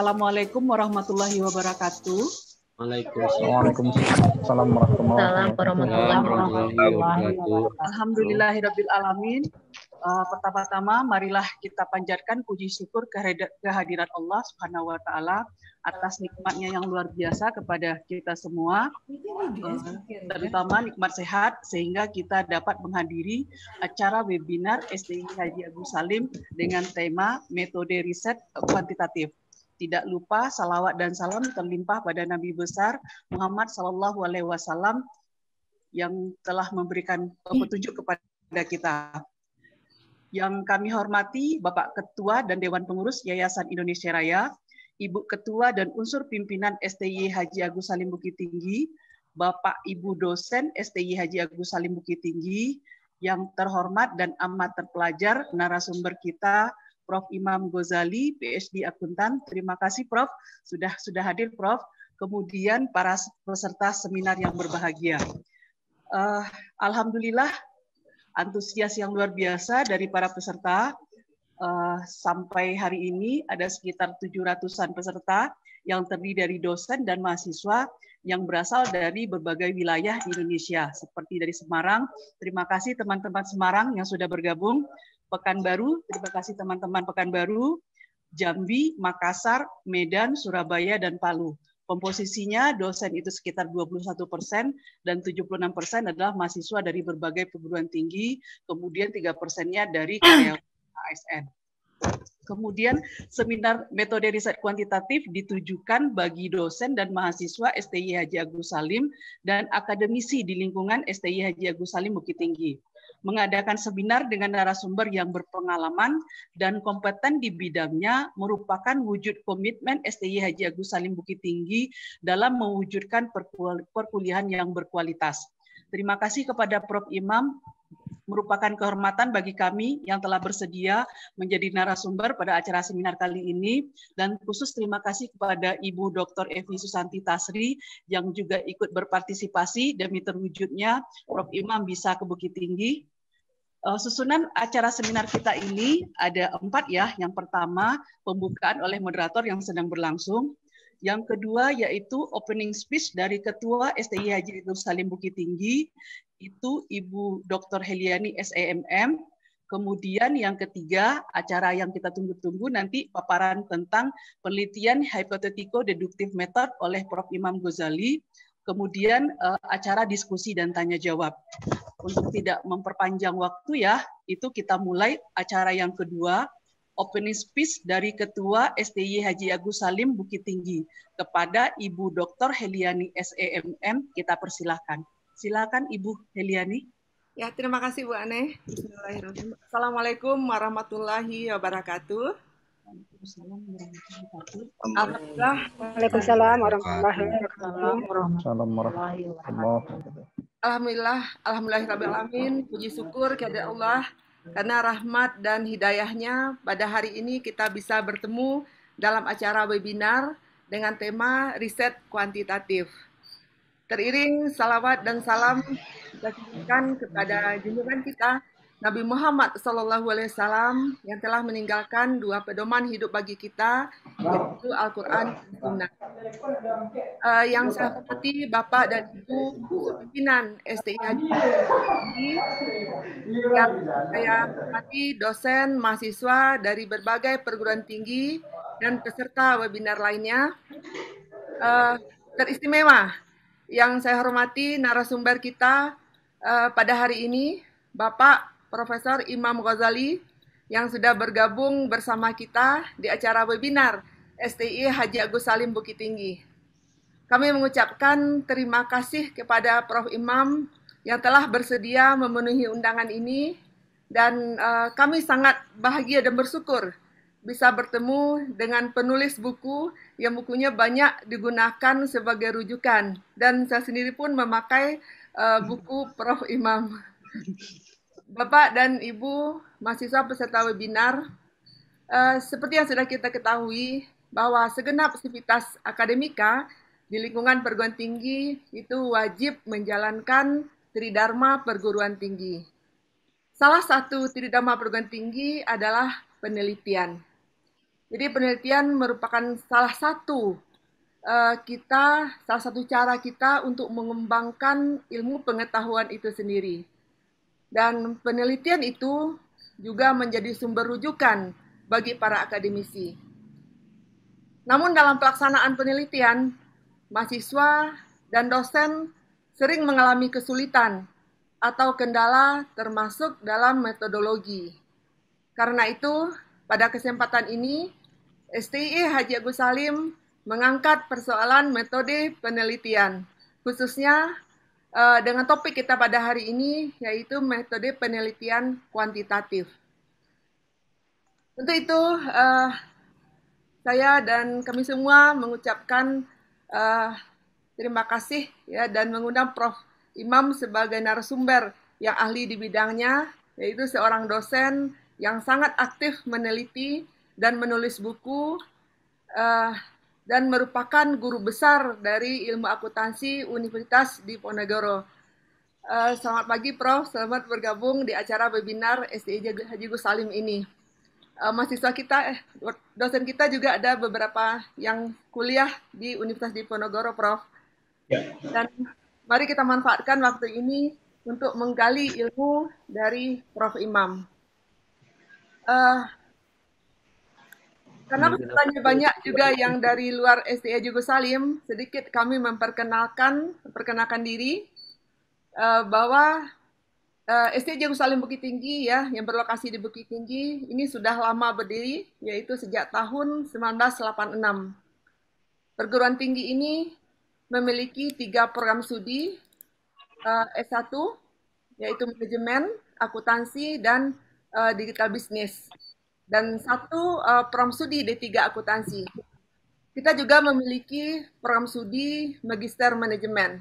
Assalamualaikum warahmatullahi wabarakatuh. Waalaikumsalam warahmatullahi wabarakatuh. alamin. Uh, pertama-tama marilah kita panjatkan puji syukur kehadiran Allah Subhanahu wa taala atas nikmatnya yang luar biasa kepada kita semua uh, terutama nikmat sehat sehingga kita dapat menghadiri acara webinar SDI Haji Agus Salim dengan tema metode riset kuantitatif. Tidak lupa salawat dan salam terlimpah pada Nabi besar Muhammad Sallallahu Alaihi Wasallam yang telah memberikan petunjuk kepada kita. Yang kami hormati Bapak Ketua dan Dewan Pengurus Yayasan Indonesia Raya, Ibu Ketua dan unsur pimpinan STY Haji Agus Salim Bukit Tinggi, Bapak Ibu dosen STY Haji Agus Salim Bukit Tinggi, yang terhormat dan amat terpelajar narasumber kita Prof. Imam Gozali, PhD akuntan. Terima kasih Prof. sudah sudah hadir Prof. Kemudian para peserta seminar yang berbahagia. Uh, Alhamdulillah antusias yang luar biasa dari para peserta. Uh, sampai hari ini ada sekitar 700-an peserta yang terdiri dari dosen dan mahasiswa yang berasal dari berbagai wilayah di Indonesia, seperti dari Semarang. Terima kasih teman-teman Semarang yang sudah bergabung. Pekanbaru, terima kasih teman-teman Pekanbaru, Jambi, Makassar, Medan, Surabaya, dan Palu. Komposisinya dosen itu sekitar 21 persen dan 76 persen adalah mahasiswa dari berbagai perguruan tinggi, kemudian 3 persennya dari karyawan ASN. Kemudian seminar metode riset kuantitatif ditujukan bagi dosen dan mahasiswa STI Haji Agus Salim dan akademisi di lingkungan STI Haji Agus Salim Bukit Tinggi mengadakan seminar dengan narasumber yang berpengalaman dan kompeten di bidangnya merupakan wujud komitmen STI Haji Agus Salim Bukit Tinggi dalam mewujudkan perkuliahan yang berkualitas. Terima kasih kepada Prof. Imam merupakan kehormatan bagi kami yang telah bersedia menjadi narasumber pada acara seminar kali ini dan khusus terima kasih kepada Ibu Dr. Evi Susanti Tasri yang juga ikut berpartisipasi demi terwujudnya Prof Imam bisa ke Bukit Tinggi. Eh, susunan acara seminar kita ini ada empat ya. Yang pertama pembukaan oleh moderator yang sedang berlangsung. Yang kedua yaitu opening speech dari Ketua STI Haji Idrus Salim Bukit Tinggi, itu Ibu Dr. Heliani SEMM. Kemudian yang ketiga, acara yang kita tunggu-tunggu nanti paparan tentang penelitian hipotetiko deductive method oleh Prof. Imam Ghazali. Kemudian eh, acara diskusi dan tanya jawab. Untuk tidak memperpanjang waktu ya, itu kita mulai acara yang kedua opening speech dari Ketua STY Haji Agus Salim Bukit Tinggi kepada Ibu Dr. Heliani SEMM. Kita persilahkan. Silakan Ibu Heliani. Ya, terima kasih Bu Aneh. Assalamualaikum warahmatullahi wabarakatuh. Alhamdulillah. Waalaikumsalam warahmatullahi wabarakatuh. Alhamdulillah, alhamdulillah, alhamdulillah, puji syukur kepada Allah karena rahmat dan hidayahnya pada hari ini kita bisa bertemu dalam acara webinar dengan tema riset kuantitatif. Teriring salawat dan salam kita kepada junjungan kita Nabi Muhammad Sallallahu Alaihi Wasallam yang telah meninggalkan dua pedoman hidup bagi kita yaitu Al-Quran dan Sunnah. Uh, yang saya hormati Bapak dan Ibu pimpinan STI Haji yang saya hormati dosen mahasiswa dari berbagai perguruan tinggi dan peserta webinar lainnya. Uh, teristimewa yang saya hormati narasumber kita uh, pada hari ini, Bapak Profesor Imam Ghazali yang sudah bergabung bersama kita di acara webinar STI Haji Agus Salim Bukit Tinggi. Kami mengucapkan terima kasih kepada Prof. Imam yang telah bersedia memenuhi undangan ini dan uh, kami sangat bahagia dan bersyukur bisa bertemu dengan penulis buku yang bukunya banyak digunakan sebagai rujukan dan saya sendiri pun memakai uh, buku Prof Imam. Bapak dan Ibu mahasiswa peserta webinar, eh, seperti yang sudah kita ketahui bahwa segenap aktivitas akademika di lingkungan perguruan tinggi itu wajib menjalankan tridharma perguruan tinggi. Salah satu tridharma perguruan tinggi adalah penelitian. Jadi penelitian merupakan salah satu eh, kita, salah satu cara kita untuk mengembangkan ilmu pengetahuan itu sendiri dan penelitian itu juga menjadi sumber rujukan bagi para akademisi. Namun dalam pelaksanaan penelitian, mahasiswa dan dosen sering mengalami kesulitan atau kendala termasuk dalam metodologi. Karena itu, pada kesempatan ini, STI Haji Agus Salim mengangkat persoalan metode penelitian, khususnya Eh, dengan topik kita pada hari ini yaitu metode penelitian kuantitatif. Untuk itu uh, saya dan kami semua mengucapkan uh, terima kasih ya dan mengundang Prof. Imam sebagai narasumber yang ahli di bidangnya yaitu seorang dosen yang sangat aktif meneliti dan menulis buku uh, dan merupakan guru besar dari ilmu akuntansi Universitas Diponegoro. Eh, selamat pagi Prof, selamat bergabung di acara webinar SDI Haji Gus Salim ini. Eh, mahasiswa kita, eh, dosen kita juga ada beberapa yang kuliah di Universitas Diponegoro, Prof. Ya. Dan mari kita manfaatkan waktu ini untuk menggali ilmu dari Prof. Imam. Uh, karena iya, bertanya banyak iya, juga yang dari luar SDA Jugo Salim, sedikit kami memperkenalkan memperkenalkan diri eh, bahwa uh, eh, STI Salim Bukit Tinggi ya, yang berlokasi di Bukit Tinggi, ini sudah lama berdiri, yaitu sejak tahun 1986. Perguruan tinggi ini memiliki tiga program studi, eh, S1, yaitu manajemen, akuntansi, dan digital Business dan satu uh, program studi D3 akuntansi. Kita juga memiliki program studi magister manajemen.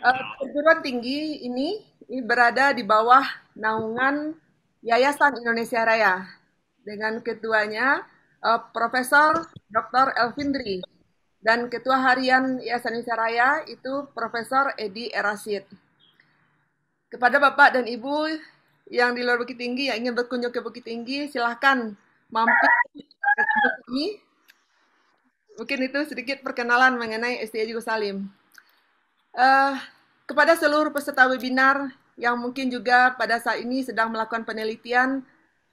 Uh, tinggi ini, ini berada di bawah naungan Yayasan Indonesia Raya dengan ketuanya uh, Profesor Dr. Elvindri dan Ketua Harian Yayasan Indonesia Raya itu Profesor Edi Erasid. Kepada Bapak dan Ibu yang di luar Bukit Tinggi yang ingin berkunjung ke Bukit Tinggi silahkan mampir ke tempat ini. Mungkin itu sedikit perkenalan mengenai STI Jigo Salim. Uh, eh, kepada seluruh peserta webinar yang mungkin juga pada saat ini sedang melakukan penelitian,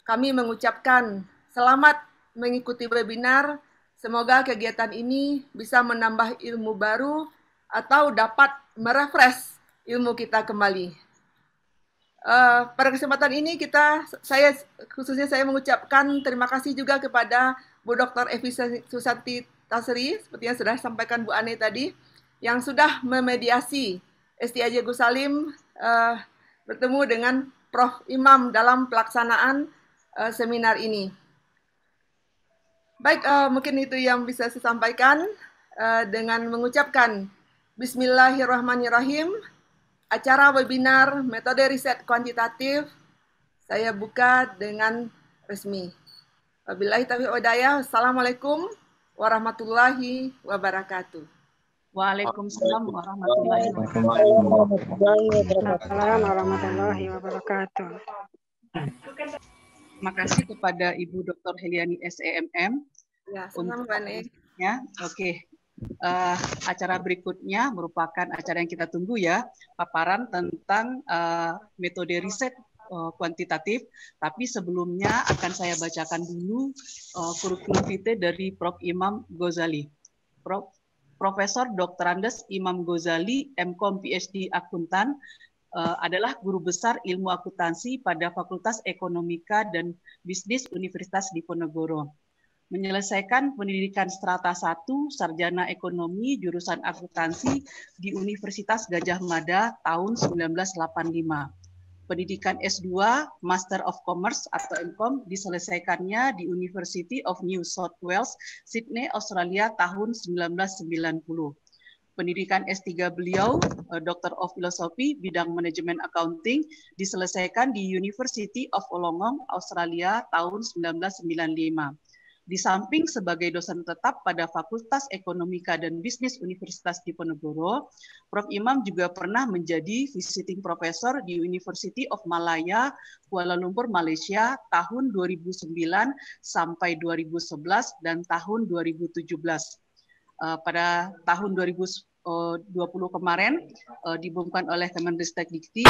kami mengucapkan selamat mengikuti webinar. Semoga kegiatan ini bisa menambah ilmu baru atau dapat merefresh ilmu kita kembali. Uh, pada kesempatan ini kita saya khususnya saya mengucapkan terima kasih juga kepada Bu Dr. Evi Susanti Tasri seperti yang sudah sampaikan Bu Ani tadi yang sudah memediasi Esti Aja Gusalim uh, eh, bertemu dengan Prof. Imam dalam pelaksanaan uh, seminar ini. Baik, uh, mungkin itu yang bisa saya sampaikan uh, dengan mengucapkan Bismillahirrahmanirrahim acara webinar metode riset kuantitatif saya buka dengan resmi. Wabillahi taufiq wadayah. Assalamualaikum warahmatullahi wabarakatuh. Waalaikumsalam warahmatullahi wabarakatuh. Terima kasih kepada Ibu Dr. Heliani SEMM. Ya, senang, untuk... Oke, okay uh, acara berikutnya merupakan acara yang kita tunggu ya, paparan tentang uh, metode riset eh, kuantitatif. Tapi sebelumnya akan saya bacakan dulu uh, kurikulum vitae dari Prof. Imam Gozali. Prof. Profesor Dr. Andes Imam Ghazali, MKOM PhD Akuntan, adalah guru besar ilmu akuntansi pada Fakultas Ekonomika dan Bisnis Universitas Diponegoro menyelesaikan pendidikan strata 1 sarjana ekonomi jurusan akuntansi di Universitas Gajah Mada tahun 1985. Pendidikan S2 Master of Commerce atau MCOM diselesaikannya di University of New South Wales, Sydney, Australia tahun 1990. Pendidikan S3 beliau, eh, Doctor of Philosophy, bidang manajemen accounting, diselesaikan di University of Wollongong, Australia tahun 1995 di samping sebagai dosen tetap pada Fakultas Ekonomika dan Bisnis Universitas Diponegoro, Prof. Imam juga pernah menjadi visiting professor di University of Malaya, Kuala Lumpur, Malaysia tahun 2009 sampai 2011 dan tahun 2017. Eh, pada tahun 2020 eh, kemarin eh, diumumkan oleh Kemenristek Dikti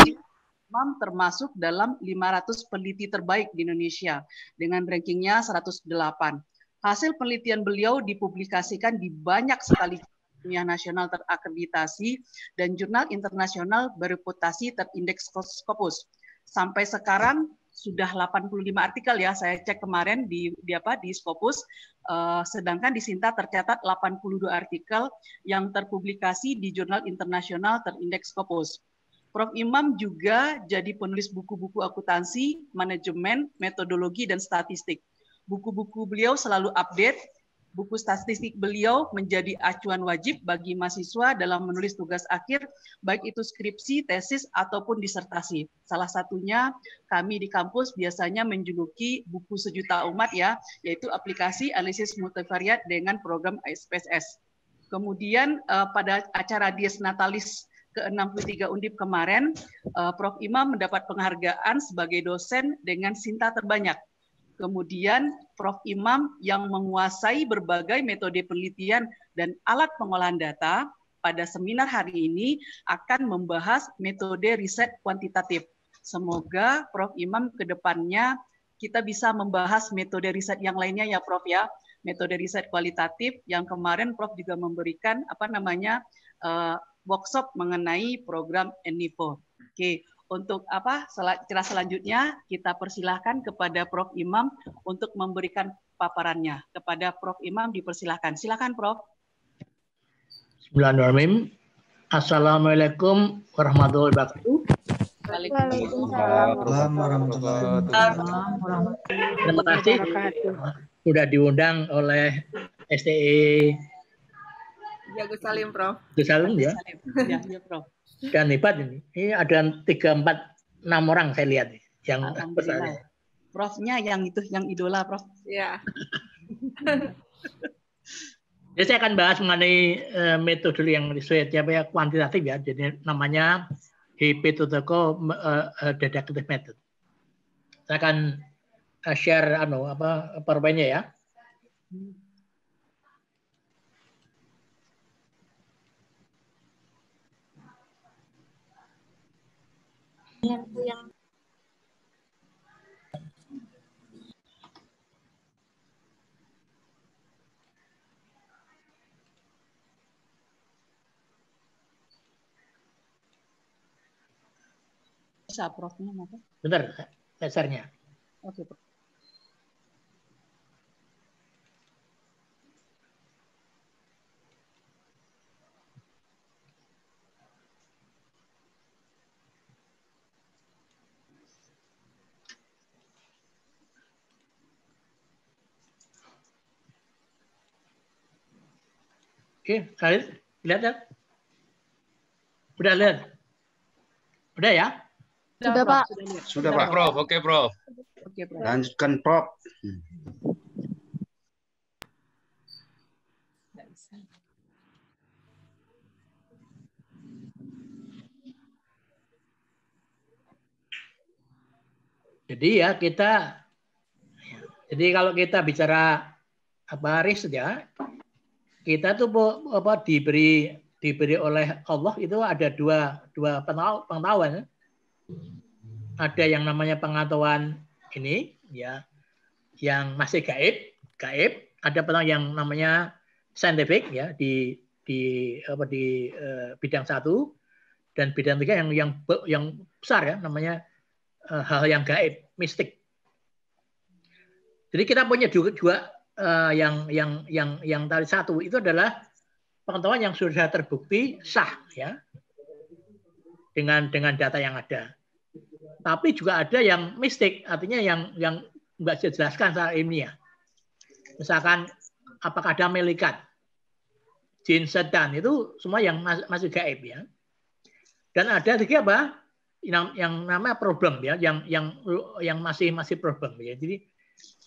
Imam termasuk dalam 500 peneliti terbaik di Indonesia dengan rankingnya 108. Hasil penelitian beliau dipublikasikan di banyak sekali dunia nasional terakreditasi dan jurnal internasional bereputasi terindeks Scopus. Sampai sekarang sudah 85 artikel ya saya cek kemarin di, di apa di Scopus uh, eh, sedangkan di Sinta tercatat 82 artikel yang terpublikasi di jurnal internasional terindeks Scopus. Prof Imam juga jadi penulis buku-buku akuntansi, manajemen, metodologi dan statistik Buku-buku beliau selalu update. Buku statistik beliau menjadi acuan wajib bagi mahasiswa dalam menulis tugas akhir, baik itu skripsi, tesis, ataupun disertasi. Salah satunya kami di kampus biasanya menjuluki buku sejuta umat ya, yaitu aplikasi analisis multivariat dengan program SPSS. Kemudian eh, pada acara Dies Natalis ke-63 Undip kemarin, eh, Prof. Imam mendapat penghargaan sebagai dosen dengan Sinta terbanyak kemudian Prof. Imam yang menguasai berbagai metode penelitian dan alat pengolahan data pada seminar hari ini akan membahas metode riset kuantitatif. Semoga Prof. Imam ke depannya kita bisa membahas metode riset yang lainnya ya Prof ya. Metode riset kualitatif yang kemarin Prof juga memberikan apa namanya uh, workshop mengenai program ENIPO. Oke, untuk apa cerah selanjutnya kita persilahkan kepada Prof. Imam untuk memberikan paparannya kepada Prof. Imam dipersilahkan. Silakan Prof. Bismillahirrahmanirrahim. Assalamualaikum warahmatullahi wabarakatuh. Waalaikumsalam warahmatullahi wabarakatuh. Terima kasih sudah diundang oleh STE Ya, Gus Salim, iya. Prof. Gus ya? Salim, ya. ya, Prof. Dan hebat ini. Ini ada tiga, empat, enam orang saya lihat yang besar. Profnya yang itu yang idola, Prof. Iya. Ya. Jadi saya akan bahas mengenai uh, eh, metode yang sesuai ya, kuantitatif ya. Jadi namanya hipotetiko uh, eh, eh, deductive method. Saya akan share anu, apa perbedaannya ya. Hmm. pertanyaanku yang Bisa, Prof. Bentar, dasarnya. Eh, eh, Oke, okay, Oke, kalian lihat ya. Udah lihat? Udah ya? Sudah, Pak. Sudah, Pak. Prof. Oke, Prof. Oke, Prof. Lanjutkan, Prof. Jadi ya kita jadi kalau kita bicara apa riset ya, kita tuh apa diberi diberi oleh Allah itu ada dua dua pengetahuan. Ada yang namanya pengetahuan ini ya yang masih gaib, gaib. Ada pengetahuan yang namanya scientific ya di di apa di uh, bidang satu dan bidang tiga yang yang yang besar ya namanya uh, eh, hal yang gaib, mistik. Jadi kita punya dua, dua uh, yang yang yang yang tadi satu itu adalah pengetahuan yang sudah terbukti sah ya dengan dengan data yang ada. Tapi juga ada yang mistik, artinya yang yang nggak dijelaskan secara ilmiah. Misalkan apakah ada melikat, jin sedan itu semua yang masih gaib ya. Dan ada lagi apa? Yang, yang namanya problem ya, yang yang yang masih masih problem ya. Jadi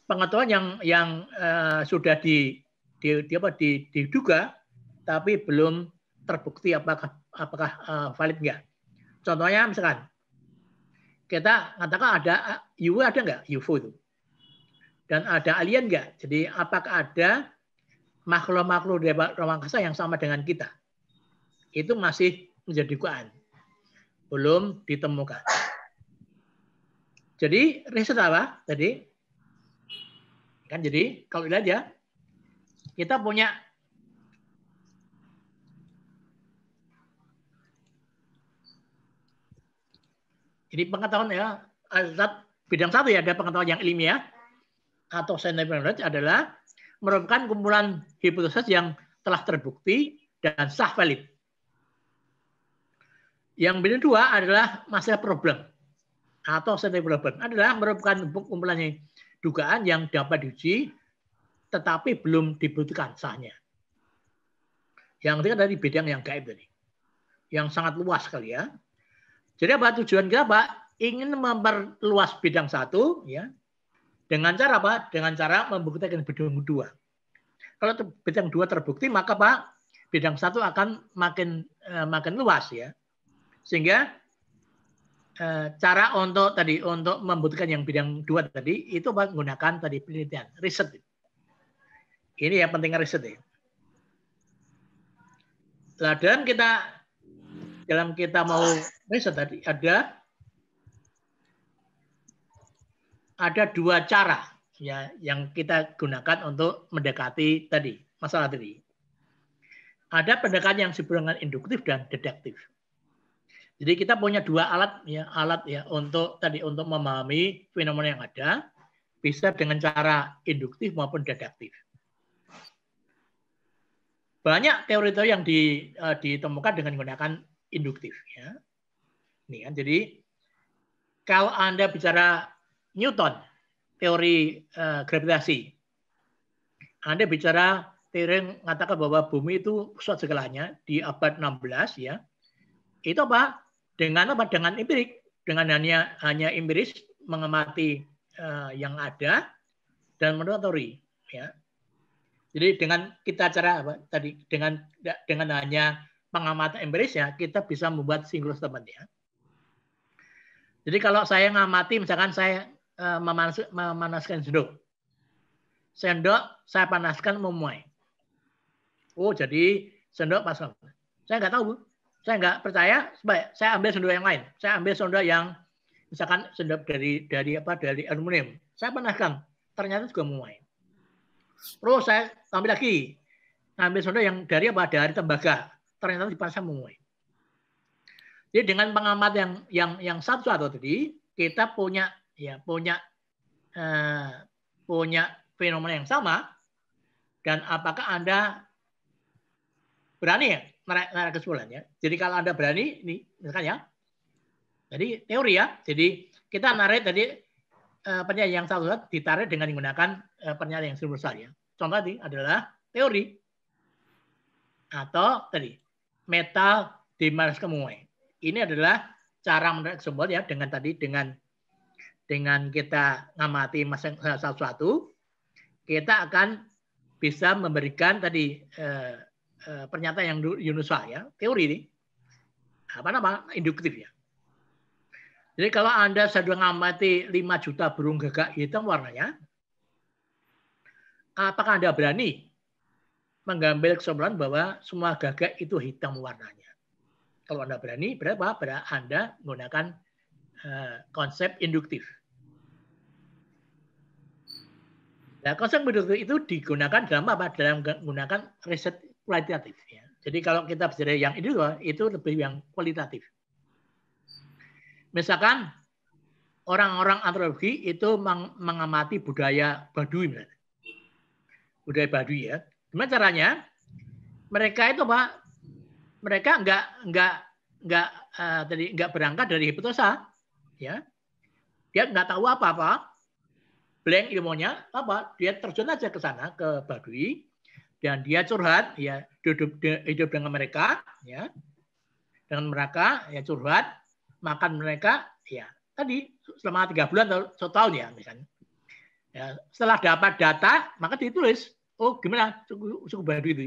pengetahuan yang yang uh, sudah di, di, di apa di, diduga tapi belum terbukti apakah apakah uh, valid enggak. Contohnya misalkan kita katakan ada eh, UFO ada enggak UFO itu. Dan ada alien enggak? Jadi apakah ada makhluk-makhluk di ruang angkasa yang sama dengan kita? Itu masih menjadi dugaan. Belum ditemukan. Jadi riset apa tadi? Kan jadi kalau dilihat ya kita punya Jadi pengetahuan ya azab bidang satu ya ada pengetahuan yang ilmiah ya. atau scientific knowledge adalah merupakan kumpulan hipotesis yang telah terbukti dan sah valid. Yang bidang dua adalah masalah problem atau scientific problem adalah merupakan kumpulan yang dugaan yang dapat diuji tetapi belum dibuktikan sahnya. Yang ketiga dari bidang yang gaib tadi. Yang sangat luas sekali ya. Jadi apa tujuan kita Pak? Ingin memperluas bidang satu ya. Dengan cara apa? Dengan cara membuktikan bidang dua. Kalau bidang dua terbukti maka Pak bidang satu akan makin eh, makin luas ya. Sehingga Eh, cara untuk tadi untuk membutuhkan yang bidang dua tadi itu menggunakan tadi penelitian riset ini yang penting riset ya nah, dalam kita dalam kita mau riset tadi ada ada dua cara ya yang kita gunakan untuk mendekati tadi masalah tadi ada pendekatan yang disebut dengan induktif dan deduktif jadi kita punya dua alat ya, alat ya untuk tadi untuk memahami fenomena yang ada bisa dengan cara induktif maupun deduktif. Banyak teori-teori yang di, uh, ditemukan dengan menggunakan induktif ya. Nih kan jadi kalau Anda bicara Newton teori uh, gravitasi anda bicara teori mengatakan bahwa bumi itu pusat segalanya di abad 16 ya. Itu apa? dengan apa dengan empirik dengan hanya hanya empiris mengamati uh, yang ada dan menelusuri ya jadi dengan kita cara apa tadi dengan dengan hanya pengamatan empiris ya kita bisa membuat single statement ya jadi kalau saya mengamati misalkan saya uh, memanaskan sendok sendok saya panaskan memuai oh jadi sendok pasang saya nggak tahu saya nggak percaya, ya, saya ambil sendok yang lain. Saya ambil sendok yang misalkan sendok dari dari apa dari aluminium. Saya pernah kan, ternyata juga muai. Terus saya ambil lagi, ambil sendok yang dari apa dari tembaga. Ternyata di pasar muai. Jadi dengan pengamat yang yang yang satu atau tadi kita punya ya punya eh, punya fenomena yang sama dan apakah anda berani ya merek kesimpulan ya. Jadi kalau Anda berani, ini misalkan ya. Jadi teori ya. Jadi kita narik tadi eh, pernyataan yang satu ditarik dengan menggunakan eh, pernyataan yang universal ya. Contoh tadi adalah teori atau tadi meta dimas kemuai. Ini adalah cara menarik kesimpulan ya dengan tadi dengan dengan kita ngamati salah satu kita akan bisa memberikan tadi eh, pernyataan eh, yang Yunus ya, teori ini. Apa nama? Induktif ya. Jadi kalau Anda sedang mengamati 5 juta burung gagak hitam warnanya, apakah Anda berani mengambil kesimpulan bahwa semua gagak itu hitam warnanya? Kalau Anda berani, berapa? Berarti Anda menggunakan eh, konsep induktif. Nah, konsep induktif itu digunakan dalam apa? Dalam menggunakan riset kualitatif. Ya. Jadi kalau kita bicara yang itu itu lebih yang kualitatif. Misalkan orang-orang antropologi itu meng mengamati budaya Baduy, budaya Baduy ya. Gimana caranya? Mereka itu pak, mereka nggak nggak nggak uh, tadi nggak berangkat dari hipotesa, ya. Dia nggak tahu apa-apa, blank ilmunya apa, dia terjun aja ke sana ke Baduy dan dia curhat ya hidup hidup dengan mereka ya dengan mereka ya curhat makan mereka ya tadi selama tiga bulan atau setahun ya misalnya ya, setelah dapat data maka ditulis oh gimana cukup cukup baru itu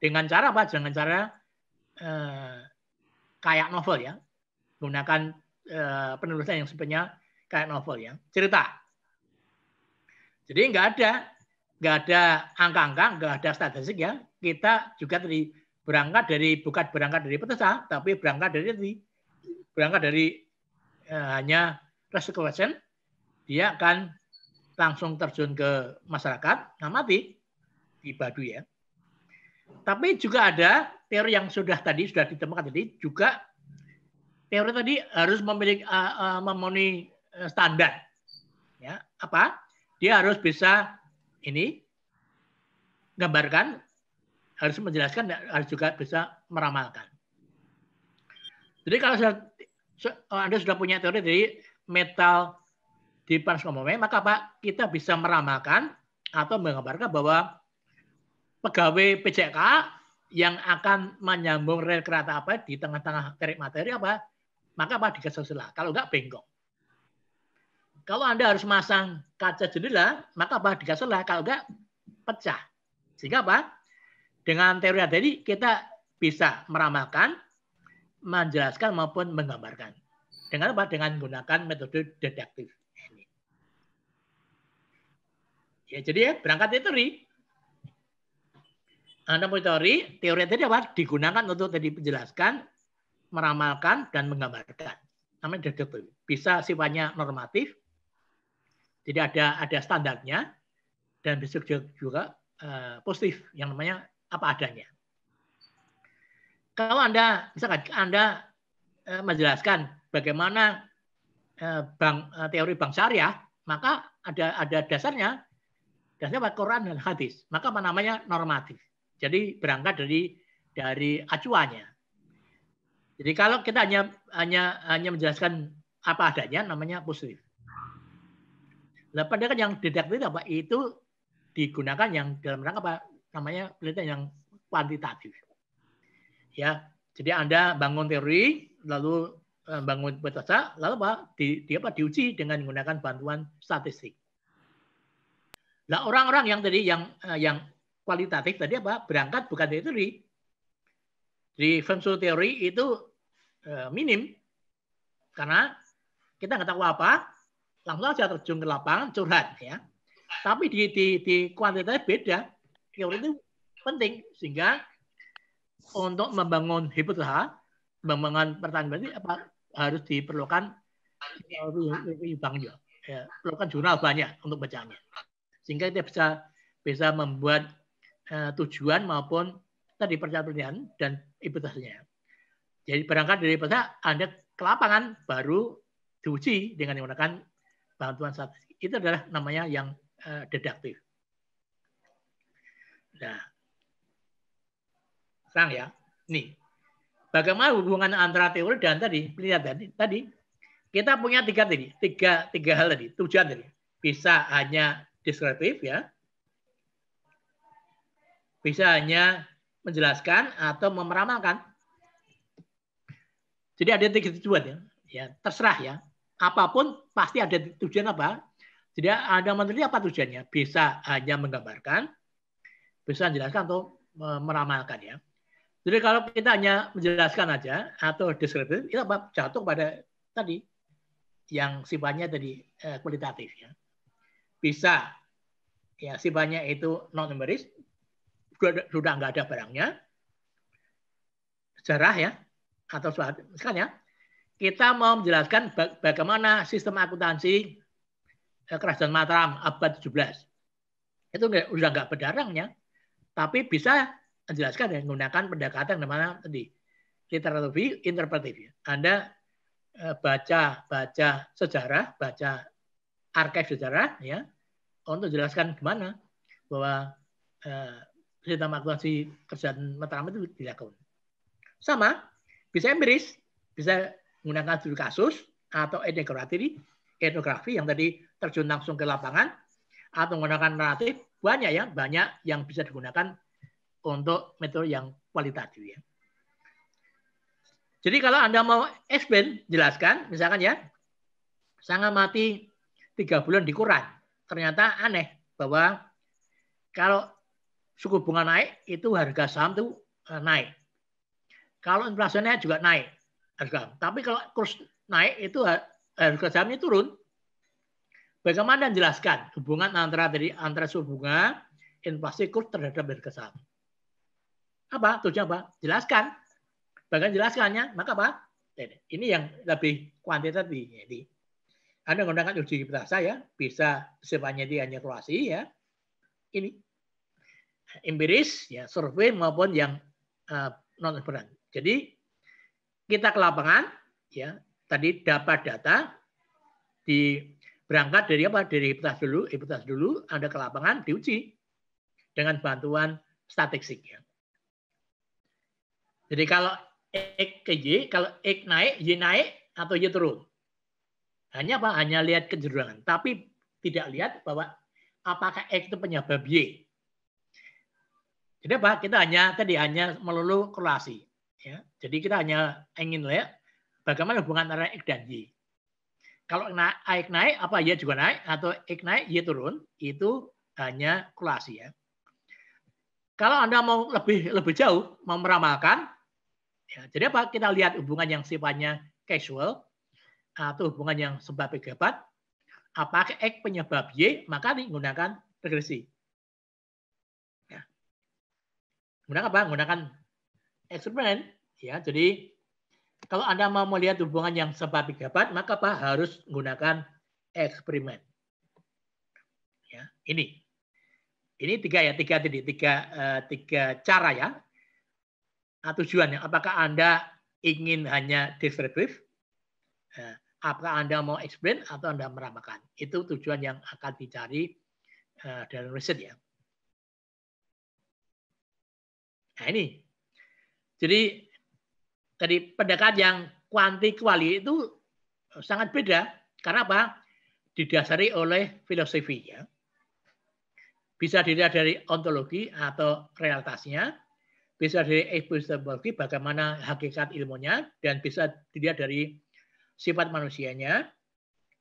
dengan cara apa dengan cara eh, kayak novel ya menggunakan eh, penulisan yang sebenarnya kayak novel ya cerita jadi nggak ada nggak ada angka-angka, nggak ada statistik ya. Kita juga tadi berangkat dari bukan berangkat dari peta, tapi berangkat dari berangkat dari ya, hanya rescue question, dia akan langsung terjun ke masyarakat, amati nah, di Badu ya. Tapi juga ada teori yang sudah tadi sudah ditemukan tadi juga teori tadi harus memiliki uh, uh, memenuhi standar. Ya, apa? Dia harus bisa ini gambarkan harus menjelaskan dan harus juga bisa meramalkan. Jadi kalau sudah, oh, Anda sudah punya teori dari metal di panas komponen, maka Pak kita bisa meramalkan atau menggambarkan bahwa pegawai PJK yang akan menyambung rel kereta apa di tengah-tengah terik materi apa, maka Pak dikasih Kalau enggak bengkok. Kalau Anda harus masang kaca jendela, maka apa? Dikasihlah. kalau enggak pecah. Sehingga apa? Dengan teori tadi kita bisa meramalkan, menjelaskan maupun menggambarkan. Dengan apa? Dengan menggunakan metode deduktif. Ya, jadi ya, berangkat dari teori. Anda punya teori, teori tadi apa? Digunakan untuk tadi menjelaskan, meramalkan, dan menggambarkan. Namanya deduktif. Bisa sifatnya normatif, jadi ada ada standarnya dan besok juga, juga uh, positif yang namanya apa adanya. Kalau Anda misalkan Anda uh, menjelaskan bagaimana uh, eh, bank uh, teori bank syariah, maka ada ada dasarnya dasarnya Quran dan hadis. Maka apa namanya normatif. Jadi berangkat dari dari acuannya. Jadi kalau kita hanya hanya hanya menjelaskan apa adanya namanya positif. Nah, padahal kan yang deduktif apa itu digunakan yang dalam rangka apa namanya penelitian yang kuantitatif. Ya, jadi Anda bangun teori, lalu eh, bangun hipotesa, lalu apa? Di, di apa diuji dengan menggunakan bantuan statistik. Nah, orang-orang yang tadi yang eh, yang kualitatif tadi apa? Berangkat bukan dari teori. Di Femso teori itu eh, minim karena kita nggak tahu apa, langsung saja terjun ke lapangan curhat ya. Tapi di di, di kuantitatif beda. Teori itu penting sehingga untuk membangun hipotesa, membangun pertanyaan berarti apa harus diperlukan lubang eh, ya, perlukan jurnal banyak untuk bacanya. sehingga kita bisa bisa membuat uh, tujuan maupun tadi percayaan dan hipotesanya. Jadi berangkat dari hipotesa Anda ke lapangan baru diuji dengan menggunakan bantuan statistik itu adalah namanya yang uh, eh, deduktif. Nah, sekarang ya, nih bagaimana hubungan antara teori dan tadi lihat tadi tadi kita punya tiga tadi tiga tiga hal tadi tujuan tadi bisa hanya deskriptif ya bisa hanya menjelaskan atau memeramalkan jadi ada tiga tujuan ya, ya terserah ya apapun pasti ada tujuan apa. Jadi ada menteri apa tujuannya? Bisa hanya menggambarkan, bisa menjelaskan atau e, meramalkan ya. Jadi kalau kita hanya menjelaskan aja atau deskriptif, kita jatuh pada tadi yang sifatnya tadi e, kualitatif ya. Bisa ya sifatnya itu non numeris, sudah nggak ada barangnya, sejarah ya atau suatu, misalnya kita mau menjelaskan bagaimana sistem akuntansi eh, Kerajaan Mataram abad 17. Itu enggak, udah nggak bedarangnya, tapi bisa menjelaskan dengan menggunakan pendekatan yang mana tadi literatur interpretif. Anda eh, baca baca sejarah, baca archive sejarah ya untuk menjelaskan gimana bahwa eh, sistem akuntansi Kerajaan Mataram itu dilakukan. Sama, bisa empiris, bisa menggunakan studi kasus atau etnografi, etnografi yang tadi terjun langsung ke lapangan atau menggunakan naratif banyak ya banyak yang bisa digunakan untuk metode yang kualitatif ya. Jadi kalau Anda mau explain jelaskan, misalkan ya, sangat mati tiga bulan di Quran. Ternyata aneh bahwa kalau suku bunga naik, itu harga saham itu eh, naik. Kalau inflasinya juga naik harga Tapi kalau kurs naik itu harga sahamnya turun. Bagaimana menjelaskan hubungan antara dari antara suku bunga inflasi kurs terhadap harga saham? Apa tujuan apa? Jelaskan. Bagaimana jelaskannya? Maka apa? Ini yang lebih kuantitatif. Jadi Anda menggunakan uji bahasa ya, bisa sebanyak dia hanya kurasi ya. Ini empiris ya, survei maupun yang uh, non -operan. Jadi kita ke lapangan, ya tadi dapat data di berangkat dari apa dari hiptas dulu, hiptas eh, dulu, anda ke lapangan diuji dengan bantuan statistik ya. Jadi kalau X ke Y, kalau X naik, Y naik atau Y turun. Hanya apa? Hanya lihat kecenderungan. Tapi tidak lihat bahwa apakah X itu penyebab Y. Jadi apa? Kita hanya tadi hanya melulu korelasi. Jadi kita hanya ingin lihat bagaimana hubungan antara X dan Y. Kalau naik naik, apa Y juga naik, atau X naik, Y turun, itu hanya korelasi ya. Kalau Anda mau lebih lebih jauh, mau meramalkan, ya, jadi apa? Kita lihat hubungan yang sifatnya casual, atau hubungan yang sebab pejabat, apakah X penyebab Y, maka digunakan regresi. Ya. Gunakan apa? Gunakan eksperimen Ya, jadi kalau Anda mau melihat hubungan yang sebab akibat, maka Pak harus menggunakan eksperimen. Ya, ini. Ini tiga ya, tiga tadi, tiga, eh, tiga cara ya. Nah, tujuannya, apakah Anda ingin hanya deskriptif? Ya, apakah Anda mau explain atau Anda meramalkan? Itu tujuan yang akan dicari eh, dalam riset ya. Nah ini. Jadi dari pendekat yang kuanti kuali itu sangat beda. Karena apa? Didasari oleh filosofi. Ya. Bisa dilihat dari ontologi atau realitasnya, bisa dari epistemologi bagaimana hakikat ilmunya, dan bisa dilihat dari sifat manusianya,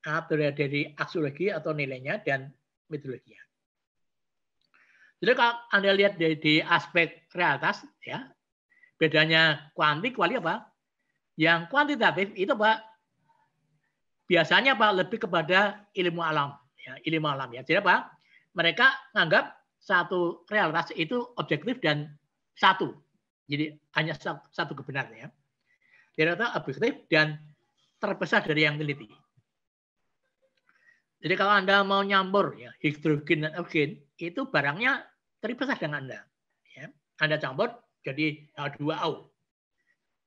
atau dari aksiologi atau nilainya, dan mitologinya. Jadi kalau Anda lihat dari, dari aspek realitas, ya Bedanya kuantik kuali apa? Yang kuantitatif itu Pak biasanya Pak lebih kepada ilmu alam, ya, ilmu alam ya. Jadi Pak, mereka menganggap satu realitas itu objektif dan satu. Jadi hanya satu kebenaran ya. jadi Ternyata objektif dan terpisah dari yang teliti. Jadi kalau Anda mau nyambur ya, hidrogen dan oksigen, itu barangnya terpisah dengan Anda. Ya. Anda campur, jadi H2O. Eh,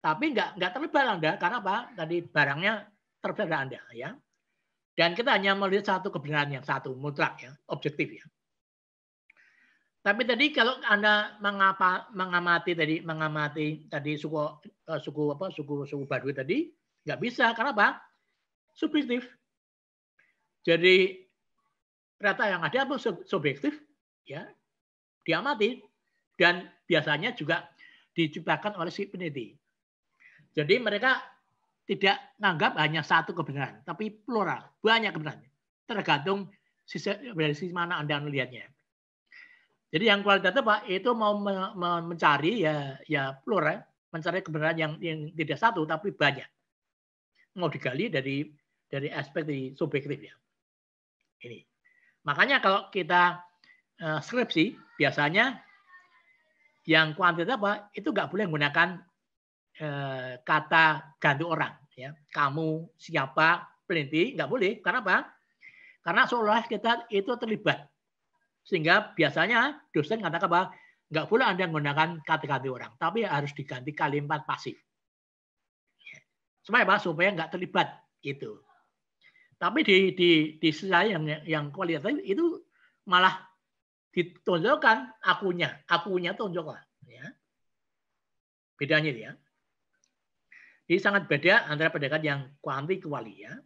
Tapi nggak nggak terlibat Anda karena apa? Tadi barangnya terlibat Anda ya. Dan kita hanya melihat satu kebenaran yang satu mutlak ya, objektif ya. Tapi tadi kalau Anda mengapa mengamati tadi mengamati tadi suku eh, suku apa suku suku Badui tadi nggak bisa karena apa? Subjektif. Jadi rata yang ada apa subjektif ya diamati dan biasanya juga diciptakan oleh si peneliti. Jadi mereka tidak menganggap hanya satu kebenaran, tapi plural, banyak kebenaran. Tergantung dari sisi mana Anda melihatnya. Jadi yang kualitatif Pak itu mau mencari ya ya plural, mencari kebenaran yang, yang tidak satu tapi banyak. Mau digali dari dari aspek di subjektif ya. Ini. Makanya kalau kita uh, skripsi biasanya yang kuantitatif apa? Itu nggak boleh menggunakan eh, kata ganti orang. Ya. Kamu, siapa, peneliti nggak boleh. Karena apa? Karena seolah kita itu terlibat. Sehingga biasanya dosen mengatakan bahwa nggak boleh Anda menggunakan kata ganti orang. Tapi harus diganti kalimat pasif. Supaya apa? Supaya nggak terlibat. Itu. Tapi di, di, di sisi yang, yang kualitatif itu malah ditonjolkan akunya, akunya tonjoklah. Ya. Bedanya dia. ini sangat beda antara pendekatan yang kuanti kuali ya.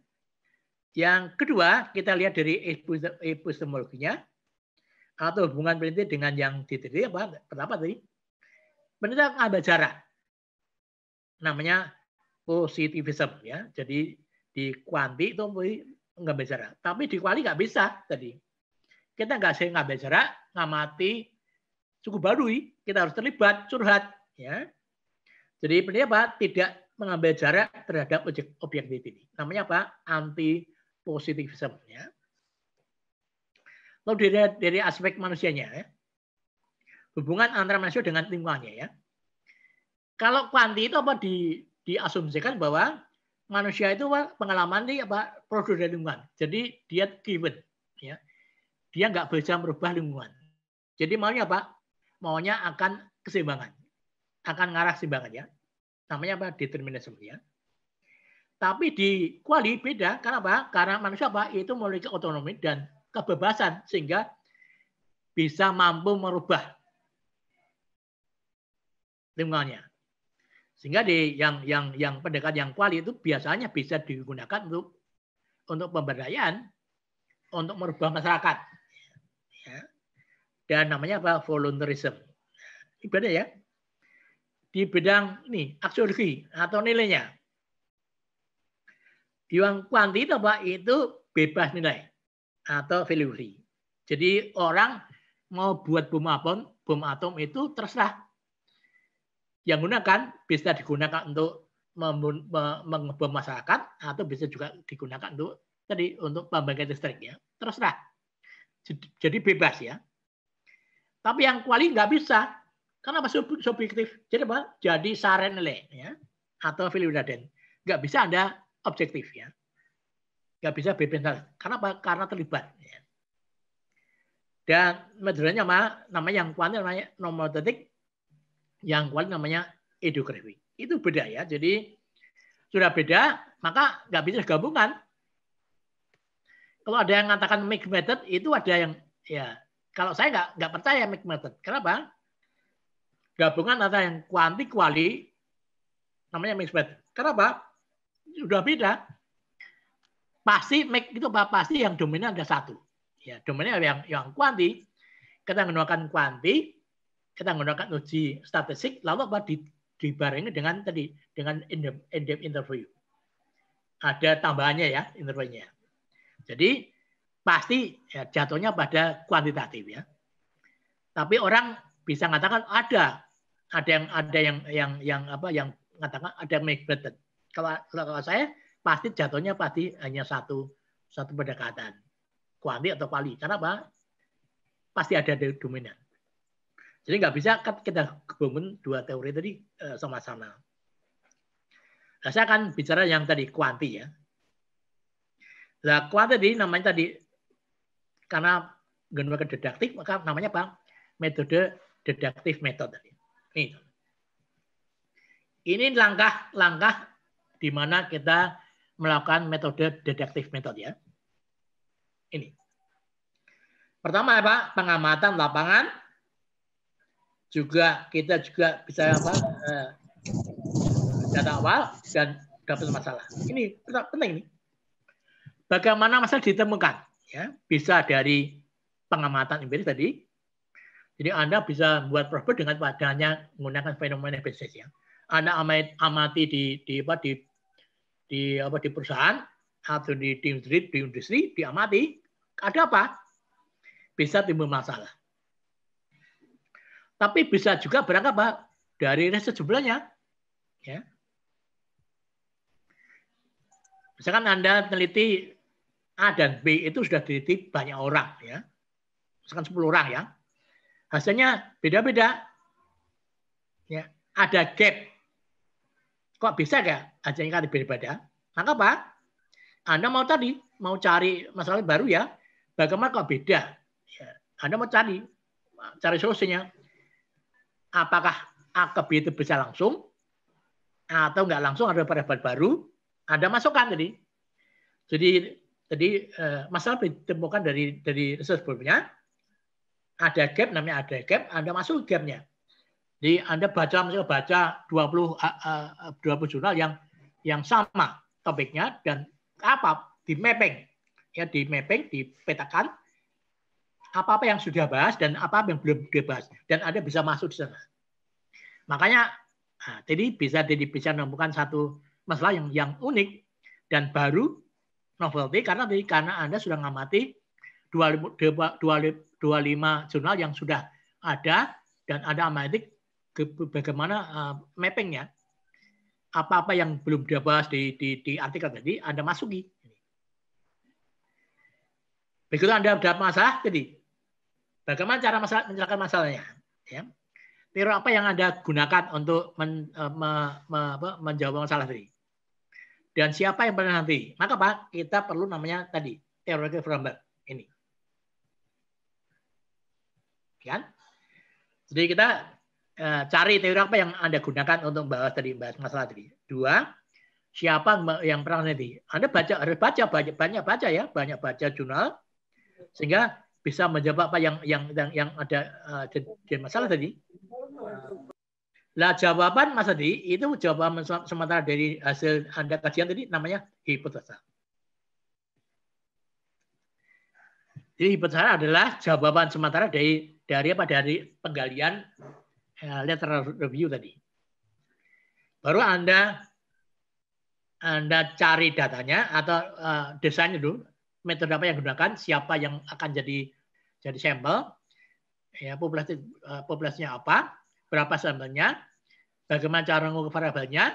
Yang kedua kita lihat dari epistemologinya atau hubungan peneliti dengan yang diteliti apa? Pertama tadi peneliti ada jarak. Namanya positivism ya. Jadi di kuanti itu nggak bicara, tapi di kuali nggak bisa tadi kita nggak sih ngambil jarak, ngamati cukup baru kita harus terlibat, curhat. ya. Jadi ini apa? Tidak mengambil jarak terhadap objek objektif ini. Namanya apa? Anti positivisme, Ya. Lalu dari, dari aspek manusianya, ya. hubungan antara manusia dengan lingkungannya. Ya. Kalau kuanti itu apa di diasumsikan bahwa manusia itu pengalaman di apa produk dari lingkungan. Jadi dia given. Dia nggak bisa merubah lingkungan. Jadi maunya apa? Maunya akan keseimbangan. Akan ngarah keseimbangan ya. Namanya apa? Determinisme ya. Tapi di kuali beda. Karena apa? Karena manusia apa? Itu memiliki otonomi dan kebebasan. Sehingga bisa mampu merubah lingkungannya. Sehingga di yang yang yang pendekat yang kuali itu biasanya bisa digunakan untuk untuk pemberdayaan untuk merubah masyarakat dan namanya apa volunteerism ibadah ya di bidang ini aksiologi atau nilainya yang kuanti apa itu bebas nilai atau value free jadi orang mau buat bom atom bom atom itu terserah yang gunakan bisa digunakan untuk mengebom masyarakat atau bisa juga digunakan untuk tadi untuk pembangkit listrik ya terserah jadi bebas ya tapi yang kuali nggak bisa. Karena apa? Subjektif. Jadi apa? Jadi sarenle ya atau filiudaden. Nggak bisa Anda objektif ya. Nggak bisa berpensal. Karena apa? Karena terlibat. Ya. Dan metodenya nama, nama yang kuali namanya nomor detik, yang kuali namanya edografi. Itu beda ya. Jadi sudah beda, maka nggak bisa gabungan. Kalau ada yang mengatakan mixed method, itu ada yang ya kalau saya nggak nggak percaya mix method, Kenapa? Gabungan antara yang kuanti kuali namanya mix method, Kenapa? Sudah beda. Pasti mix itu pasti yang dominan ada satu. Ya, dominan yang yang kuanti. Kita menggunakan kuanti, kita menggunakan uji statistik, lalu apa dibarengi dengan tadi dengan in-depth interview. Ada tambahannya ya interviewnya. Jadi pasti ya, jatuhnya pada kuantitatif ya. Tapi orang bisa mengatakan ada ada yang ada yang yang yang apa yang mengatakan ada yang make better. Kalau, kalau saya pasti jatuhnya pasti hanya satu satu pendekatan kuanti atau kuali. Karena apa? Pasti ada dominan. Jadi nggak bisa kan kita bangun dua teori tadi eh, sama-sama. Nah, saya akan bicara yang tadi kuanti ya. Nah, kuanti tadi namanya tadi karena menggunakan deduktif maka namanya apa? Metode deduktif metode. Ini. Ini langkah-langkah di mana kita melakukan metode deduktif metode ya. Ini. Pertama apa? Pengamatan lapangan. Juga kita juga bisa apa? Eh, data awal dan dapat masalah. Ini penting ini. Bagaimana masalah ditemukan? ya bisa dari pengamatan empiris tadi. Jadi Anda bisa buat profit dengan padanya menggunakan fenomena bisnis ya. Anda amati di di apa di di apa di perusahaan atau di, di industri, di industri diamati ada apa? Bisa timbul masalah. Tapi bisa juga berangkat pak Dari riset sebelumnya Ya. Misalkan Anda teliti A dan B itu sudah diteliti banyak orang ya. Misalkan 10 orang ya. Hasilnya beda-beda. Ya, ada gap. Kok bisa enggak hasilnya kan beda-beda? Maka apa? Anda mau tadi mau cari masalah baru ya. Bagaimana kok beda? Ya, Anda mau cari cari solusinya. Apakah A ke B itu bisa langsung atau enggak langsung ada pada baru? Ada masukan tadi. Jadi jadi eh, masalah ditemukan dari dari sebelumnya. Ada gap namanya ada gap, Anda masuk gapnya. Jadi Anda baca misalnya baca 20 20 eh, eh, jurnal yang yang sama topiknya dan apa di mapping ya di mapping dipetakan apa-apa yang sudah bahas dan apa yang belum dibahas dan Anda bisa masuk di sana. Makanya nah, jadi bisa jadi bisa menemukan satu masalah yang yang unik dan baru Novelty karena karena Anda sudah mengamati 25 jurnal yang sudah ada dan ada amati bagaimana eh, mappingnya. Apa-apa yang belum dibahas di, di, di artikel tadi, Anda masuki. Begitu Anda ada masalah, tadi bagaimana cara masalah, menyelesaikan masalahnya. Ya. Tiru apa yang Anda gunakan untuk men, eh, me, me, apa, menjawab masalah tadi? dan siapa yang pernah nanti? Maka Pak, kita perlu namanya tadi teori gambar ini. Kan? Jadi kita eh, cari teori apa yang Anda gunakan untuk membahas tadi membahas masalah tadi. Dua, siapa yang pernah nanti. Anda baca harus baca banyak banyak baca ya, banyak baca jurnal sehingga bisa menjawab apa yang yang yang, yang ada uh, di masalah tadi lah jawaban Mas Adi itu jawaban sementara dari hasil Anda kajian tadi namanya hipotesa. Jadi hipotesa adalah jawaban sementara dari dari apa dari penggalian uh, review tadi. Baru Anda Anda cari datanya atau uh, eh, desainnya dulu, metode apa yang digunakan, siapa yang akan jadi jadi sampel, ya populasi uh, populasinya apa, berapa sampelnya, bagaimana cara mengukur banyak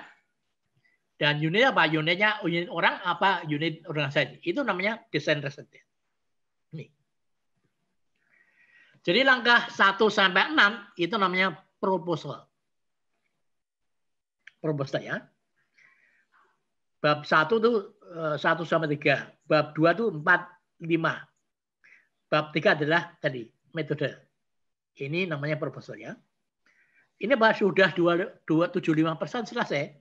dan unit apa unitnya unit orang apa unit organisasi itu namanya desain resident. Jadi langkah 1 sampai 6 itu namanya proposal. Proposal ya. Bab 1 itu 1 sampai 3, bab 2 itu 4 5. Bab 3 adalah tadi metode. Ini namanya proposal ya. Ini bahas sudah 275 persen selesai.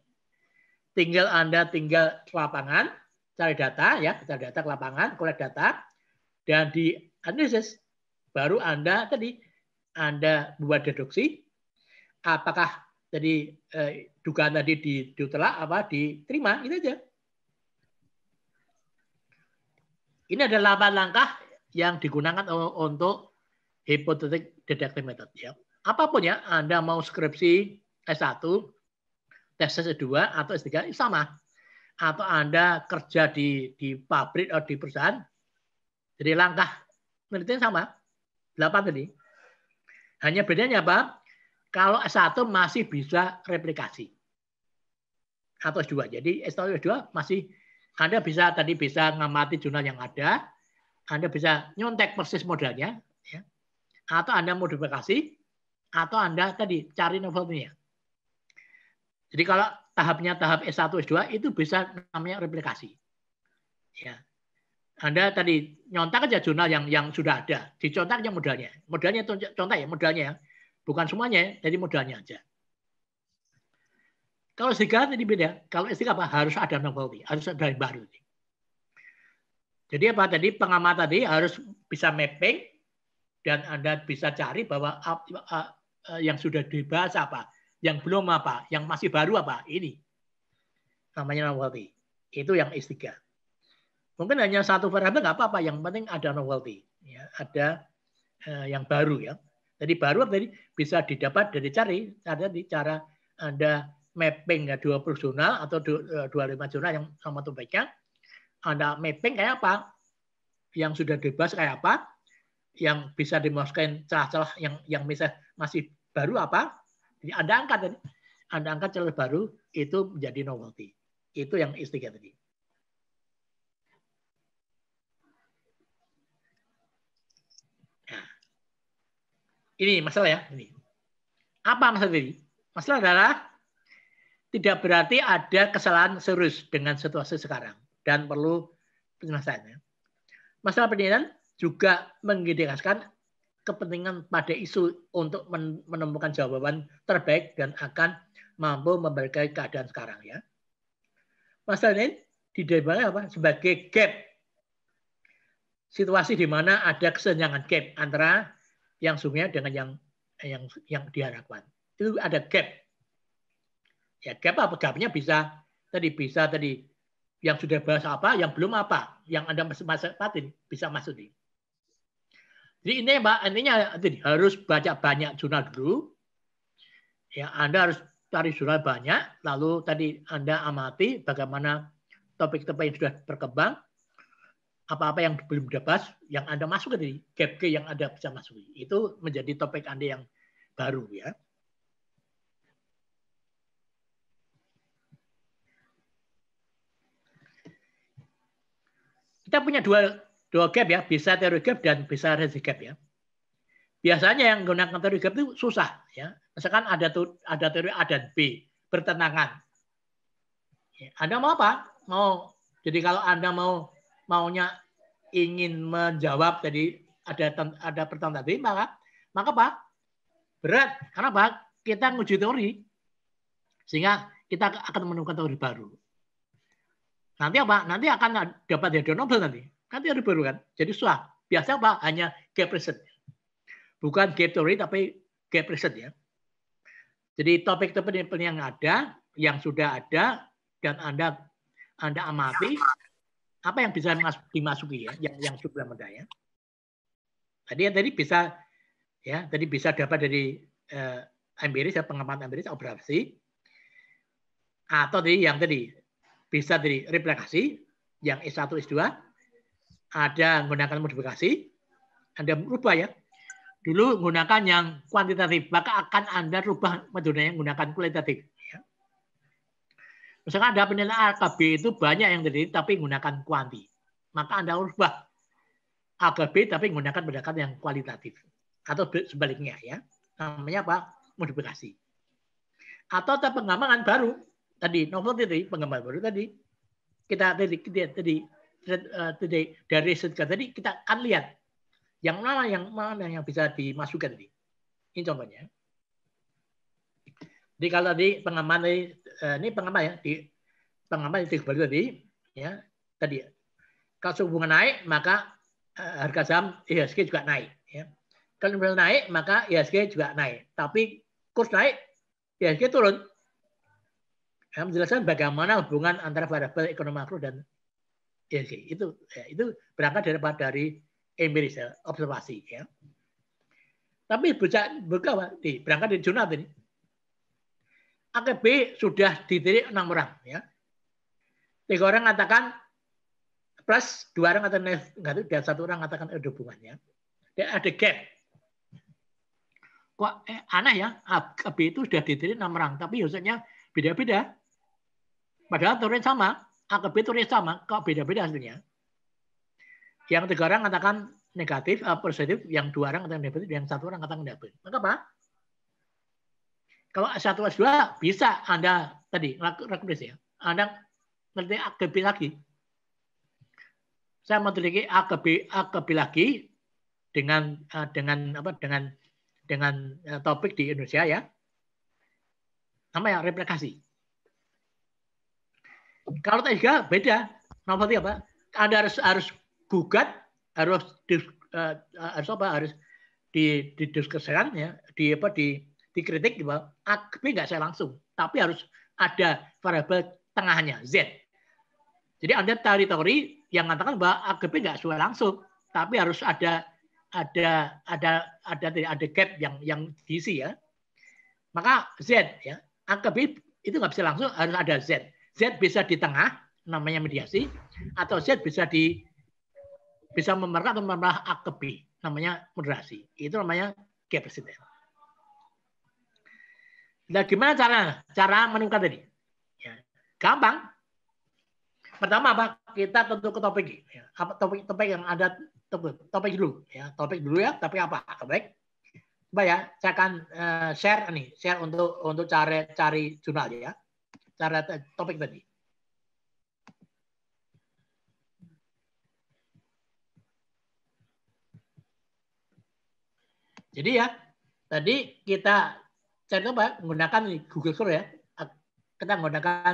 Tinggal Anda tinggal ke lapangan, cari data ya, cari data ke lapangan, kolek data, dan di analisis baru Anda tadi Anda buat deduksi apakah tadi eh, dugaan tadi di telah apa diterima itu aja. Ini ada 8 langkah yang digunakan untuk hipotetik deductive method ya apapun ya, Anda mau skripsi S1, tes S2 atau S3 sama. Atau Anda kerja di di pabrik atau di perusahaan. Jadi langkah penelitian sama. 8 tadi. Hanya bedanya apa? Kalau S1 masih bisa replikasi. Atau S2. Jadi S1 S2 masih Anda bisa tadi bisa ngamati jurnal yang ada, Anda bisa nyontek persis modalnya, ya. atau Anda modifikasi, atau Anda tadi cari novelnya Jadi kalau tahapnya tahap S1, S2 itu bisa namanya replikasi. Ya. Anda tadi nyontak aja jurnal yang yang sudah ada, dicontak aja modalnya. Modalnya contoh ya, modalnya ya. Bukan semuanya, ya, jadi modalnya aja. Kalau S3 tadi beda. Kalau S3 apa? Harus ada novelty, harus ada yang baru. Jadi apa tadi pengamat tadi harus bisa mapping dan Anda bisa cari bahwa ah, Eh, yang sudah dibahas apa, yang belum apa, yang masih baru apa, ini namanya novelty. Itu yang S3. Mungkin hanya satu variabel nggak apa-apa, yang penting ada novelty, ya, ada eh, yang baru ya. Jadi baru tadi bisa didapat dari cari, ada di cara Anda mapping ya 20 zona atau 25 eh, zona yang sama topiknya. Anda mapping kayak apa? Yang sudah dibahas kayak apa? yang bisa dimasukkan celah-celah yang yang misalnya masih baru apa? Jadi Anda angkat tadi. Anda angkat celah baru itu menjadi novelty. Itu yang istiga tadi. Nah. Ini masalah ya. Ini. Apa masalah tadi? Masalah adalah tidak berarti ada kesalahan serius dengan situasi sekarang dan perlu penyelesaiannya. Masalah pendidikan juga mengindikasikan kepentingan pada isu untuk menemukan jawaban terbaik dan akan mampu memperbaiki keadaan sekarang ya. Masalahnya ini didebatkan apa? Sebagai gap. Situasi di mana ada kesenjangan gap antara yang sungguh dengan yang yang yang diharapkan. Itu ada gap. Ya gap apa? Gapnya bisa tadi bisa tadi yang sudah bahas apa, yang belum apa, yang Anda masih patin bisa masuk di. Jadi ini Mbak, intinya harus baca banyak jurnal dulu. Ya, Anda harus cari jurnal banyak, lalu tadi Anda amati bagaimana topik-topik yang sudah berkembang, apa-apa yang belum dibahas, yang Anda masuk di gap yang Anda bisa masuki. Itu menjadi topik Anda yang baru ya. Kita punya dua dua gap ya, bisa teori gap dan bisa resi gap ya. Biasanya yang menggunakan teori gap itu susah ya. Misalkan ada ada teori A dan B bertentangan. Ya, Anda mau apa? Mau jadi kalau Anda mau maunya ingin menjawab jadi ada ada pertanyaan tadi maka maka Pak berat karena Pak kita menguji teori sehingga kita akan menemukan teori baru. Nanti apa? Nanti akan dapat hadiah Nobel nanti. Kan ada baru kan. Jadi swap. Biasa apa? Hanya gap present, Bukan gap theory tapi gap present ya. Jadi topik-topik yang ada, yang sudah ada, dan Anda Anda amati, apa yang bisa dimasuki ya, yang, yang sudah ya. Tadi yang tadi bisa ya, tadi bisa dapat dari eh, empiris ya pengamatan empiris operasi atau dari yang tadi bisa dari replikasi yang S1 S2 ada menggunakan modifikasi, Anda rubah ya. Dulu menggunakan yang kuantitatif, maka akan Anda rubah metodenya yang menggunakan kualitatif. Ya. Misalkan ada penilaian AKB itu banyak yang terjadi tapi menggunakan kuanti. Maka Anda rubah AKB tapi menggunakan pendekatan yang kualitatif. Atau sebaliknya ya. Namanya apa? Modifikasi. Atau ada pengembangan baru tadi, nomor tadi, pengembangan baru tadi. Kita tadi, kita tadi Eh, today dari surga tadi kita akan lihat yang mana yang mana yang bisa dimasukkan di ini contohnya jadi kalau tadi pengaman eh, ini pengaman ya di pengaman itu kembali tadi ya tadi kalau suku bunga naik maka eh, harga saham IHSG e juga naik ya kalau nilai naik maka IHSG e juga naik tapi kurs naik IHSG e turun yang menjelaskan bagaimana hubungan antara variabel ekonomi makro dan ya, itu ya, itu berangkat dari dari empiris ya, observasi ya. Tapi buka buka di berangkat dari jurnal ini. AKB sudah ditirik enam orang ya. Tiga orang mengatakan plus dua orang katakan itu dan satu orang mengatakan ada hubungannya. Dan ada gap. Kok eh, aneh ya, AKB itu sudah ditirik enam orang, tapi maksudnya beda-beda. Padahal turun sama, A ke B itu range sama, kok beda-beda hasilnya. Yang tiga orang katakan negatif, uh, positif, yang dua orang katakan negatif, yang satu orang katakan negatif. Maka apa? Kalau satu S2 bisa Anda tadi, rekomendasi ya. Anda nanti A ke B lagi. Saya memiliki A ke B, A ke B lagi dengan eh, dengan apa dengan dengan eh, topik di Indonesia ya. sama ya replikasi. Kalau Tiga beda. Nomor tiga apa? Anda harus harus gugat, harus di, uh, eh, eh, harus apa? Harus di didiskusikan ya, di apa di dikritik di bawah. tapi nggak saya langsung, tapi harus ada variabel tengahnya Z. Jadi ada teori-teori yang mengatakan bahwa AGP nggak sesuai langsung, tapi harus ada ada ada ada ada gap yang yang diisi ya. Maka Z ya, AGP itu nggak bisa langsung harus ada Z. Z bisa di tengah, namanya mediasi, atau Z bisa di bisa memerah atau memerah A ke B, namanya moderasi. Itu namanya kapasitas. Nah, gimana cara cara menemukan tadi? Ya, gampang. Pertama apa? Kita tentu ke topik. Ya, topik topik yang ada topik, topik dulu ya. Topik dulu ya, tapi apa? Topik Coba ya, saya akan eh, share nih, share untuk untuk cari cari jurnal ya cara topik tadi. Jadi ya, tadi kita cari coba menggunakan Google Scholar ya. Kita menggunakan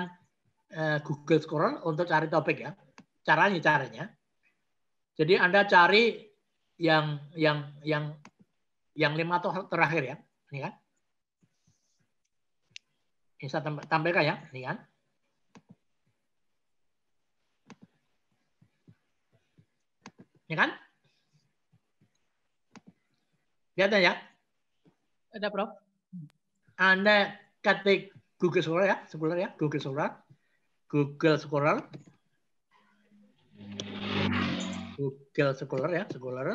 eh, Google Scholar untuk cari topik ya. Caranya caranya. Jadi Anda cari yang yang yang yang lima terakhir ya. Ini kan bisa tampilkan ya, ini kan. Ini kan? Lihat ya? Ada, Prof. Anda ketik Google Scholar ya, Scholar ya, Google Scholar. Google Scholar. Google Scholar ya, Scholar.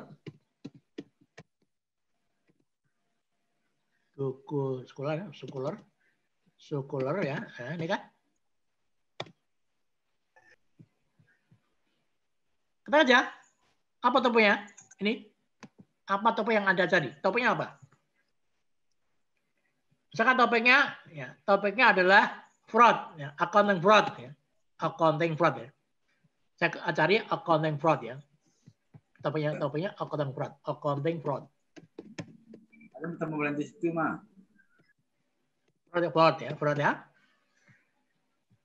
Google Scholar ya, Scholar color ya. Nah, ini kan. Kita aja. Apa topiknya? Ini. Apa topik yang ada tadi? Topiknya apa? Misalkan topiknya, ya, topiknya adalah fraud, ya, accounting fraud, ya, accounting fraud ya. Saya cari accounting fraud ya. Topiknya, topiknya accounting fraud, accounting fraud. Ada ketemu berhenti situ mah. Project Cloud ya, Cloud ya.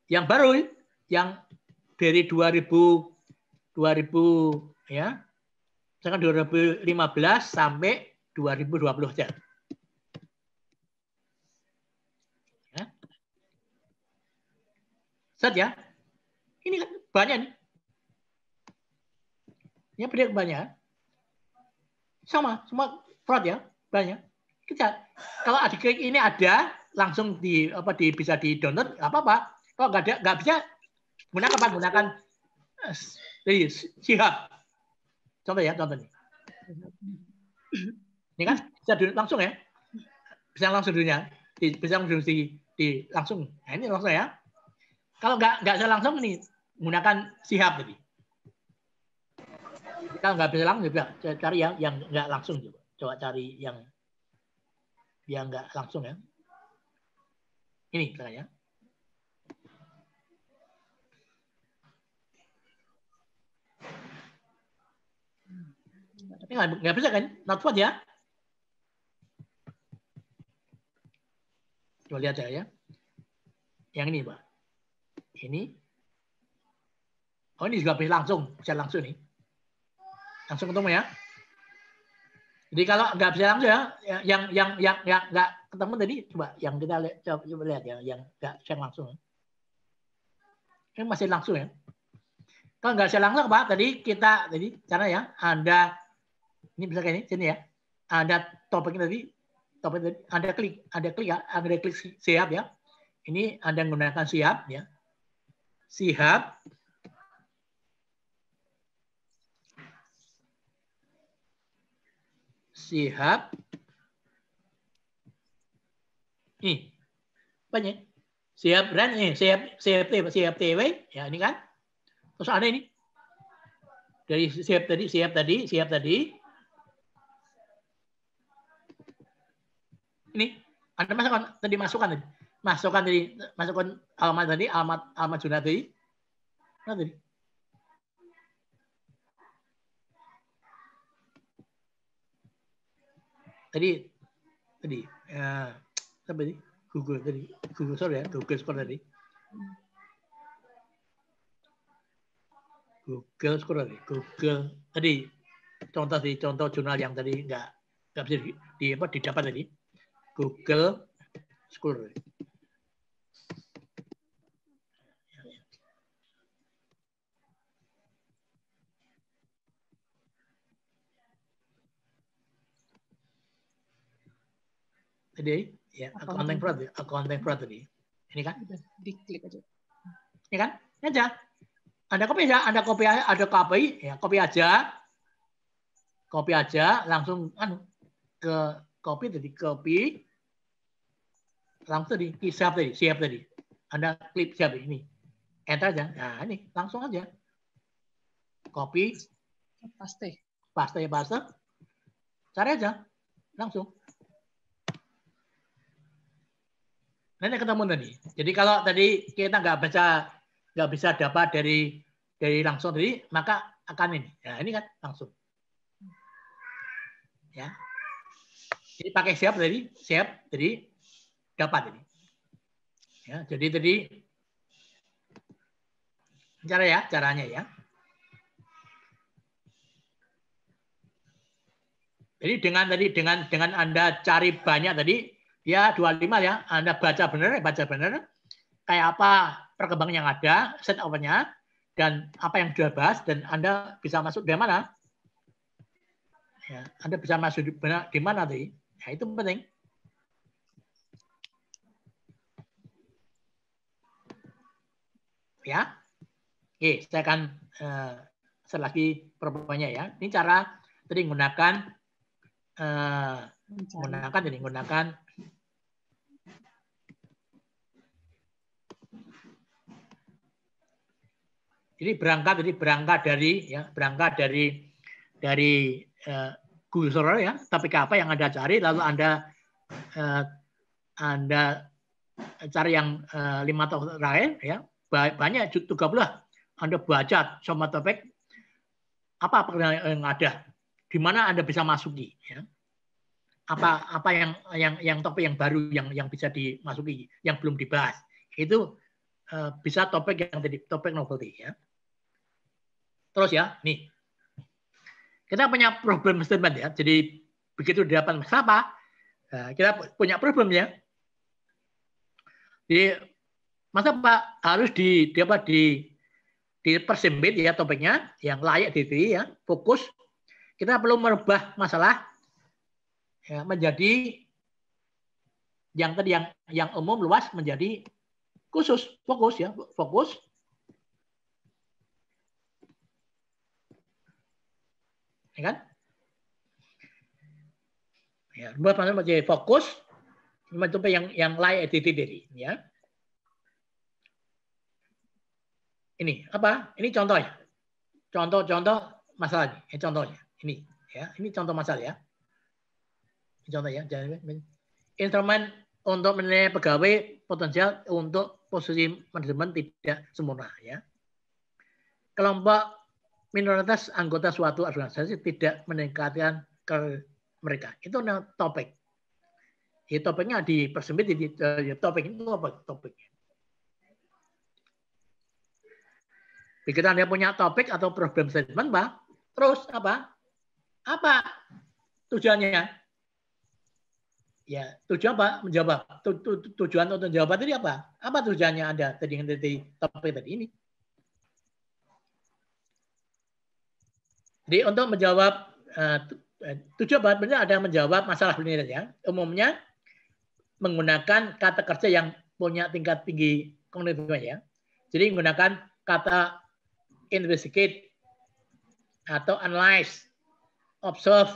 Yang baru yang dari 2000 2000 ya. Misalkan 2015 sampai 2020 ya. Set ya. Ini kan banyak nih. Ini banyak banyak. Sama, semua fraud ya, banyak. Kita, kalau adik klik ini ada, langsung di apa di bisa di download nggak apa-apa. kok nggak ada nggak bisa gunakan apa gunakan dari sihab. Contoh ya contoh nih. Ini kan bisa di, langsung ya. Bisa langsung dunia. Di, bisa langsung di, di langsung. Nah, ini langsung ya. Kalau nggak nggak bisa langsung ini gunakan sihab tadi. Kalau nggak bisa langsung juga cari yang yang nggak langsung juga. Coba cari yang yang nggak langsung ya. Ini silakan ya. Tapi nggak bisa kan? Not what ya? Coba lihat ya. ya. Yang ini, Pak. Ini. Oh, ini juga bisa langsung. Bisa langsung nih. Langsung ketemu ya. Jadi kalau nggak bisa langsung ya, ya yang yang yang yang nggak pertama tadi coba yang kita lihat coba, coba lihat ya yang nggak share langsung ini masih langsung ya kalau nggak share langsung pak tadi kita tadi cara ya ada ini bisa kayak ini sini ya ada topik tadi topik tadi ada klik ada klik ya ada klik siap ya ini ada menggunakan siap ya siap siap Nih, apa nih? Siap brand eh siap siap siap TW ya ini kan. Terus ada ini dari siap tadi siap tadi siap tadi. Ini ada masukan tadi masukan tadi masukan tadi masukkan alamat tadi alamat alamat Juna tadi. Mana tadi? Tadi tadi. Ya apa ini? Google tadi. Google sorry ya, Google Scholar tadi. Google Scholar, tadi Google tadi contoh di contoh jurnal yang tadi nggak nggak bisa di, di apa didapat tadi Google Scholar. Jadi Iya, ya accounting fraud accounting fraud tadi ini kan diklik aja ini kan ini aja ada kopi aja ada copy ada kopi ya kopi aja kopi aja langsung kan ke kopi jadi kopi langsung di siap tadi siap tadi anda klik siap ini enter aja nah ini langsung aja kopi paste paste paste cari aja langsung Nanti ketemu tadi. Jadi kalau tadi kita nggak baca nggak bisa dapat dari dari langsung tadi, maka akan ini. Ya, ini kan langsung. Ya. Jadi pakai siap tadi, siap tadi dapat tadi. Ya, jadi tadi cara ya, caranya ya. Jadi dengan tadi dengan dengan Anda cari banyak tadi ya 25 ya Anda baca benar baca benar kayak apa perkembangan yang ada set awalnya dan apa yang sudah bahas dan Anda bisa masuk di mana ya Anda bisa masuk di, di mana tadi ya itu penting ya Oke, saya akan uh, set lagi ya. Ini cara tadi menggunakan uh, menggunakan jadi menggunakan Jadi berangkat jadi berangkat dari ya berangkat dari dari uh, eh, Google Scholar ya tapi apa yang Anda cari lalu Anda uh, Anda cari yang uh, lima tahun terakhir ya banyak lah. Anda baca sama topik apa yang ada di mana Anda bisa masuki ya apa apa yang yang yang topik yang baru yang yang bisa dimasuki yang belum dibahas itu bisa topik yang tadi topik novelty ya Terus ya, nih. Kita punya problem statement ya. Jadi begitu di depan masalah, eh, kita punya problem ya. Di masa Pak harus di, di apa di dipersempit ya topiknya yang layak diri ya fokus kita perlu merubah masalah ya, menjadi yang tadi yang yang umum luas menjadi khusus fokus ya fokus ya kan? Ya, buat mana jadi fokus, itu yang yang lain edit diri, ya. Ini apa? Ini contohnya. Contoh-contoh masalahnya, ini contohnya. Ini ya, ini contoh masalah ya. Ini contoh ya, jangan instrumen untuk menilai pegawai potensial untuk posisi manajemen tidak sempurna ya. Kelompok minoritas anggota suatu organisasi tidak meningkatkan ke mereka. Itu topik. Ya, topiknya di persempit di ya, topik itu apa topiknya? Begitu Anda punya topik atau problem statement, Pak, terus apa? Apa tujuannya? Ya, tujuan apa? Menjawab. tujuan untuk menjawab tadi apa? Apa tujuannya Anda tadi tadi topik tadi ini? Jadi untuk menjawab eh, eh, tujuh bahan benar ada menjawab masalah pelener ya. Umumnya menggunakan kata kerja yang punya tingkat tinggi kognitifnya ya. Jadi menggunakan kata investigate atau analyze, observe.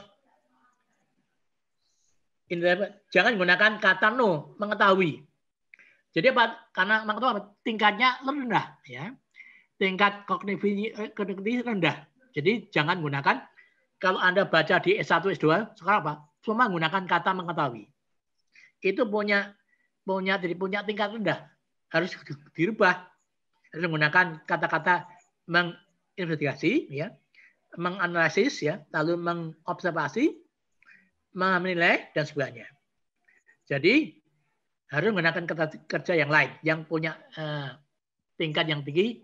Jangan menggunakan kata no, mengetahui. Jadi apa? Karena mengetahui tingkatnya rendah ya. Tingkat kognitif eh, rendah. Jadi jangan gunakan kalau Anda baca di S1 S2 sekarang apa? Cuma gunakan kata mengetahui. Itu punya punya jadi punya tingkat rendah. Harus dirubah. Harus menggunakan kata-kata menginvestigasi ya, menganalisis ya, lalu mengobservasi, menilai dan sebagainya. Jadi harus menggunakan kata kerja yang lain yang punya uh, tingkat yang tinggi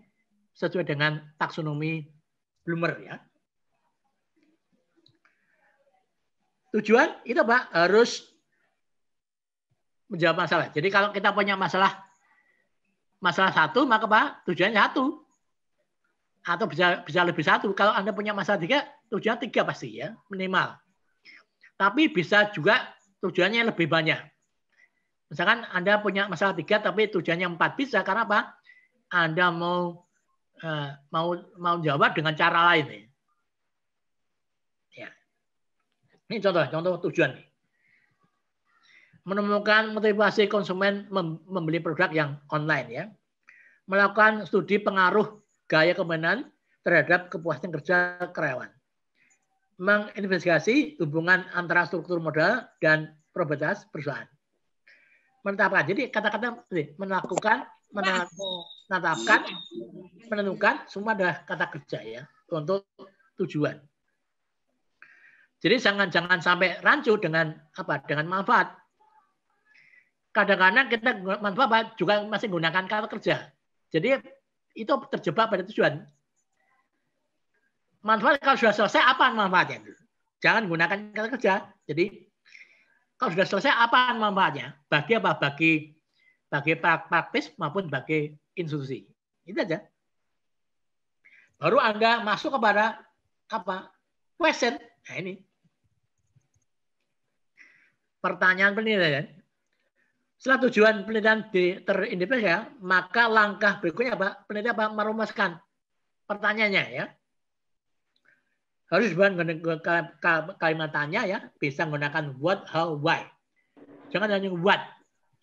sesuai dengan taksonomi bloomer ya. Tujuan itu Pak harus menjawab masalah. Jadi kalau kita punya masalah masalah satu maka Pak tujuannya satu atau bisa bisa lebih satu. Kalau Anda punya masalah tiga tujuan tiga pasti ya minimal. Tapi bisa juga tujuannya lebih banyak. Misalkan Anda punya masalah tiga tapi tujuannya empat bisa karena apa? Anda mau Eh, mau mau jawab dengan cara lain nih. Ya. Ini contoh-contoh tujuan nih. Menemukan motivasi konsumen membeli produk yang online ya. Melakukan studi pengaruh gaya kemenan terhadap kepuasan kerja karyawan. Menginvestigasi hubungan antara struktur modal dan probabilitas perusahaan. Menetapkan. Jadi kata-kata melakukan menetapkan, menentukan, semua adalah kata kerja ya untuk tujuan. Jadi jangan jangan sampai rancu dengan apa dengan manfaat. Kadang-kadang kita manfaat juga masih menggunakan kata kerja. Jadi itu terjebak pada tujuan. Manfaat kalau sudah selesai apa manfaatnya? Jangan gunakan kata kerja. Jadi kalau sudah selesai apa manfaatnya? Bagi apa? Bagi bagi praktis maupun bagi institusi. Itu aja. Baru Anda masuk kepada apa? Question. Nah ini. Pertanyaan penelitian. Setelah tujuan penelitian di, terindependen, ya, maka langkah berikutnya apa? Penelitian apa? Merumuskan pertanyaannya ya. Harus menggunakan kalimat tanya ya, bisa menggunakan what, how, why. Jangan hanya what.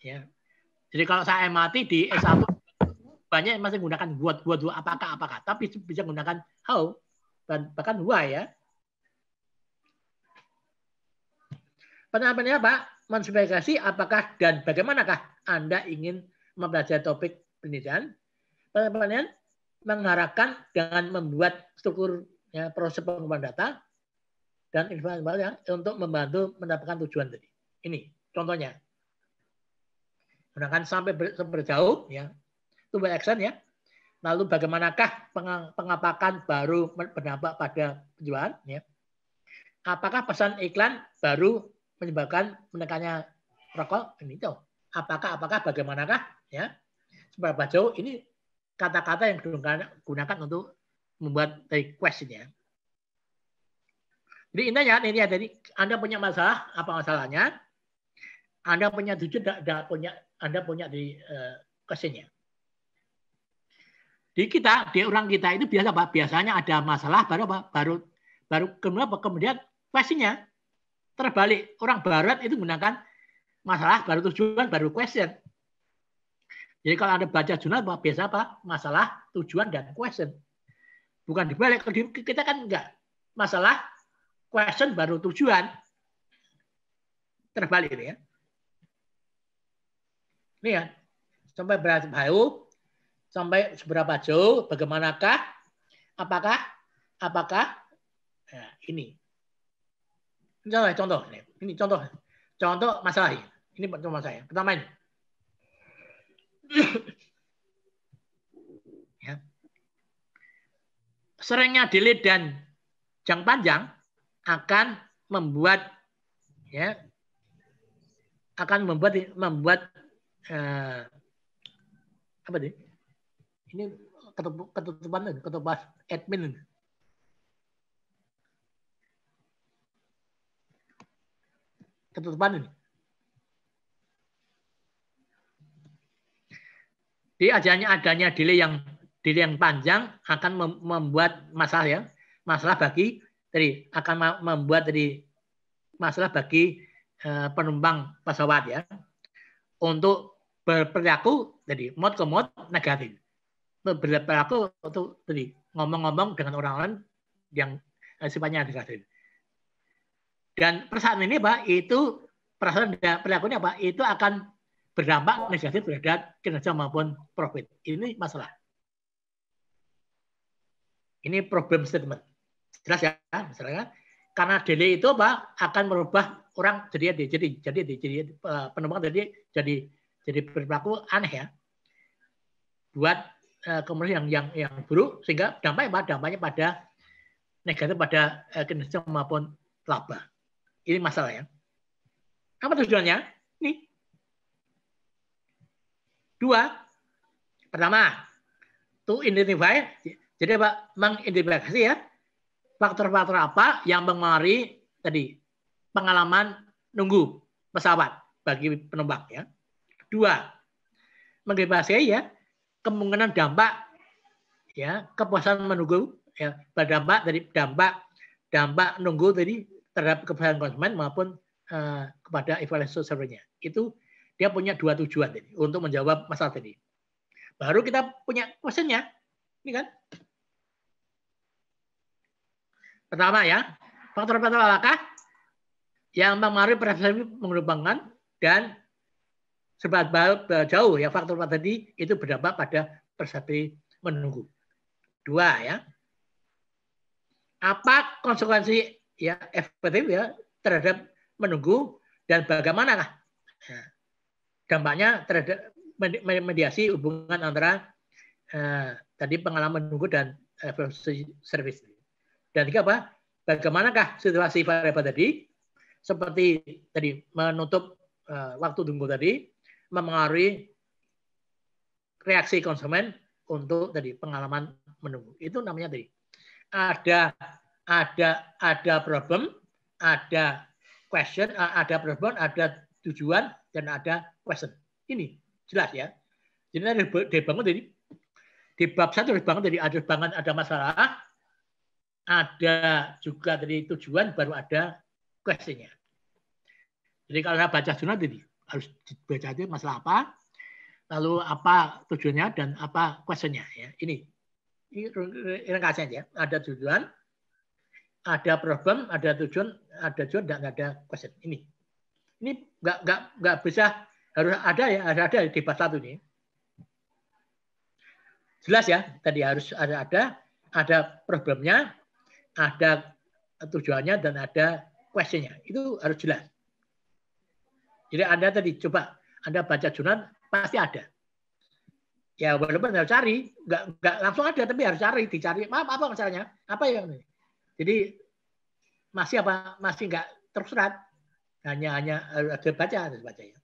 Ya. Jadi kalau saya mati di S1 banyak yang masih menggunakan buat buat buat apakah apakah, tapi bisa menggunakan how dan bahkan why ya. Pertanyaannya Pak, menspesifikasi apakah dan bagaimanakah Anda ingin mempelajari topik penelitian? Pertanyaan mengharapkan dengan membuat struktur ya, proses pengumpulan data dan informasi yang untuk membantu mendapatkan tujuan tadi. Ini contohnya gunakan sampai berjauh ya itu by action ya lalu bagaimanakah pengapakan baru berdampak pada penjualan ya apakah pesan iklan baru menyebabkan menekannya rokok ini apakah apakah bagaimanakah ya seberapa jauh ini kata-kata yang digunakan untuk membuat request ini ya jadi intinya ini ya, jadi Anda punya masalah, apa masalahnya? Anda punya tujuh, tidak punya anda punya di eh, Di kita, di orang kita itu biasa Pak, biasanya ada masalah baru apa? Baru baru kemudian apa? kemudian questionnya terbalik. Orang barat itu menggunakan masalah baru tujuan baru question. Jadi kalau Anda baca jurnal Pak, biasa Pak, masalah, tujuan dan question. Bukan dibalik kita kan enggak. Masalah, question baru tujuan. Terbalik ini ya. Ini ya. Sampai berapa jauh? Sampai seberapa jauh? Bagaimanakah? Apakah? Apakah? ya ini. Ini contoh, contoh. Ini contoh. Contoh masalah ini. Ini contoh saya. Pertama ini. ya. Seringnya delay dan jang panjang akan membuat ya akan membuat membuat uh, apa deh? Ini ketutupan ketutupan admin. Ketutupan ini. Di adanya adanya delay yang delay yang panjang akan membuat masalah ya, masalah bagi tadi akan membuat tadi masalah bagi eh, penumpang pesawat ya untuk berperilaku tadi mod ke mod negatif berperilaku untuk tadi ngomong-ngomong dengan orang lain yang eh, sifatnya negatif, dan perasaan ini pak itu perasaan dan perilakunya pak itu akan berdampak negatif terhadap kinerja maupun profit ini masalah ini problem statement jelas ya misalnya karena delay itu pak akan merubah orang jadi jadi jadi jadi eh, penumpang jadi jadi jadi berlaku aneh ya buat uh, yang yang yang buruk sehingga dampaknya pada dampaknya pada negatif pada eh, kinerja maupun laba ini masalah ya. apa tujuannya ini dua pertama to identify jadi pak mengidentifikasi ya faktor-faktor apa yang mempengaruhi tadi pengalaman nunggu pesawat bagi penumpang ya Dua, saya ya kemungkinan dampak ya kepuasan menunggu ya berdampak dari dampak dampak nunggu tadi terhadap kepuasan konsumen maupun uh, kepada evaluasi servernya. Itu dia punya dua tujuan tadi untuk menjawab masalah tadi. Baru kita punya questionnya, ini kan? Pertama ya, faktor-faktor apakah yang mempengaruhi persepsi menggunakan dan sempat jauh ya faktor faktor tadi itu berdampak pada persepsi menunggu. Dua ya. Apa konsekuensi ya efektif ya terhadap menunggu dan bagaimana nah, ya, dampaknya terhadap mediasi hubungan antara eh, tadi pengalaman menunggu dan eh, evaluasi service. Dan tiga apa? Bagaimanakah situasi variabel tadi seperti tadi menutup eh, waktu tunggu tadi mempengaruhi reaksi konsumen untuk tadi pengalaman menunggu. Itu namanya tadi ada ada ada problem, ada question, eh, ada problem, ada tujuan dan ada question. Ini jelas ya. Jadi ada dibangun dari di bab satu dibangun dari ada banget ada masalah, ada juga dari tujuan baru ada questionnya. Jadi kalau saya baca jurnal tadi, harus dibaca itu masalah apa, lalu apa tujuannya dan apa questionnya ya. Ini ini ringkasnya ya. Ada tujuan, ada problem, ada tujuan, ada tujuan dan ada question. Ini ini nggak nggak nggak bisa harus ada ya harus ada di pasal satu nih. Jelas ya tadi harus ada ada ada problemnya, ada tujuannya dan ada questionnya. Itu harus jelas. Jadi Anda tadi coba Anda baca jurnal pasti ada. Ya walaupun harus cari, nggak nggak langsung ada tapi harus cari, dicari. Maaf apa caranya? Apa yang ini? Jadi masih apa? Masih nggak tersurat. Hanya hanya eh, ada baca harus baca ya.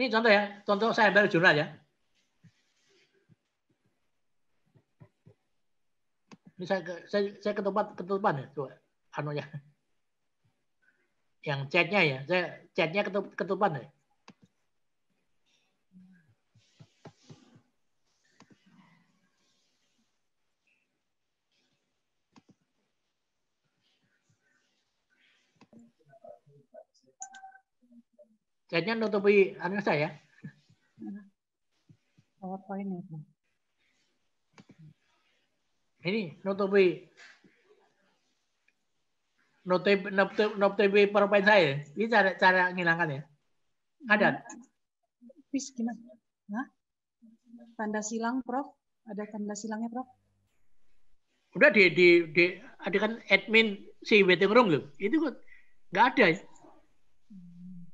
Ini contoh ya, contoh saya ambil jurnal ya. Ini saya saya, saya ketupat ketupat ya, tuh, anu ya. Yang chatnya ya, saya chatnya ketup, ketupat ya. Chatnya nutupi anu saya. PowerPoint ya. Ini Noto B PowerPoint saya. Ini cara cara ngilangkan ya. Ada. Hmm. Bis gimana? Hah? Tanda silang, Prof. Ada tanda silangnya, Prof. Udah di di, di ada kan admin si waiting room loh. Itu kok nggak ada. Ya? Hmm.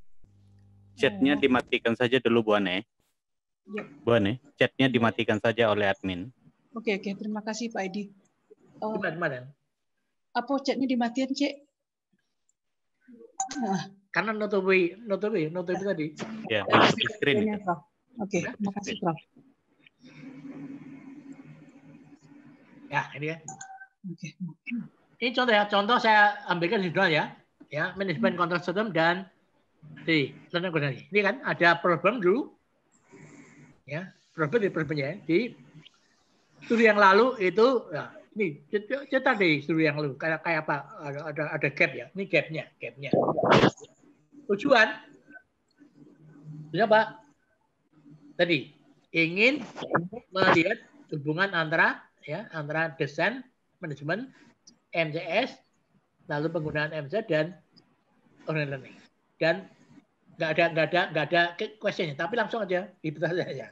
Chatnya hmm. dimatikan saja dulu Bu Ane. Ya. Bu Ane, chatnya dimatikan saja oleh admin. Oke, okay, oke. Okay. Terima kasih Pak Edi. Uh, eh, gimana, gimana? Apa chatnya dimatiin, Cek? Nah. Karena notobi, notobi, notobi tadi. Ya, yeah, screen. Ya. Oke, okay, iya. terima kasih, Prof. Ya, ini ya. Oke. Okay. Ini contoh ya, contoh saya ambilkan judul ya. Ya, manajemen hmm. kontrol sistem dan di learning Ini kan ada problem dulu. Ya, problem di problemnya di studi yang lalu itu ya, ini cerita deh studi yang lalu kayak kayak apa ada ada, ada gap ya ini gapnya gapnya tujuan apa ya, tadi ingin melihat hubungan antara ya antara desain manajemen MCS lalu penggunaan MCS dan online learning dan nggak ada nggak ada nggak ada questionnya tapi langsung aja itu saja ya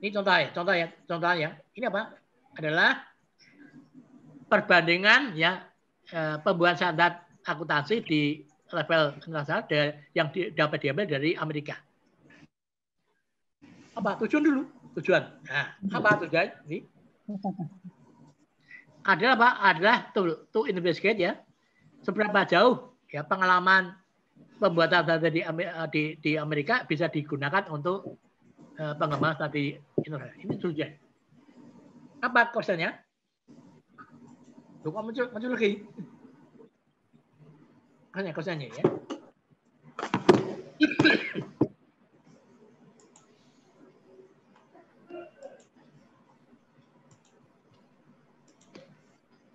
ini contoh ya, contoh ya, contoh ya. Ini apa? Adalah perbandingan ya eh, pembuatan standar akuntansi di level internasional yang dapat diambil dari Amerika. Apa tujuan dulu? Tujuan. Nah, apa tujuan? Ini adalah apa? Adalah to, to investigate ya. Seberapa jauh ya pengalaman pembuatan data di, di, di Amerika bisa digunakan untuk Eh, apa tadi ini sudah apa kosannya Bukan muncul, muncul lagi. Hanya kosannya ya.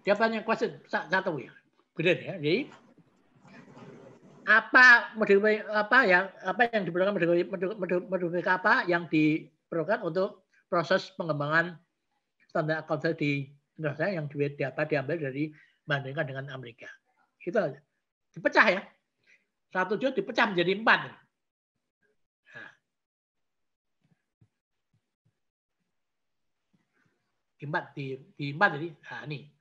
Dia banyak question satu ya. Benar ya. Jadi apa modifikasi apa yang apa yang diperlukan modifikasi apa yang diperlukan untuk proses pengembangan standar accounting di Indonesia yang di, di apa, diambil dari bandingkan dengan Amerika. Itu aja. Dipecah ya. Satu juta dipecah menjadi empat. Nah. empat, di, di empat jadi, nah ini.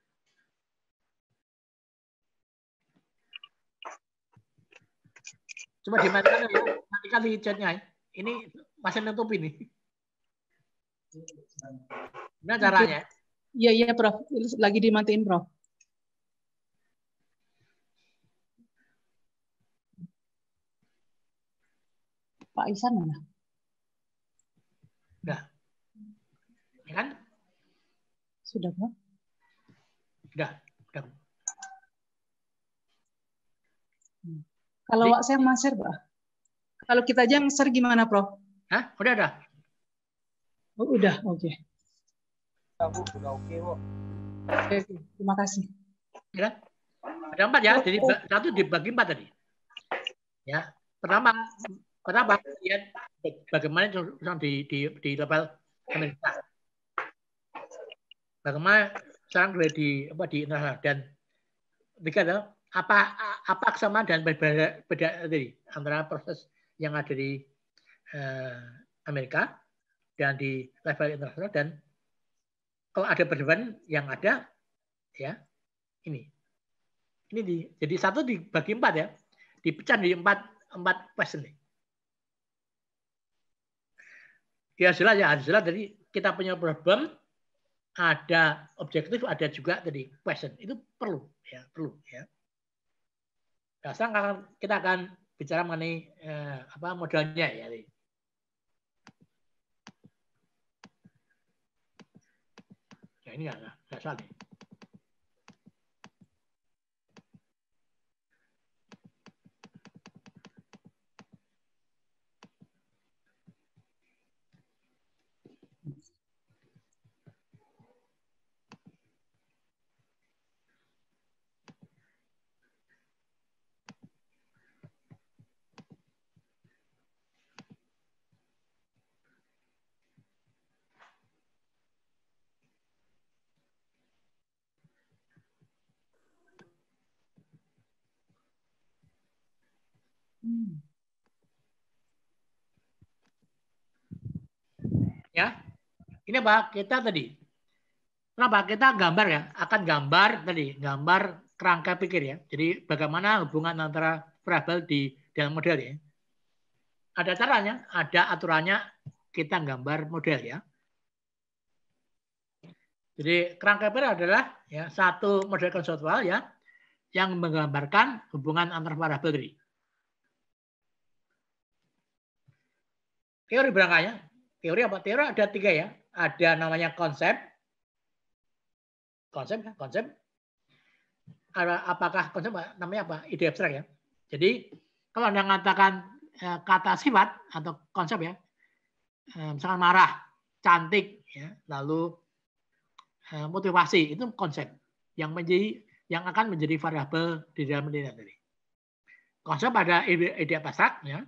Cuma dimatikan ya, nanti kali chatnya. Ya. Ini masih nutup ini. Gimana caranya? Iya, iya, Prof. Lagi dimatiin, Prof. Pak Isan mana? Udah. Ya kan? Sudah, Prof. Udah. Kalau Wak saya Mas Ser, pak. Kalau kita jangan Ser gimana, Prof? Hah? Udah, udah. Oh, udah, oke. Okay. oke, okay, terima kasih. Ya. Ada empat ya, jadi oh, oh. satu dibagi empat tadi. Ya, pertama, pertama ya, bagaimana di, di, di level Amerika. Bagaimana sekarang di apa di internasional dan tiga adalah apa apa kesamaan dan berbeda beda tadi antara proses yang ada di eh, Amerika dan di level internasional dan kalau ada perbedaan yang ada ya ini ini di, jadi satu dibagi empat ya dipecah di empat empat question nih ya jelas ya jelas jadi kita punya problem ada objektif ada juga tadi question itu perlu ya perlu ya Nah, sekarang akan, kita akan bicara mengenai eh, apa modalnya ya. Nah, ini enggak, nggak salah nih. ya. Ini apa? Kita tadi. Kenapa? Kita gambar ya, akan gambar tadi, gambar kerangka pikir ya. Jadi bagaimana hubungan antara variabel di dalam model ya. Ada caranya, ada aturannya kita gambar model ya. Jadi kerangka pikir adalah ya satu model konseptual ya yang menggambarkan hubungan antara variabel tadi. Teori udah teori apa? Teori ada tiga ya. Ada namanya konsep. Konsep, konsep. Apakah konsep namanya apa? Ide abstrak ya. Jadi kalau Anda mengatakan e, kata sifat atau konsep ya, e, misalkan marah, cantik, ya, lalu e, motivasi, itu konsep yang menjadi yang akan menjadi variabel di dalam diri tadi. Konsep pada ide, ide abstrak, ya.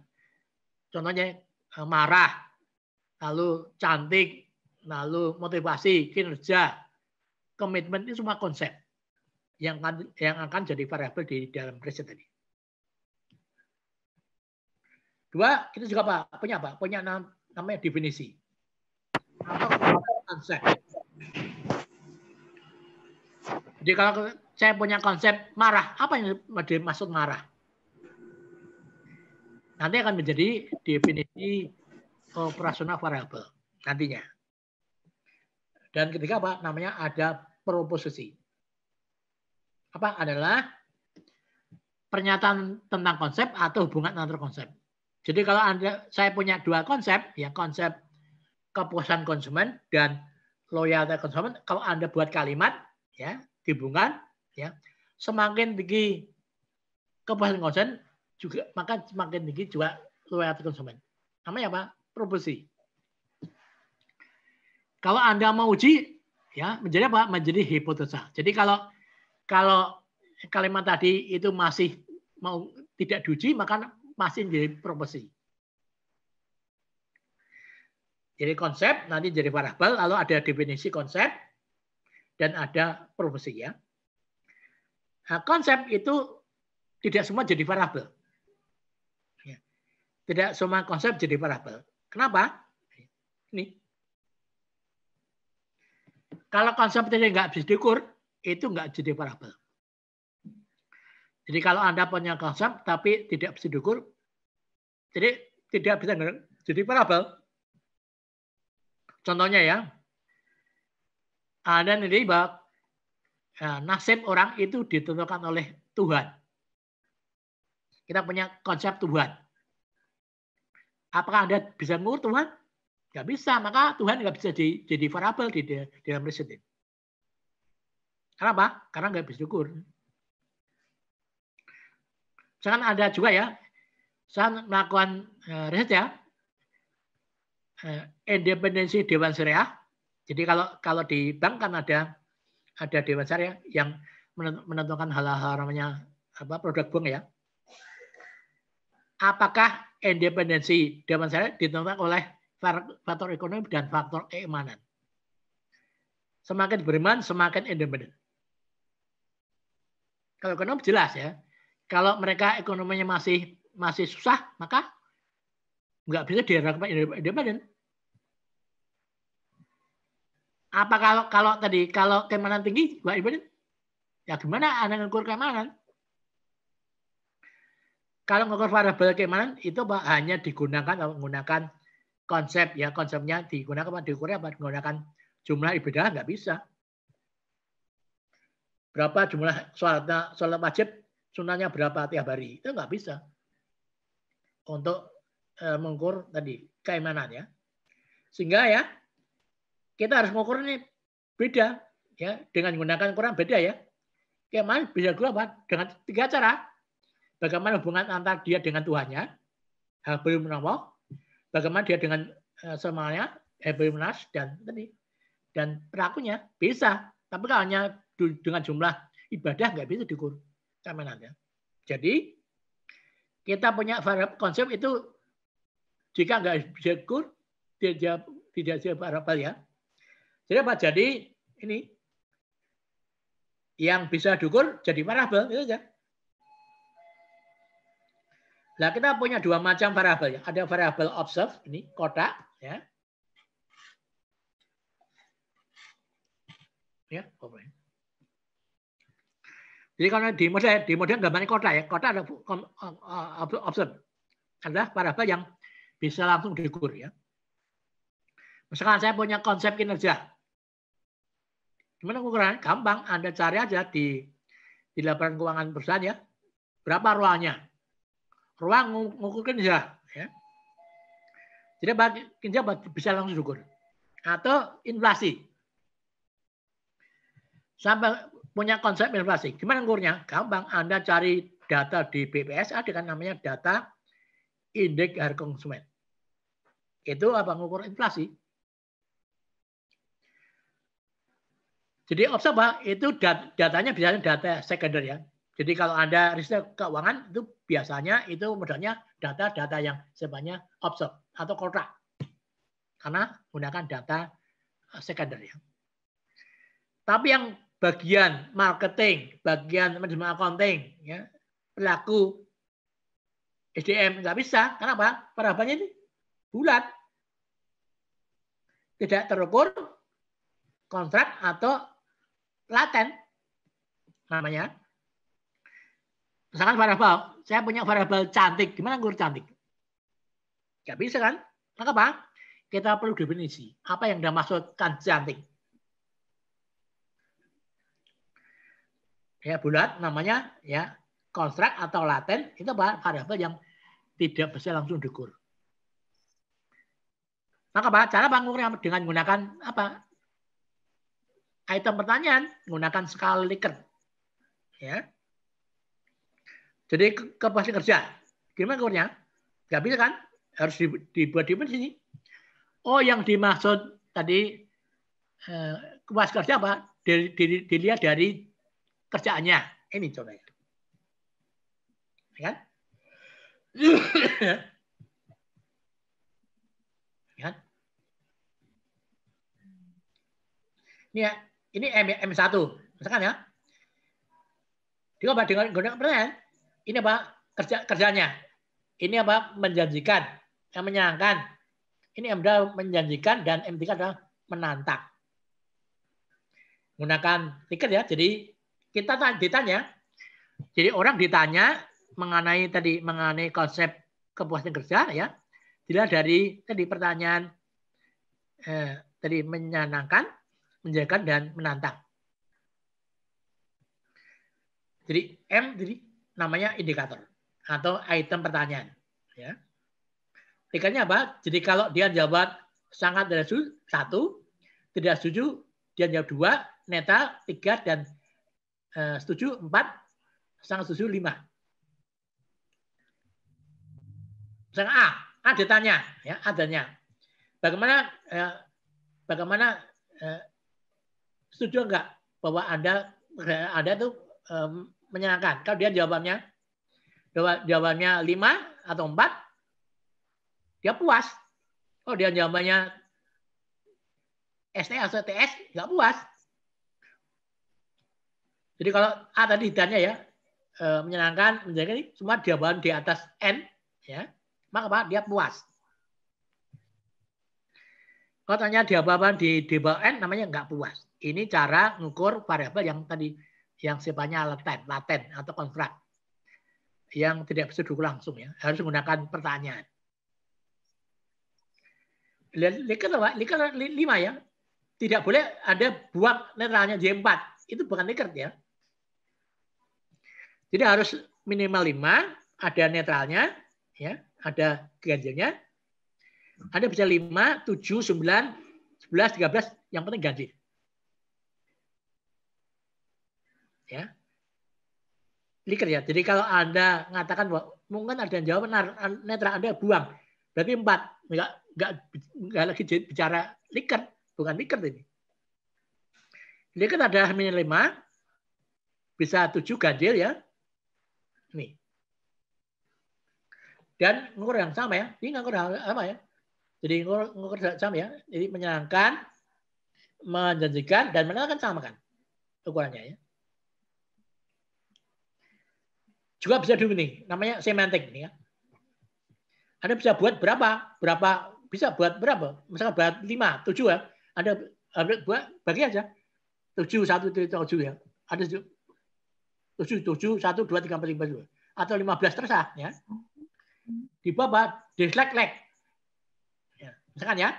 contohnya marah, lalu cantik, lalu motivasi, kinerja, komitmen itu semua konsep yang akan, yang akan jadi variabel di dalam riset tadi. Dua, kita juga apa? punya apa? Punya namanya definisi atau konsep. Jadi kalau saya punya konsep marah, apa yang dimaksud marah? Nanti akan menjadi definisi operasional variabel nantinya. Dan ketika apa? Namanya ada proposisi. Apa adalah pernyataan tentang konsep atau hubungan antar konsep. Jadi kalau Anda saya punya dua konsep, ya konsep kepuasan konsumen dan loyalitas konsumen, kalau Anda buat kalimat ya hubungan ya semakin tinggi kepuasan konsumen juga maka semakin tinggi juga loyalitas konsumen. Namanya apa? proporsi. Kalau Anda mau uji, ya menjadi apa? Menjadi hipotesa. Jadi kalau kalau kalimat tadi itu masih mau tidak diuji, maka masih menjadi proporsi. Jadi konsep nanti jadi variabel, lalu ada definisi konsep dan ada profesi ya. Nah, konsep itu tidak semua jadi variabel. Ya. Tidak semua konsep jadi variabel. Kenapa? Ini. Kalau konsumsinya nggak bisa diukur, itu nggak jadi parabel. Jadi kalau Anda punya konsep tapi tidak bisa diukur, jadi tidak bisa jadi parabel. Contohnya ya, Anda nih bahwa ya, nasib orang itu ditentukan oleh Tuhan. Kita punya konsep Tuhan. Apakah Anda bisa mengukur Tuhan? Nggak bisa. Maka Tuhan nggak bisa jadi, variabel di, dalam riset ini. Kenapa? Karena nggak bisa diukur. Misalkan ada juga ya, saya melakukan eh, riset ya, eh, independensi Dewan Syariah. Jadi kalau kalau di bank kan ada ada Dewan Syariah yang menentukan hal-hal namanya apa produk bank ya apakah independensi Dewan Syariah ditentukan oleh faktor ekonomi dan faktor keimanan. Semakin beriman, semakin independen. Kalau ekonomi jelas ya. Kalau mereka ekonominya masih masih susah, maka nggak bisa diharapkan independen. Apa kalau kalau tadi kalau keimanan tinggi, nggak independen? Ya gimana anak ngukur keimanan? Kalau ngukur variabel keimanan itu Pak, hanya digunakan menggunakan konsep ya konsepnya digunakan apa diukur apa menggunakan jumlah ibadah nggak bisa. Berapa jumlah sholatnya sholat wajib sunnahnya berapa tiap hari itu nggak bisa untuk e, mengukur tadi keimanan ya. Sehingga ya kita harus mengukur ini beda ya dengan menggunakan kurang beda ya. Keimanan bisa dua dengan tiga cara bagaimana hubungan antara dia dengan Tuhannya, Habib menawa, bagaimana dia dengan eh, semuanya, Habib menas, dan tadi dan pelakunya bisa, tapi kalau hanya dengan jumlah ibadah nggak bisa diukur kemenannya. Jadi kita punya konsep itu jika nggak bisa diukur tidak tidak siapa ya. Jadi apa? Jadi ini yang bisa diukur jadi parabel itu aja. Nah, kita punya dua macam variabel. ya. Ada variabel observe, ini kotak. Ya. ya Jadi kalau di model, di model gambarnya kotak ya. Kotak ada observe. Adalah variabel yang bisa langsung diukur ya. Misalkan saya punya konsep kinerja. Gimana ukurannya? Gampang, Anda cari aja di di laporan keuangan perusahaan ya. Berapa ruangnya? ruang ngukur kinerja. Ya, ya. Jadi kinerja bisa langsung diukur. atau inflasi. Sampai punya konsep inflasi. Gimana ngukurnya? Gampang, Anda cari data di BPS, ada kan namanya data indeks harga konsumen. Itu apa ngukur inflasi? Jadi observa itu datanya biasanya data sekunder ya. Jadi kalau Anda riset keuangan itu biasanya itu modalnya data-data yang sebanyak observe atau kontrak. Karena menggunakan data eh, sekunder ya. Tapi yang bagian marketing, bagian manajemen accounting, ya, pelaku SDM nggak bisa. Kenapa? Perabannya ini bulat. Tidak terukur, kontrak atau laten namanya Misalkan variabel, saya punya variabel cantik. Gimana ngukur cantik? nggak bisa kan? Maka apa? Kita perlu definisi. Apa yang dimaksudkan cantik? Ya, bulat namanya ya konstrak atau laten itu variabel yang tidak bisa langsung diukur. Maka apa? Cara mengukurnya dengan menggunakan apa? Item pertanyaan menggunakan skala Likert. Ya. Jadi kau kerja. Gimana kurnya? Gak bisa kan? Harus dibuat di sini. Oh, yang dimaksud tadi eh, kerja apa? Dilihat dari kerjaannya. Ini contohnya. Ya kan? Ya. Kan? Ini ya, ini M M1. Misalkan ya. Dia dengan gunakan pertanyaan ini apa kerja kerjanya ini apa menjanjikan yang menyenangkan ini MDA menjanjikan dan M3 adalah menantang menggunakan tiket ya jadi kita ditanya jadi orang ditanya mengenai tadi mengenai konsep kepuasan kerja ya dilihat dari tadi pertanyaan eh, tadi menyenangkan menjanjikan dan menantang jadi M jadi namanya indikator atau item pertanyaan. Ya. Tiganya apa? Jadi kalau dia jawab sangat tidak setuju, satu, tidak setuju, dia jawab dua, netral tiga, dan e, setuju empat, sangat setuju lima. Misalnya A, A ditanya, ya, adanya. bagaimana eh, bagaimana eh, setuju enggak bahwa Anda ada tuh um, menyenangkan. Kalau dia jawabannya jawabannya 5 atau 4, dia puas. Kalau dia jawabannya ST atau TS, nggak puas. Jadi kalau A tadi ditanya ya, e, menyenangkan, menjadi semua jawaban di atas N, ya, maka apa? dia puas. Kalau tanya jawaban di di bawah N namanya nggak puas. Ini cara mengukur variabel yang tadi yang sifatnya laten, laten atau kontrak yang tidak bisa langsung ya harus menggunakan pertanyaan. Liker lima ya tidak boleh ada buang netralnya J4 itu bukan liker ya. Jadi harus minimal lima ada netralnya ya ada ganjilnya ada bisa lima tujuh sembilan sebelas tiga belas yang penting ganjil. ya Liker ya. Jadi kalau Anda mengatakan bahwa mungkin ada yang jawab benar, netra Anda buang. Berarti empat. Enggak, enggak, enggak lagi bicara liker, bukan liker ini. Liker ada minus lima, bisa tujuh ganjil ya. Nih. Dan ngukur yang sama ya. Ini ngukur yang sama ya. Jadi ngukur, ngukur sama ya. Jadi menyenangkan, menjanjikan, dan menyenangkan sama kan ukurannya ya. juga bisa nih Namanya semantik ini ya. Anda bisa buat berapa? Berapa bisa buat berapa? Misalnya buat lima, tujuh ya. Anda buat bagi aja. 7 1 tujuh ya. Ada tujuh tujuh satu dua tiga 4 5 dua atau lima belas terserah ya. Di bawah dislike like. Ya, misalkan ya.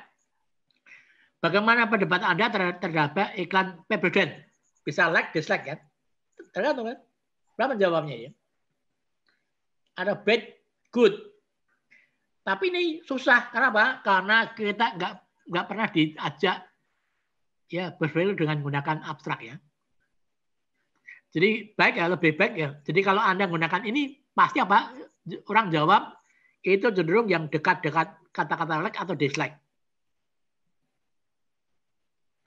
Bagaimana pendapat Anda terhadap iklan Pepsodent? Bisa like dislike ya? Tergantung kan? Berapa jawabnya ya? ada bad good. Tapi ini susah. Karena apa? Karena kita nggak nggak pernah diajak ya berpikir dengan menggunakan abstrak ya. Jadi baik ya lebih baik ya. Jadi kalau anda menggunakan ini pasti apa orang jawab itu cenderung yang dekat-dekat kata-kata like atau dislike.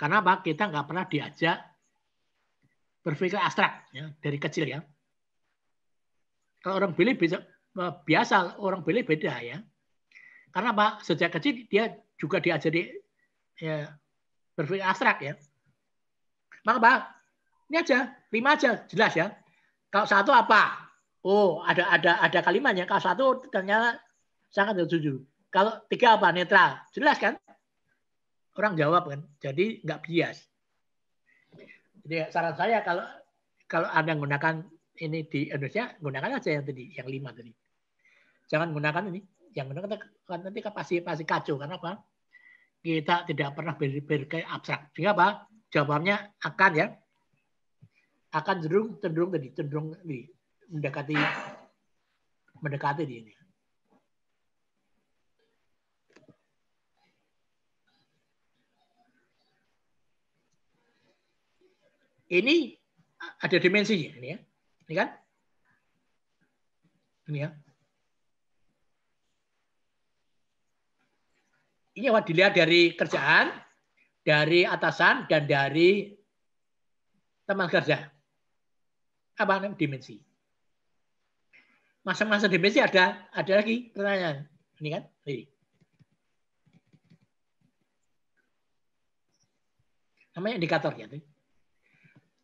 Karena apa? Kita nggak pernah diajak berpikir abstrak ya, dari kecil ya. Kalau orang beli bisa, eh, biasa, orang beli beda ya. Karena Pak, sejak kecil dia juga diajari ya, berpikir abstrak ya. Maka Pak, ini aja, lima aja, jelas ya. Kalau satu apa? Oh, ada ada ada kalimatnya. Kalau satu ternyata sangat setuju. Kalau tiga apa? Netral. Jelas kan? Orang jawab kan. Jadi nggak bias. Jadi saran saya kalau kalau Anda menggunakan ini di Indonesia eh, gunakan aja yang tadi yang lima tadi jangan gunakan ini yang gunakan nanti pasti pasti kacau karena apa kita tidak pernah ber, berkayak abstrak sehingga apa jawabannya akan ya akan cenderung cenderung tadi cenderung di mendekati mendekati di ini ini ada dimensinya ini ya. Ini kan? Ini ya. Ini apa dilihat dari kerjaan, dari atasan, dan dari teman kerja. Apa namanya? Dimensi. Masing-masing dimensi ada ada lagi pertanyaan. Ini kan? Ini. Namanya indikator ya, Tuh.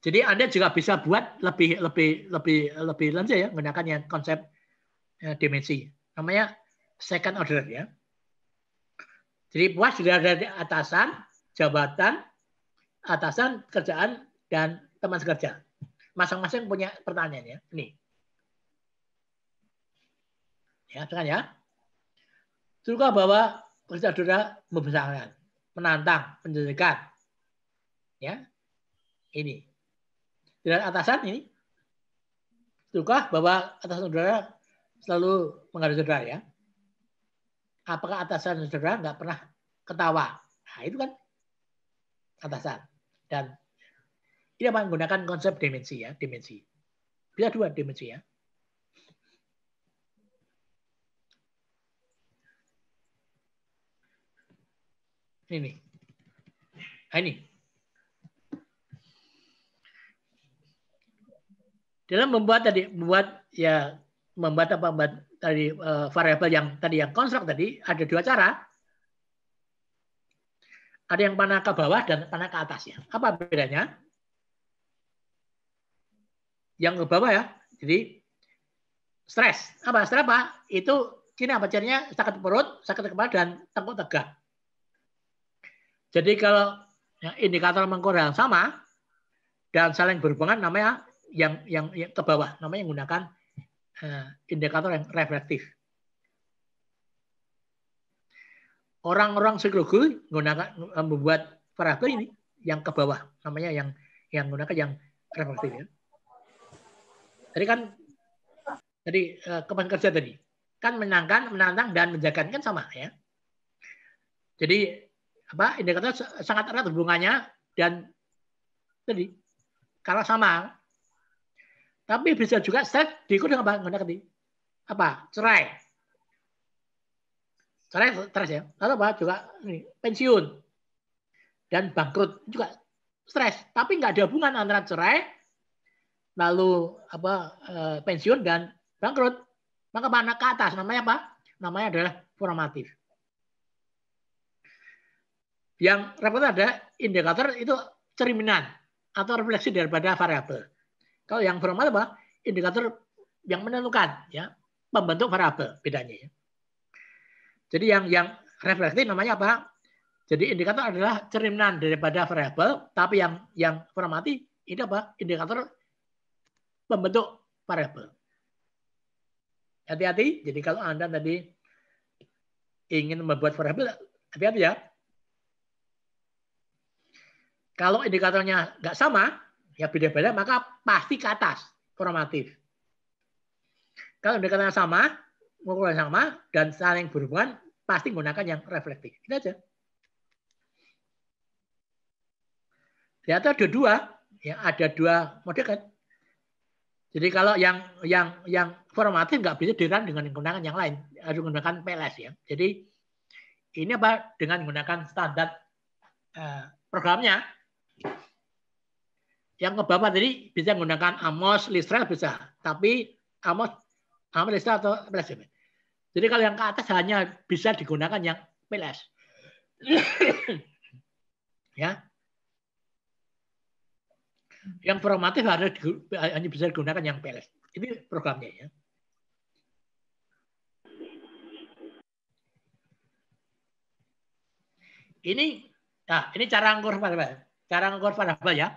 Jadi Anda juga bisa buat lebih lebih lebih lebih lanjut ya menggunakan yang konsep ya, dimensi. Namanya second order ya. Jadi puas sudah ada atasan, jabatan, atasan, kerjaan, dan teman sekerja. Masing-masing punya pertanyaan ya, ya. ya. Ini. Ya, dengan ya. Suka bahwa kerja sudah membesarkan, menantang, menjadikan. Ya, ini. Dengan atasan ini Sudahkah bahwa atasan saudara selalu menghargai saudara ya? Apakah atasan saudara nggak pernah ketawa? Nah, itu kan atasan. Dan ini menggunakan konsep dimensi ya, dimensi. Bisa dua dimensi ya. Ini nah, ini. dalam membuat tadi membuat ya membuat apa membuat tadi uh, variabel yang tadi yang konstruk tadi ada dua cara. Ada yang panah ke bawah dan panah ke atas ya. Apa bedanya? Yang ke bawah ya. Jadi stres. Apa stres apa? Itu kini apa cirinya sakit perut, sakit kepala dan tengkuk tegak. Jadi kalau ya, indikator mengkurang sama dan saling berhubungan namanya yang, yang yang ke bawah namanya menggunakan uh, indikator yang reflektif. Orang-orang psikologi menggunakan membuat variabel ini yang ke bawah namanya yang yang menggunakan yang reflektif ya. Tadi kan tadi uh, kemarin kerja tadi kan menangkan, menantang dan menjaga kan sama ya. Jadi apa indikator sangat erat hubungannya dan tadi kalau sama tapi bisa juga set diikuti dengan apa? Dengan Apa? Cerai. Cerai stres ya. Lalu apa? Juga ini, pensiun. Dan bangkrut juga stres. Tapi nggak ada hubungan antara cerai, lalu apa e, pensiun dan bangkrut. Maka mana ke atas namanya apa? Namanya adalah formatif. Yang repot ada indikator itu cerminan atau refleksi daripada variabel. Kalau yang formal apa? Indikator yang menentukan, ya pembentuk variabel bedanya. Ya. Jadi yang yang reflektif namanya apa? Jadi indikator adalah cerminan daripada variabel, tapi yang yang formatif ini apa? Indikator pembentuk variabel. Hati-hati. Jadi kalau Anda tadi ingin membuat variabel, hati-hati ya. Kalau indikatornya nggak sama, ya beda-beda maka pasti ke atas formatif. Kalau mereka yang sama, mengukur yang sama, dan saling berhubungan, pasti menggunakan yang reflektif. Itu aja. Di atas ada dua, ya ada dua model. kan. Jadi kalau yang yang yang formatif nggak bisa diran dengan menggunakan yang lain, harus menggunakan PLS ya. Jadi ini apa dengan menggunakan standar eh, programnya yang ke Bapak tadi bisa menggunakan Amos, Listra bisa, tapi Amos, Amos Listra atau PLS. Ya, Jadi kalau yang ke atas hanya bisa digunakan yang PLS. ya. Yang formatif harus hanya bisa digunakan yang PLS. Ini programnya ya. Ini, nah ini cara ngukur variabel, cara ngukur variabel ya.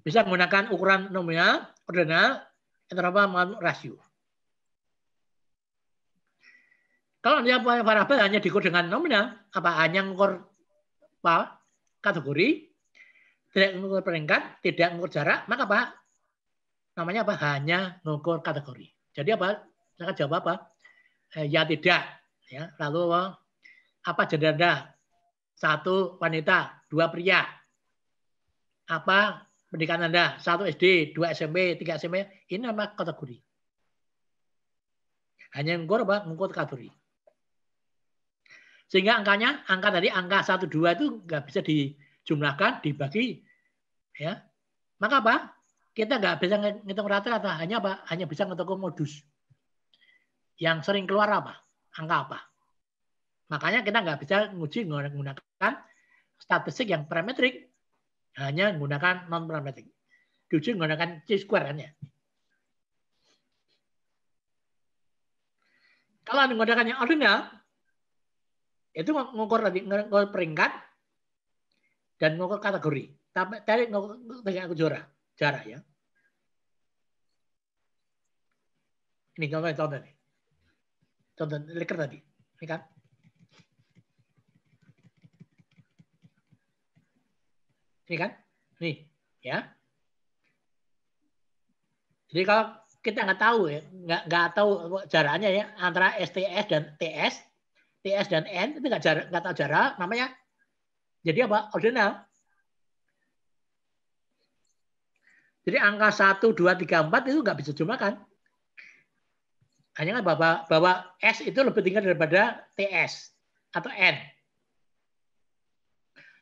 Bisa menggunakan ukuran nominal, ordinal, atau apa rasio. Kalau dia variabel hanya diukur dengan nominal, apa hanya mengukur apa, kategori, tidak mengukur peringkat, tidak mengukur jarak, maka apa? Namanya apa? Hanya mengukur kategori. Jadi apa? Saya jawab apa? Eh, ya tidak. Ya, lalu apa gender Anda? Satu wanita, dua pria. Apa pendidikan Anda, satu SD, dua SMP, tiga SMP, ini nama kategori. Hanya ngukur apa? Ngukur kategori. Sehingga angkanya, angka tadi, angka 1, 2 itu nggak bisa dijumlahkan, dibagi. ya Maka apa? Kita nggak bisa ngitung rata-rata, hanya apa? Hanya bisa ngitung modus. Yang sering keluar apa? Angka apa? Makanya kita nggak bisa nguji menggunakan statistik yang parametrik, hanya menggunakan non parametric. Diuji menggunakan C square kan Kalau Anda menggunakan yang ordinal, itu mengukur tadi mengukur peringkat dan mengukur kategori. Tapi tadi mengukur tingkat jarak, jarak ya. Ini contoh contoh nih. Contoh leker tadi. Ini kan Ini iya kan? Nih, ya. Jadi kalau kita nggak tahu ya, nggak nggak tahu jaraknya ya antara STS dan TS, TS dan N itu nggak jarak nggak tahu jarak, namanya jadi apa? Ordinal. Jadi angka 1, 2, 3, 4 itu nggak bisa kan? Hanya kan bahwa, bahwa S itu lebih tinggi daripada TS atau N.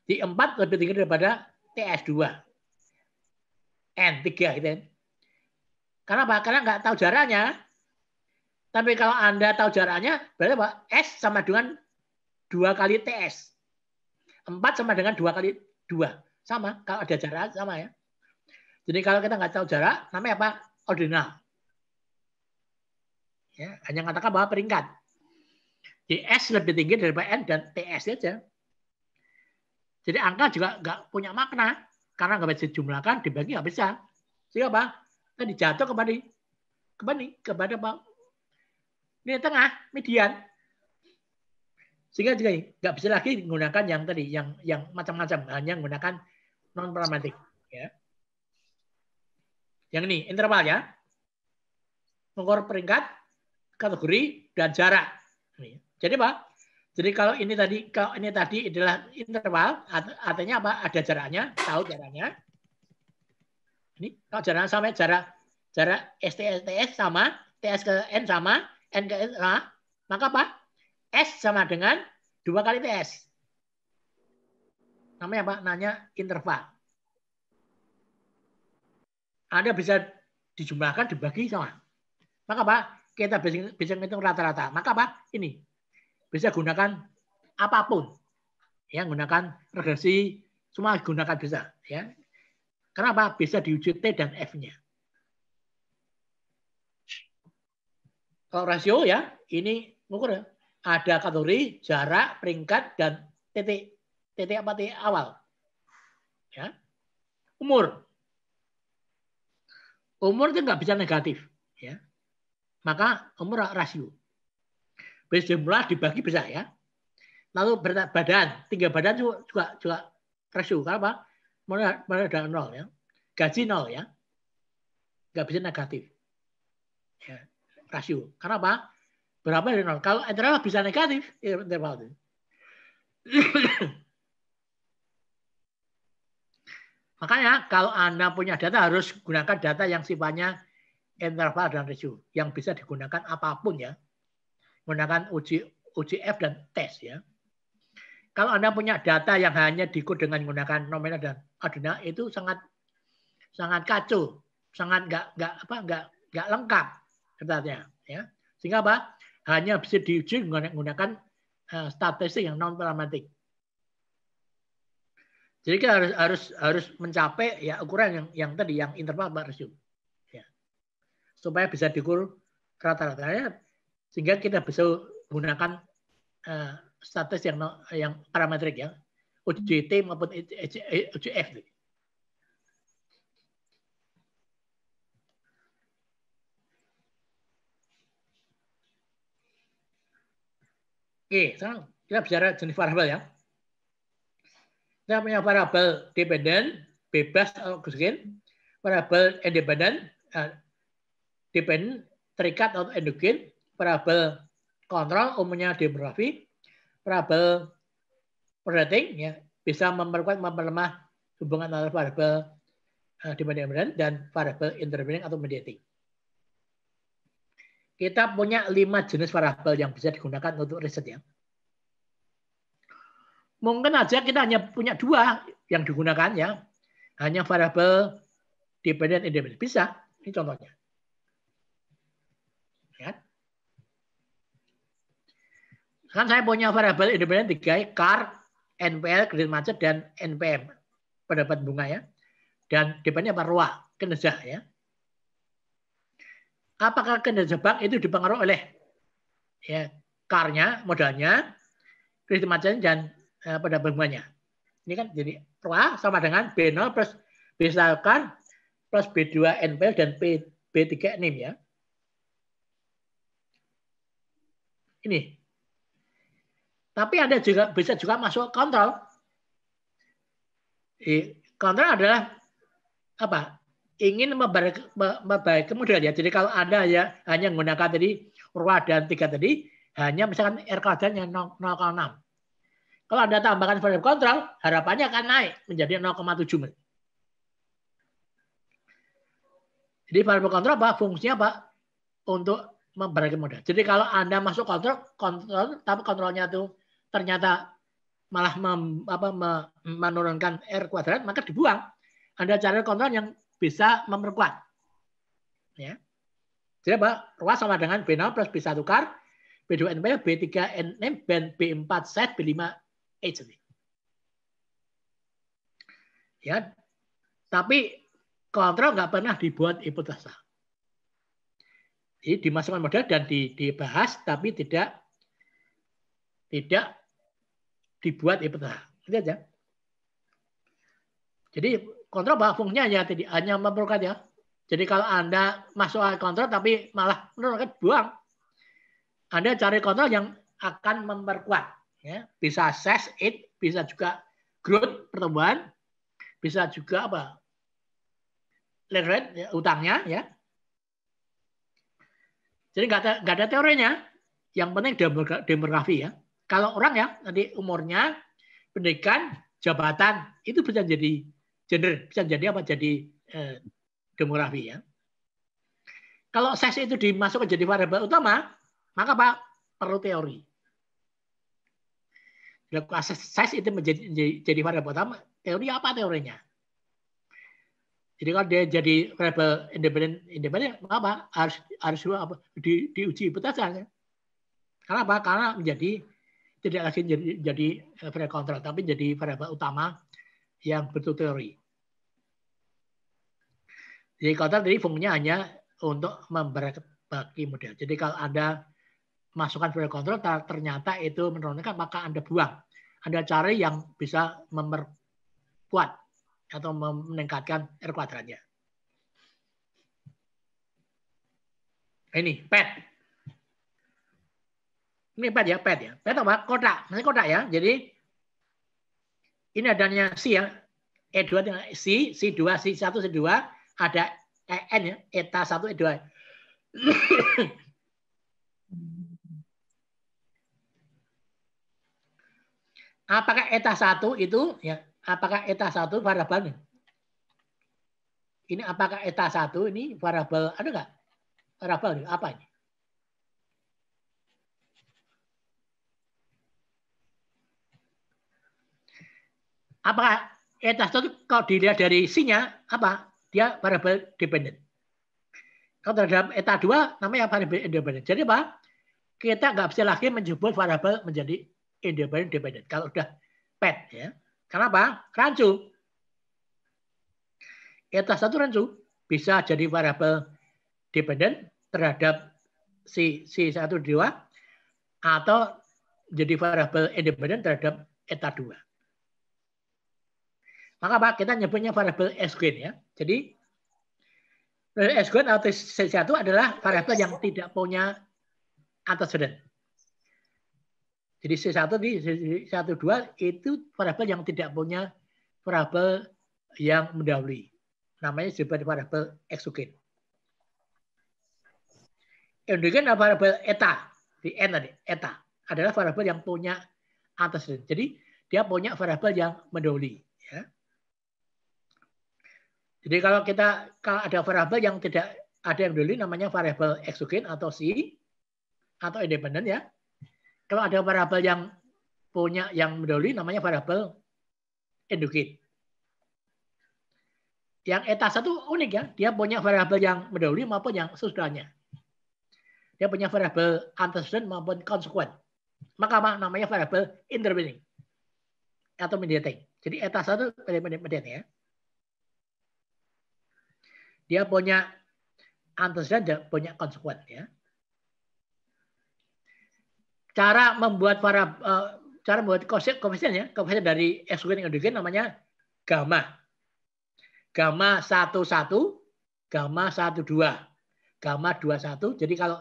Di 4 lebih tinggi daripada TS2. N3 gitu. Ya. Karena apa? Karena nggak tahu jaraknya. Tapi kalau Anda tahu jaraknya, berarti apa? S sama dengan 2 kali TS. 4 sama dengan 2 kali 2. Sama, kalau ada jarak sama ya. Jadi kalau kita nggak tahu jarak, namanya apa? Ordinal. Ya, hanya mengatakan bahwa peringkat. Jadi S lebih tinggi daripada N dan TS saja. Jadi angka juga nggak punya makna karena nggak bisa dijumlahkan, dibagi nggak bisa. Sehingga apa? Tadi jatuh kepada kepada kepada apa? Ini tengah, median. Sehingga juga nggak bisa lagi menggunakan yang tadi, yang yang macam-macam, hanya menggunakan non parametric. Ya. Yang ini interval ya, mengukur peringkat, kategori dan jarak. Jadi Pak, jadi kalau ini tadi kalau ini tadi adalah interval, artinya apa? Ada jaraknya, tahu jaraknya. Ini kalau jarak sampai jarak jarak STS sama, TS ke N sama, N ke S sama, nah, maka apa? S sama dengan dua kali TS. Namanya apa? Nanya interval. Ada bisa dijumlahkan dibagi sama. Maka apa? Kita bisa, bisa menghitung rata-rata. Maka apa? Ini bisa gunakan apapun. Ya, gunakan regresi, semua gunakan bisa. Ya. Kenapa? Bisa diuji T dan F-nya. Kalau rasio ya, ini ngukur ya. Ada kategori, jarak, peringkat, dan titik. Titik apa titik awal. Ya. Umur. Umur itu nggak bisa negatif. Ya. Maka umur rasio berjumlah dibagi besar ya. Lalu berat badan, tiga badan juga juga, juga rasio. mana ada nol ya. Gaji nol ya. Nggak bisa negatif. Ya, rasio. apa Berapa dari nol? Kalau interval bisa negatif, ya, interval itu. Makanya kalau Anda punya data harus gunakan data yang sifatnya interval dan ratio yang bisa digunakan apapun ya menggunakan uji, Uji F dan tes ya. Kalau Anda punya data yang hanya diikut dengan menggunakan nominal dan ordinal itu sangat sangat kacau, sangat nggak nggak apa nggak nggak lengkap sebenarnya ya. Sehingga apa? Hanya bisa diuji menggunakan uh, statistik yang non parametrik. Jadi kita harus harus harus mencapai ya ukuran yang yang tadi yang interval ratio ya. Supaya bisa diukur rata-ratanya sehingga kita bisa gunakan uh, status yang yang parametrik ya UJT maupun UJF. Oke, sekarang kita bicara jenis variabel ya. Kita punya variabel dependen, bebas atau kusikin. variabel independen, uh, eh, dependen, terikat atau endogen, Variable kontrol umumnya demografi, Variable rating ya bisa memperkuat memperlemah hubungan antara variable uh, demand dan variable intervening atau mediating. Kita punya lima jenis variabel yang bisa digunakan untuk riset ya. Mungkin aja kita hanya punya dua yang digunakan ya, hanya variabel dependent independent bisa. Ini contohnya. Kan saya punya variabel independen tiga, CAR, e, NPL, kredit macet, dan NPM, pendapat bunga ya. Dan depannya apa? ruah kinerja ya. Apakah kinerja bank itu dipengaruhi oleh ya karnya, modalnya, kredit macetnya, dan eh, pendapat bunganya. Ini kan jadi ruah sama dengan B0 plus B car plus B2 NPL dan B, B3 NIM ya. Ini tapi Anda juga bisa juga masuk kontrol. Kontrol adalah apa? Ingin membaik, membaik kemudian ya. Jadi kalau Anda ya hanya menggunakan tadi ruas dan tiga tadi, hanya misalkan air keadaan yang 0,6. Kalau Anda tambahkan variable kontrol, harapannya akan naik menjadi 0,7. Jadi variable kontrol apa? Fungsinya apa? Untuk memperbaiki modal. Jadi kalau Anda masuk kontrol, kontrol tapi kontrolnya itu ternyata malah mem, apa, menurunkan R kuadrat, maka dibuang. Ada cara kontrol yang bisa memperkuat. Ya. Jadi apa? Ruas sama dengan B0 plus B1 kar, B2NP, B3NM, B4 Z, B5H. Ya. Tapi kontrol nggak pernah dibuat hipotesa. Jadi dimasukkan model dan dibahas, tapi tidak tidak dibuat IPTH. Ya, Itu aja. Jadi kontrol bahwa fungsinya ya tadi hanya memperkuat ya. Jadi kalau Anda masuk kontrol tapi malah menurunkan buang. Anda cari kontrol yang akan memperkuat. Ya. Bisa ses it, bisa juga growth pertumbuhan, bisa juga apa leverage ya, utangnya ya. Jadi nggak ada, ada teorinya. Yang penting demografi ya kalau orang ya nanti umurnya, pendidikan, jabatan itu bisa jadi gender, bisa jadi apa? Jadi eh, demografi ya. Kalau seks itu dimasukkan jadi variabel utama, maka Pak perlu teori. Kalau seks itu menjadi jadi, jadi variabel utama, teori apa teorinya? Jadi kalau dia jadi variabel independen independen apa harus harus apa di, diuji berdasarnya. Karena apa? Karena menjadi tidak lagi jadi, jadi variable eh, kontrol, tapi jadi variable utama yang bentuk teori. Jadi kontrol jadi fungsinya hanya untuk memperbaiki model. Jadi kalau Anda masukkan variable kontrol ternyata itu menurunkan, maka Anda buang. Anda cari yang bisa memperkuat atau meningkatkan R kuadratnya. Ini, PET ini pad ya, pad ya. Pad apa? Kotak. Nanti kotak ya. Jadi ini adanya C ya. E2 dengan C, C2, C1, C2. Ada EN ya, ETA 1, E2. apakah ETA 1 itu ya apakah ETA 1 variabel ini apakah ETA 1 ini variabel ada enggak variabel apa ini Apakah eh, entitas itu kalau dilihat dari sinya apa? Dia variabel dependent. Kalau terhadap eta 2 namanya variabel independen? Jadi pak Kita nggak bisa lagi menyebut variabel menjadi independen. dependent kalau udah pet ya. Kenapa? Rancu. Eta satu rancu bisa jadi variabel dependent terhadap si si satu dua atau jadi variabel independen terhadap eta dua. Maka Pak, kita nyebutnya variabel S grade ya. Jadi variabel S grade atau C1 adalah variabel yang tidak punya antecedent. Jadi C1 di C12 itu variabel yang tidak punya variabel yang mendahului. Namanya disebut variabel exogen. Endogen adalah variabel eta di n tadi eta adalah variabel yang punya antecedent. Jadi dia punya variabel yang mendahului. Ya. Jadi kalau kita kalau ada variabel yang tidak ada yang dulu namanya variabel exogen atau si atau independen ya. Kalau ada variabel yang punya yang mendahului namanya variabel endogen. Yang eta satu unik ya, dia punya variabel yang mendahului maupun yang sesudahnya. Dia punya variabel antecedent maupun konsekuen. Maka namanya variabel intervening atau mediating. Jadi eta satu mediating ya. Dia punya antusias dan punya konsekuen ya. Cara membuat para uh, cara membuat koefisien ya, koefisien dari eksogen endogen namanya gamma. Gamma 11, gamma 12, gamma 21. Jadi kalau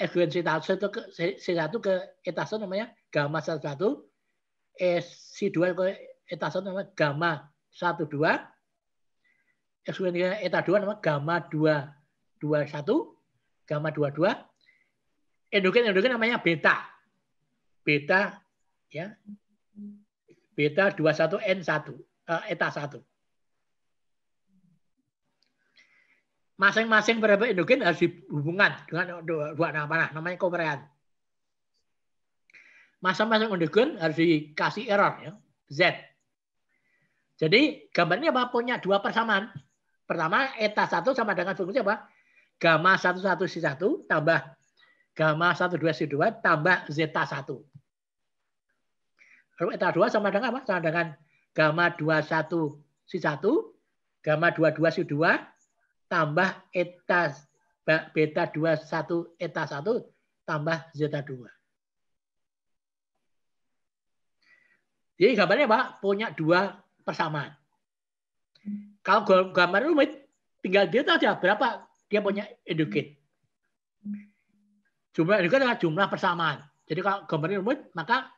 eksogen C1 itu ke C1 ke etason namanya gamma 11, eh, C2 ke etason namanya gamma 12, kesulitan eta 2 namanya gamma 2 2 1 gamma 2 2 Endogen endogen namanya beta. Beta ya. Beta 21N1, uh, eh, eta 1. Masing-masing berapa endogen harus dihubungkan dengan dua nama panah namanya kovarian Masing-masing endogen harus dikasih error ya, Z. Jadi gambarnya apa punya dua persamaan Pertama, eta 1 sama dengan fungsi apa? Gamma 11 C1 tambah gamma 12 C2 tambah zeta 1. Lalu eta 2 sama dengan apa? Sama dengan gamma 21 C1 gamma 22 C2 tambah eta beta 21 eta 1 tambah zeta 2. Jadi gambarnya Pak punya dua persamaan. Kalau gambar rumit, tinggal dia tahu dia berapa dia punya educate. Jumlah educate adalah jumlah persamaan. Jadi kalau gambar rumit, maka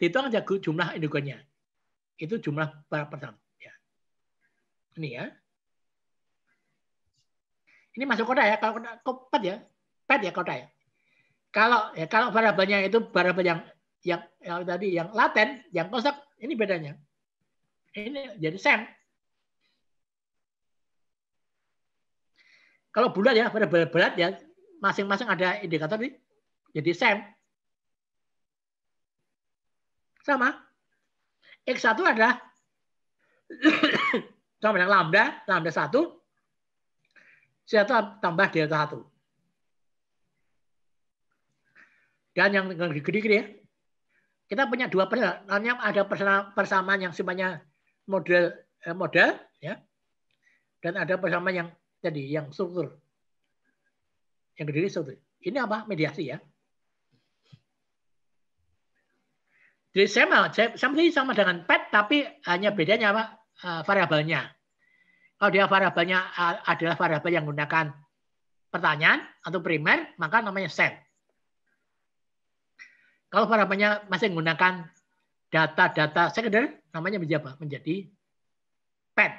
dihitung aja jumlah educate Itu jumlah persamaan. Ya. Ini ya. Ini masuk kota ya, kalau kota pet ya, pet ya kota ya. Kalau ya kalau variabelnya itu variabel yang yang, yang tadi yang laten, yang kosak. ini bedanya. Ini jadi sem, Kalau bulat ya, pada bulat ya, masing-masing ada indikator nih. Jadi SEM. Sama. X1 adalah sama dengan lambda, lambda 1, satu tambah delta 1. Dan yang gede-gede ya, kita punya dua persamaan ada persamaan yang sifatnya model eh, model ya, dan ada persamaan yang jadi yang struktur. Yang kediri struktur. Ini apa? Mediasi ya. Jadi sama, sama sama dengan PET tapi hanya bedanya apa? Eh, variabelnya. Kalau dia variabelnya eh, adalah variabel yang menggunakan pertanyaan atau primer, maka namanya set. Kalau variabelnya masih menggunakan data-data sekunder, namanya menjadi apa? Menjadi pet,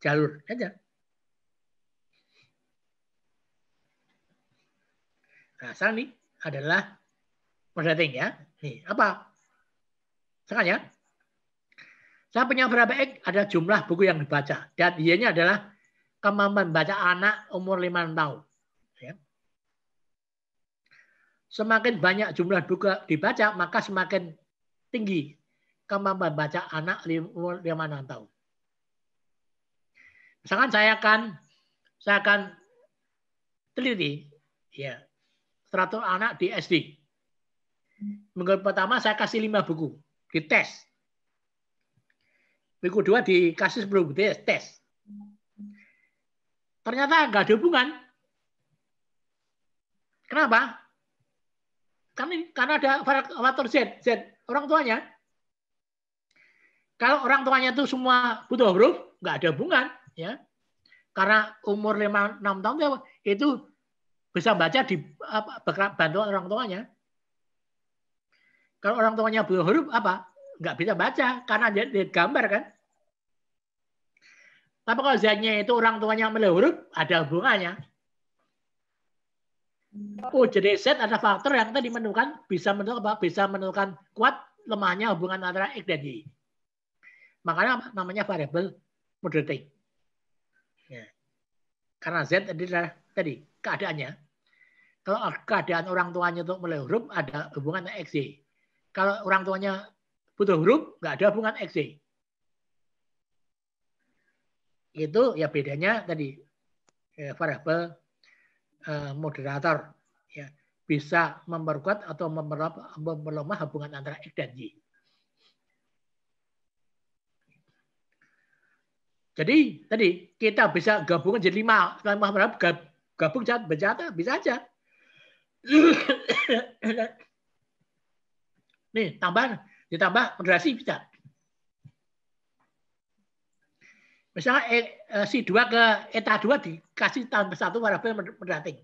jalur aja. Asal nih adalah moderating ya. Nih, apa? Sekarang ya. Saya punya berapa X ada jumlah buku yang dibaca. Dan ianya adalah kemampuan baca anak umur 5 tahun. Ya. Semakin banyak jumlah buku dibaca, maka semakin tinggi kemampuan baca anak umur 5 tahun. Misalkan saya akan saya akan teliti ya 100 anak di SD. Minggu pertama saya kasih 5 buku, dites. Minggu dua dikasih 10 buku, tes. Ternyata nggak ada hubungan. Kenapa? Karena, karena ada faktor Z, Z orang tuanya. Kalau orang tuanya itu semua butuh huruf, nggak ada hubungan. ya. Karena umur 5-6 tahun itu bisa baca di bantu orang tuanya. Kalau orang tuanya buta huruf apa? Nggak bisa baca karena dia, dia gambar kan. Tapi kalau zatnya itu orang tuanya melihat huruf, ada hubungannya. Oh, jadi Z ada faktor yang tadi menentukan bisa menentukan apa? Bisa menentukan kuat lemahnya hubungan antara X dan Y. Makanya namanya variabel moderating. Ya. Karena Z adalah tadi keadaannya kalau keadaan orang tuanya untuk mulai huruf, ada hubungan XZ. Kalau orang tuanya butuh huruf, nggak ada hubungan XZ. Itu ya bedanya tadi ya, variabel eh, moderator ya bisa memperkuat atau memperlemah hubungan antara X dan Y. Jadi tadi kita bisa gabungan jadi lima, lima gabung jadi bisa aja. Nih, tambah, ditambah moderasi bisa. Misalnya e, eh, si dua ke eta dua dikasih tambah satu variabel menderating.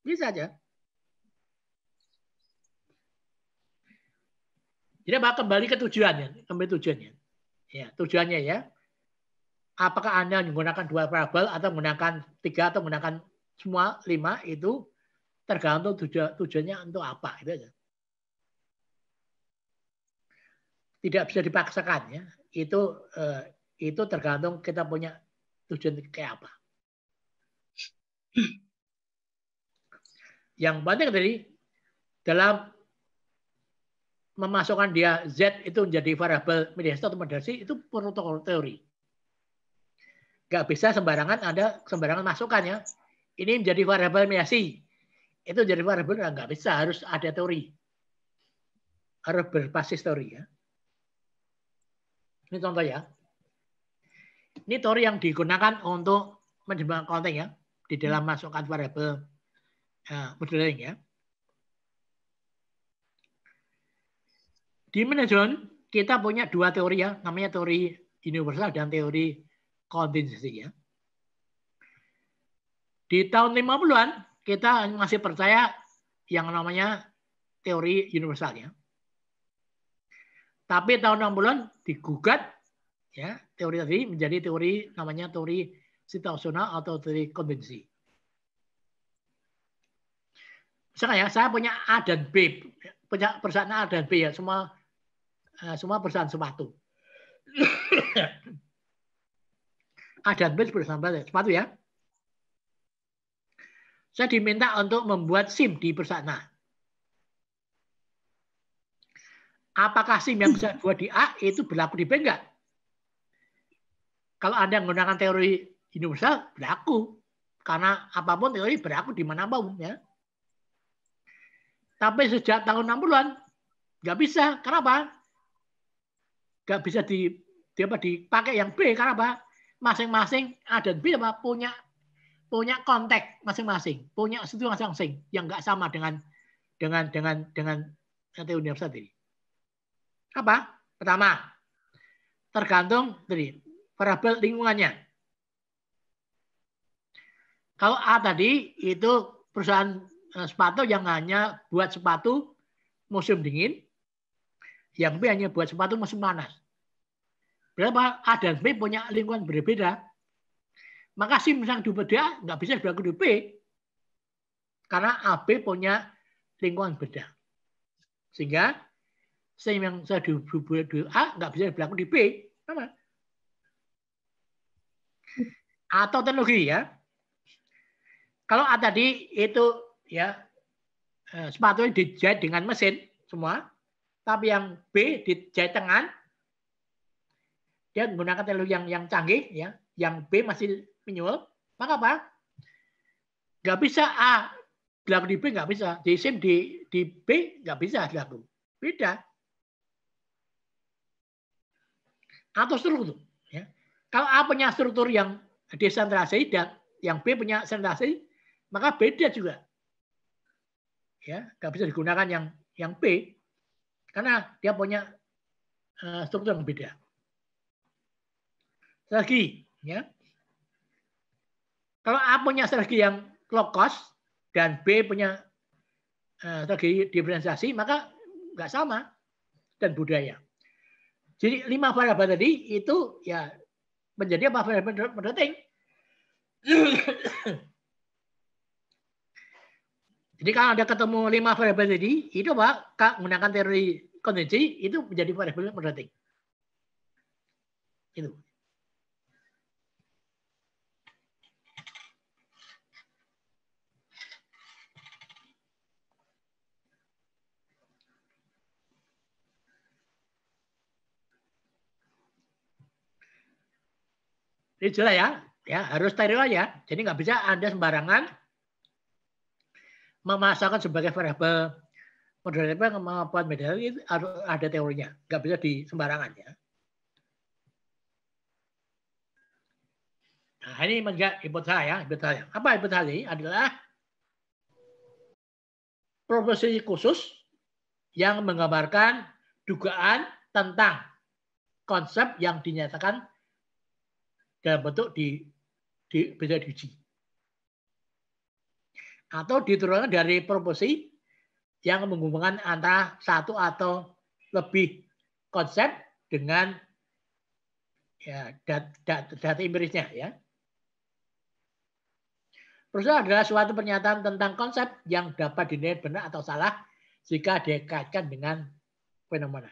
Bisa aja. Jadi apa kembali ke tujuannya, kembali tujuannya. Ya, tujuannya ya. Apakah Anda menggunakan dua variabel atau menggunakan tiga atau menggunakan semua lima itu tergantung tujuan, tujuannya untuk apa itu aja. Tidak bisa dipaksakan ya. Itu eh, itu tergantung kita punya tujuan kayak apa. Yang penting tadi dalam memasukkan dia Z itu menjadi variabel mediasi atau mediasi itu protokol teori. Gak bisa sembarangan ada sembarangan masukannya. Ini menjadi variabel mediasi itu jadi variabel nggak bisa harus ada teori harus berbasis teori ya ini contoh ya ini teori yang digunakan untuk menyebabkan konten ya di dalam hmm. masukkan variabel uh, modeling ya di manajemen kita punya dua teori ya namanya teori universal dan teori contingency ya di tahun 50-an kita masih percaya yang namanya teori universalnya. Tapi tahun 60-an digugat ya teori tadi menjadi teori namanya teori situasional atau teori konvensi. Misalnya ya, saya punya A dan B, punya perusahaan A dan B ya, semua eh, semua perusahaan sepatu. A dan B perusahaan ya, sepatu ya. Saya diminta untuk membuat SIM di perusahaan Apakah SIM yang bisa buat di A itu berlaku di B enggak? Kalau Anda menggunakan teori universal, berlaku. Karena apapun teori berlaku di mana pun. Ya. Tapi sejak tahun 60-an, nggak bisa. Kenapa? Gak bisa di, di apa, dipakai yang B. Karena apa? Masing-masing A dan B apa, punya punya konteks masing-masing, punya situ masing-masing yang nggak sama dengan dengan dengan dengan nanti universitas ini. Apa? Pertama, tergantung dari variabel lingkungannya. Kalau A tadi itu perusahaan eh, sepatu yang hanya buat sepatu musim dingin, yang B hanya buat sepatu musim panas. Berapa A dan B punya lingkungan berbeda, maka misalnya yang beda nggak bisa dilakukan di B. Karena AB punya lingkungan beda. Sehingga SIM yang saya di A nggak bisa berlaku di B. Sama. Atau teknologi ya. Kalau A tadi itu ya eh, sepatu dijahit dengan mesin semua, tapi yang B dijahit tangan, dia menggunakan teknologi yang yang canggih ya, yang B masih menyuap, maka apa? Nggak bisa A dilakukan di B, nggak bisa. Di SIM di, di B, nggak bisa dilakukan. Beda. Atau struktur. Ya. Kalau A punya struktur yang desentralisasi dan yang B punya sentralisasi, maka beda juga. Ya, nggak bisa digunakan yang yang B karena dia punya eh, struktur yang beda. Lagi, ya. Kalau A punya strategi yang low cost dan B punya eh, strategi diferensiasi, maka nggak sama dan budaya. Jadi lima variabel tadi itu ya menjadi apa variabel penting. Jadi kalau Anda ketemu lima variabel tadi, itu Pak, menggunakan teori konvensi, itu menjadi variabel penting. Itu. Ini jelas ya, ya harus steril aja. Jadi nggak bisa Anda sembarangan memasakkan sebagai variabel moderator kemampuan media itu ada teorinya, nggak bisa di sembarangan ya. Nah, ini menjadi saya, ya, saya, Apa saya ini adalah proposisi khusus yang menggambarkan dugaan tentang konsep yang dinyatakan dalam bentuk di, di bisa diuji. Atau diturunkan dari proposi yang menghubungkan antara satu atau lebih konsep dengan ya data, data, data empirisnya ya. Proposal adalah suatu pernyataan tentang konsep yang dapat dinilai benar atau salah jika dikaitkan dengan fenomena.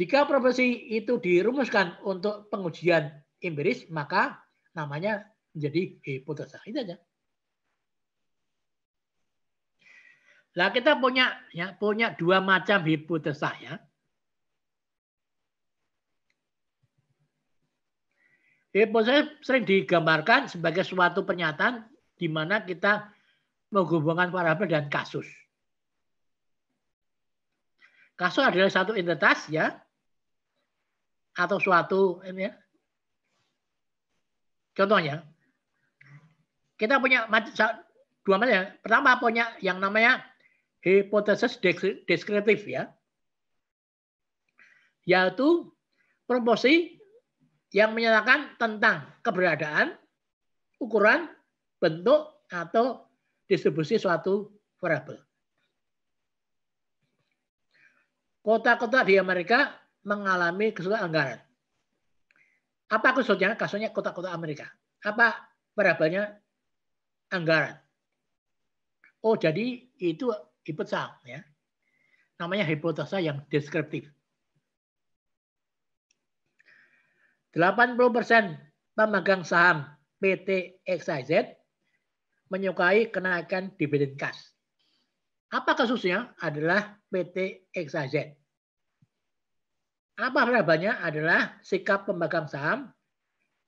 Jika profesi itu dirumuskan untuk pengujian empiris, maka namanya menjadi hipotesa. Itu aja. Nah, kita punya ya punya dua macam hipotesa ya. Hipotesa sering digambarkan sebagai suatu pernyataan di mana kita menghubungkan variabel dan kasus. Kasus adalah satu entitas ya atau suatu ini ya. Contohnya, kita punya dua macam. Ya. Pertama punya yang namanya hipotesis deskriptif ya, yaitu proposi yang menyatakan tentang keberadaan, ukuran, bentuk atau distribusi suatu variabel. Kota-kota di Amerika mengalami kesulitan anggaran. Apa kesulitannya? Kasusnya kota-kota Amerika. Apa berapanya Anggaran. Oh, jadi itu hipotesa ya. Namanya hipotesa yang deskriptif. 80% pemegang saham PT XYZ menyukai kenaikan dividen kas. Apa kasusnya adalah PT XYZ. Apa harapannya adalah sikap pemegang saham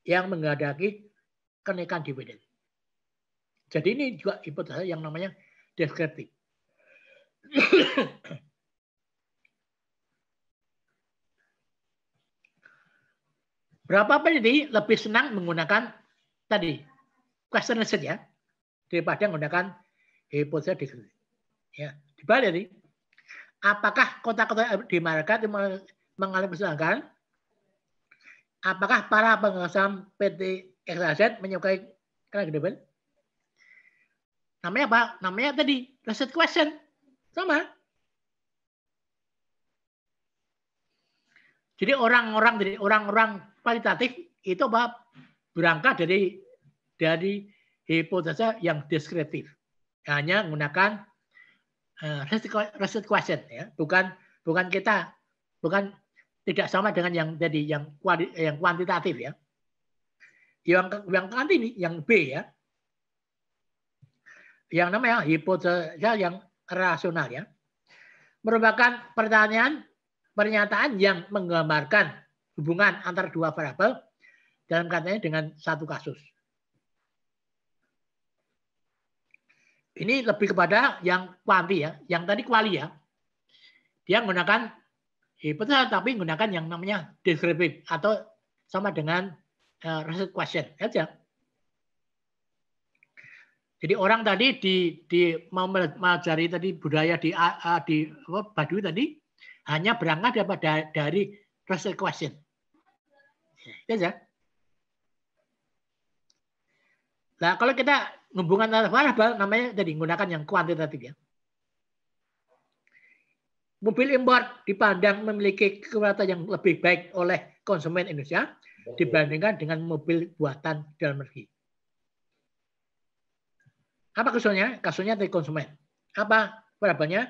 yang menghadapi kenaikan dividen. Jadi ini juga hipotesa yang namanya deskriptif. Berapa peneliti lebih senang menggunakan tadi question research ya daripada menggunakan hipotesa deskriptif. Ya, dibalik nih. Apakah kota-kota di market mengalami persilangan, apakah para pemegang PT XYZ menyukai Kena Gede Namanya apa? Namanya tadi, reset question. Sama. Jadi orang-orang dari orang-orang kualitatif itu apa? berangkat dari dari hipotesa yang deskriptif. Hanya menggunakan uh, eh, reset question ya, bukan bukan kita bukan tidak sama dengan yang tadi yang kuali, eh, yang kuantitatif ya. Yang yang nanti ini yang B ya. Yang namanya hipotesa yang rasional ya. Merupakan pertanyaan pernyataan yang menggambarkan hubungan antara dua variabel dalam katanya dengan satu kasus. Ini lebih kepada yang kuanti ya, yang tadi kuali ya. Dia menggunakan hipotesa tapi menggunakan yang namanya descriptive atau sama dengan uh, research question ya aja. Jadi orang tadi di, di mau mempelajari tadi budaya di uh, di apa, Baduy tadi hanya berangkat daripada dari research question. Ya aja. Nah, kalau kita hubungan antara namanya tadi menggunakan yang kuantitatif ya mobil impor dipandang memiliki kekuatan yang lebih baik oleh konsumen Indonesia dibandingkan dengan mobil buatan dalam negeri. Apa kasusnya? Kasusnya dari konsumen. Apa berapanya?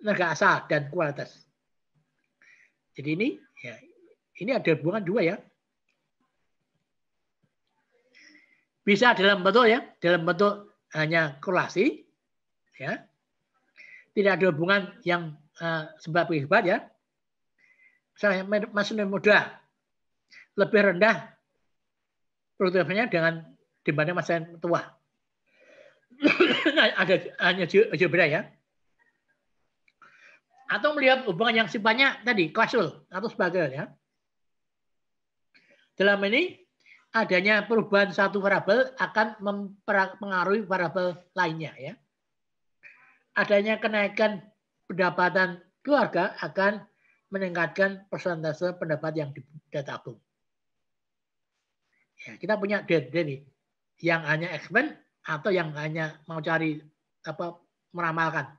Negara asal dan kualitas. Jadi ini ya, ini ada hubungan dua ya. Bisa dalam bentuk ya, dalam bentuk hanya korelasi ya. Tidak ada hubungan yang uh, sebab hebat ya. Misalnya masuk muda lebih rendah produktivitasnya dengan dibanding masa yang tua. Ada hanya beda ya. Atau melihat hubungan yang sifatnya tadi kasul atau sebagainya. Ya. Dalam ini adanya perubahan satu variabel akan mempengaruhi variabel lainnya ya. Adanya kenaikan pendapatan keluarga akan meningkatkan persentase pendapat yang dia tabung. Ya, kita punya data nih, yang hanya eksmen atau yang hanya mau cari apa meramalkan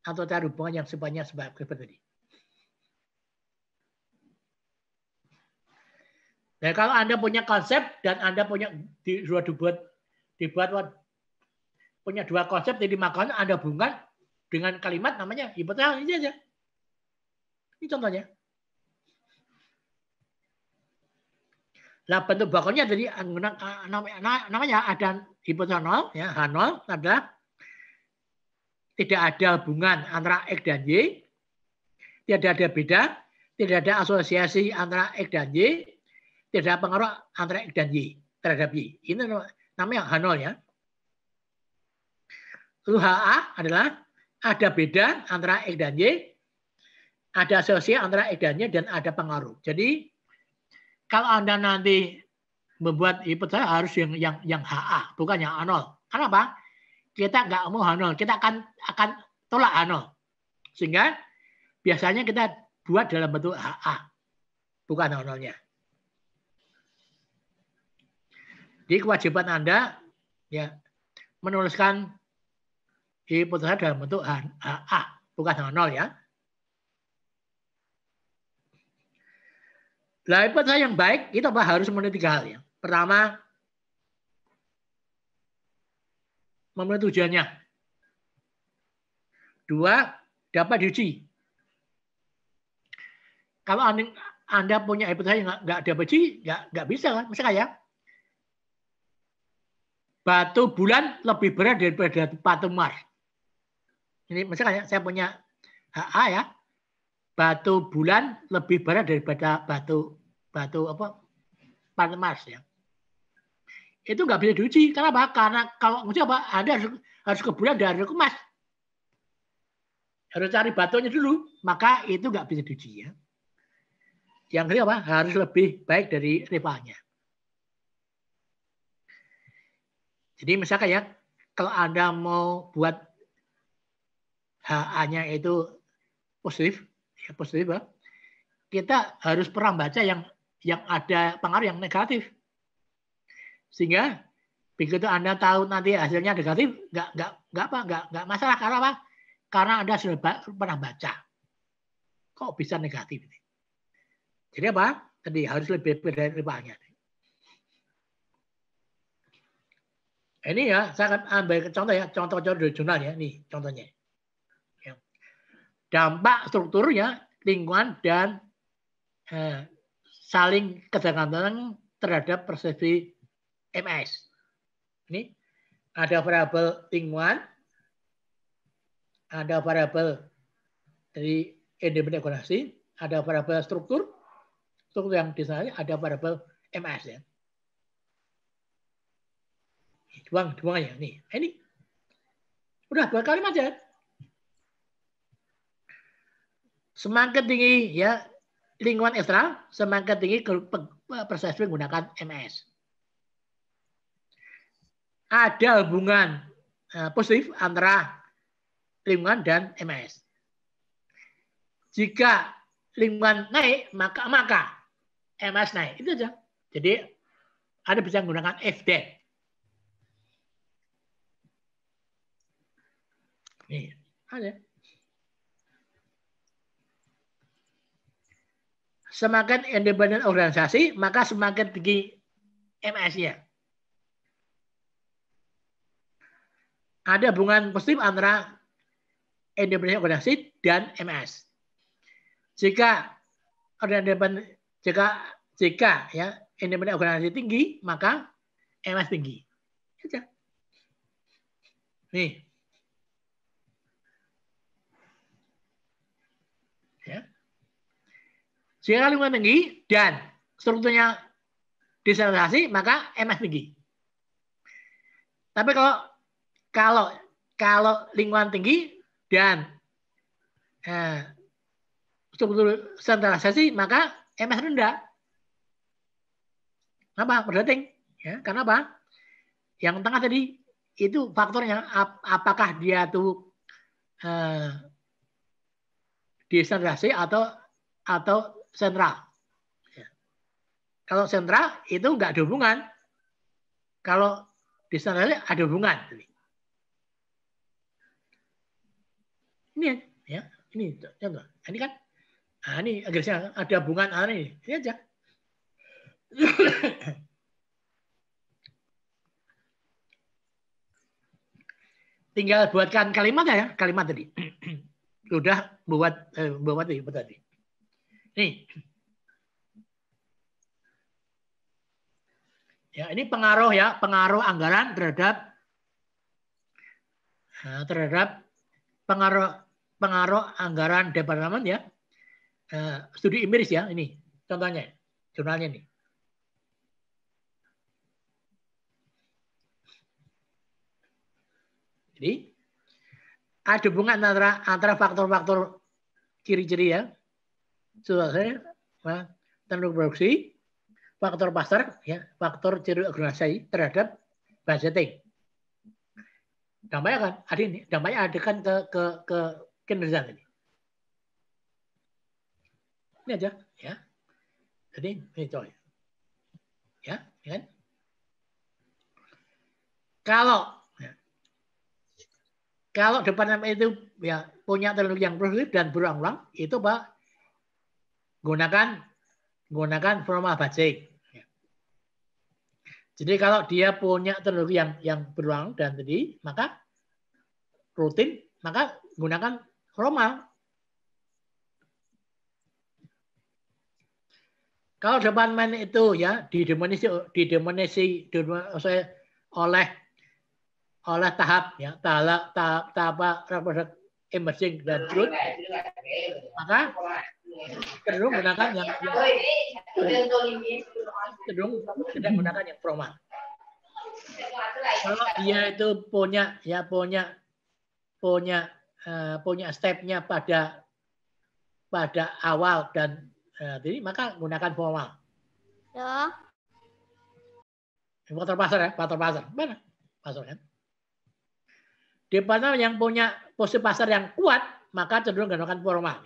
atau cari hubungan yang sebanyak sebab tadi. Nah kalau Anda punya konsep dan Anda punya di, dibuat dibuat punya dua konsep jadi makanya Anda hubungkan dengan kalimat namanya hipotesa ini aja. Ini contohnya. Nah, bentuk bakalnya jadi namanya ada hipotesa nol, ya, H0 adalah tidak ada hubungan antara X dan Y, tidak ada beda, tidak ada asosiasi antara X dan Y, tidak ada pengaruh antara X dan Y terhadap Y. Ini namanya H0 ya. Lalu HA adalah ada beda antara X dan Y, ada asosiasi antara X dan Y, dan ada pengaruh. Jadi kalau Anda nanti membuat hipotesa harus yang yang yang HA, bukan yang A0. Kenapa? Kita nggak mau a 0 kita akan akan tolak a 0 Sehingga biasanya kita buat dalam bentuk HA, bukan a 0 nya Jadi kewajiban Anda ya menuliskan diputuskan dalam bentuk A, A bukan nol ya. Nah, hipotesa yang baik itu apa? Harus memenuhi tiga hal ya. Pertama, memenuhi tujuannya. Dua, dapat diuji. Kalau Anda punya hipotesa yang nggak dapat diuji, nggak, nggak bisa kan? Misalnya ya, batu bulan lebih berat daripada batu Mars. Ini misalnya saya punya HA ya, batu bulan lebih berat daripada batu batu apa Mars ya. Itu nggak bisa diuji. Karena apa? Karena kalau uji apa? Anda harus, harus ke bulan dari ke Mars. Harus cari batunya dulu. Maka itu nggak bisa diuji ya. Yang kedua apa? Harus lebih baik dari rivalnya. Jadi misalkan ya, kalau Anda mau buat HA-nya itu positif, ya positif ya, kita harus pernah baca yang yang ada pengaruh yang negatif. Sehingga begitu Anda tahu nanti hasilnya negatif, nggak nggak nggak apa nggak nggak masalah karena apa? Karena Anda sudah pernah baca. Kok bisa negatif ini? Jadi apa? Tadi harus lebih dari banyak. Ini ya, saya akan ambil contoh ya, contoh-contoh jurnal ya, nih contohnya dampak strukturnya lingkungan dan eh, saling ketergantungan terhadap persepsi MS. Ini ada variabel lingkungan, ada variabel dari endemik regulasi, ada variabel struktur, struktur yang di ada variabel MS ya. Buang, buang aja nih. Ini udah dua kali macet? Ya. semangat tinggi ya lingkungan ekstra semangat tinggi persepsi menggunakan MS. Ada hubungan eh, positif antara lingkungan dan MS. Jika lingkungan naik, maka maka MS naik. Itu aja. Jadi ada bisa menggunakan FD. Nih, ada. semakin independen organisasi, maka semakin tinggi MS-nya. Ada hubungan positif antara independen organisasi dan MS. Jika independen jika jika ya independen organisasi tinggi, maka MS tinggi. Nih, Jika lingkungan tinggi dan strukturnya desentralisasi, maka MS tinggi. Tapi kalau kalau kalau lingkungan tinggi dan eh, struktur sentralisasi, maka MS rendah. Kenapa? Berdating. Ya, karena apa? Yang tengah tadi itu faktornya ap apakah dia tuh eh, desentralisasi atau atau sentral. Ya. Kalau sentral itu nggak ada hubungan. Kalau di sentral ada hubungan. Ini ya, ya ini contoh. Ya ah, ini kan, nah ini agresnya ada hubungan ah, ini, ini aja. Tinggal buatkan kalimatnya ya, kalimat tadi. Sudah buat eh, buat tadi. Nih. Ya, ini pengaruh ya, pengaruh anggaran terhadap eh, terhadap pengaruh pengaruh anggaran departemen ya. Eh, studi empiris ya ini contohnya jurnalnya nih. Jadi ada hubungan antara antara faktor-faktor ciri-ciri ya selesai ya, teknologi produksi, faktor pasar, ya, faktor agresi terhadap budgeting. Dampaknya kan ada ini, dampaknya ada kan ke ke ke kinerja ini. Ini aja, ya. Jadi ini coy. Ya, ya kan? Kalau ya, kalau depan itu ya punya teknologi yang produktif dan berulang-ulang, itu Pak gunakan gunakan formal bajik. Jadi kalau dia punya teknologi yang yang berulang dan tadi maka rutin maka gunakan formal. Kalau main itu ya didominasi didominasi oleh oleh tahap ya tahap tahap, tahap, tahap emerging dan growth maka cenderung gunakan yang, cenderung tidak menggunakan yang formal. Kalau dia itu punya ya punya punya uh, punya stepnya pada pada awal dan uh, jadi maka gunakan formal. Ya. Motor pasar ya, water pasar. Mana? Pasar kan? Di pasar yang punya posisi pasar yang kuat, maka cenderung gunakan formal.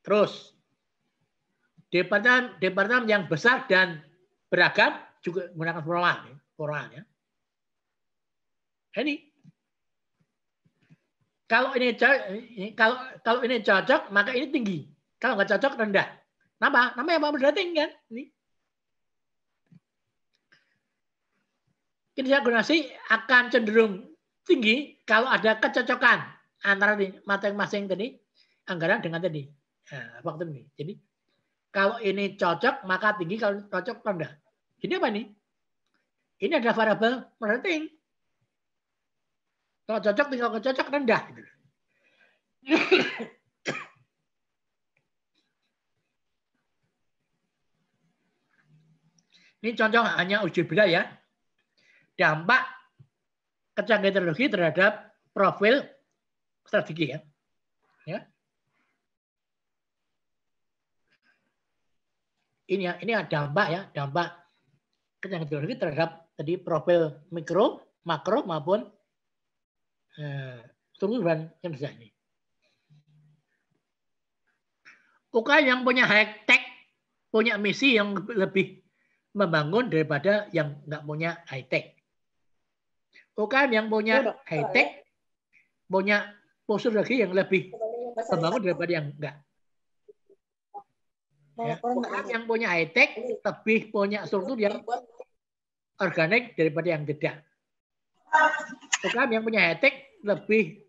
Terus departemen departemen yang besar dan beragam juga menggunakan formal, formal ya. ya. Ini kalau ini kalau kalau ini cocok maka ini tinggi. Kalau nggak cocok rendah. Nama nama yang paling berdating kan? Ini. Kinerja generasi akan cenderung tinggi kalau ada kecocokan antara masing-masing tadi anggaran dengan tadi waktu nah, ini. Jadi kalau ini cocok maka tinggi, kalau cocok rendah. Ini apa nih? Ini adalah variabel penting. Kalau cocok tinggal kalau cocok rendah. Gitu. Ini contoh hanya uji bila ya. Dampak kecanggihan teknologi terhadap profil strategi ya. ya. ini ya, ini ya dampak ya, dampak kencang hidrologi terhadap tadi profil mikro, makro maupun eh, yang bisa ini. UKA yang punya high tech, punya misi yang lebih membangun daripada yang nggak punya high tech. UKM yang punya iya, high tech, punya postur lagi yang lebih membangun daripada yang enggak. Ya, iya. orang yang punya high tech lebih punya struktur yang organik daripada yang tidak. Program yang punya high tech lebih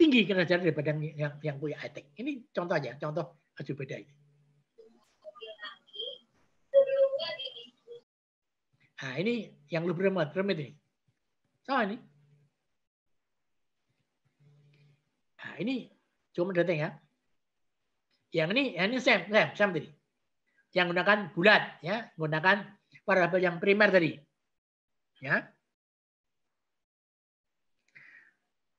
tinggi kinerja daripada yang, yang, yang punya high tech. Ini contoh aja, contoh aja beda ini. Nah, ini yang lebih remat, remat ini. Sama ini. Nah, ini cuma dateng ya. Yang ini, yang ini Sam, Sam, Sam tadi. Yang menggunakan bulat, ya, menggunakan variabel yang primer tadi. Ya.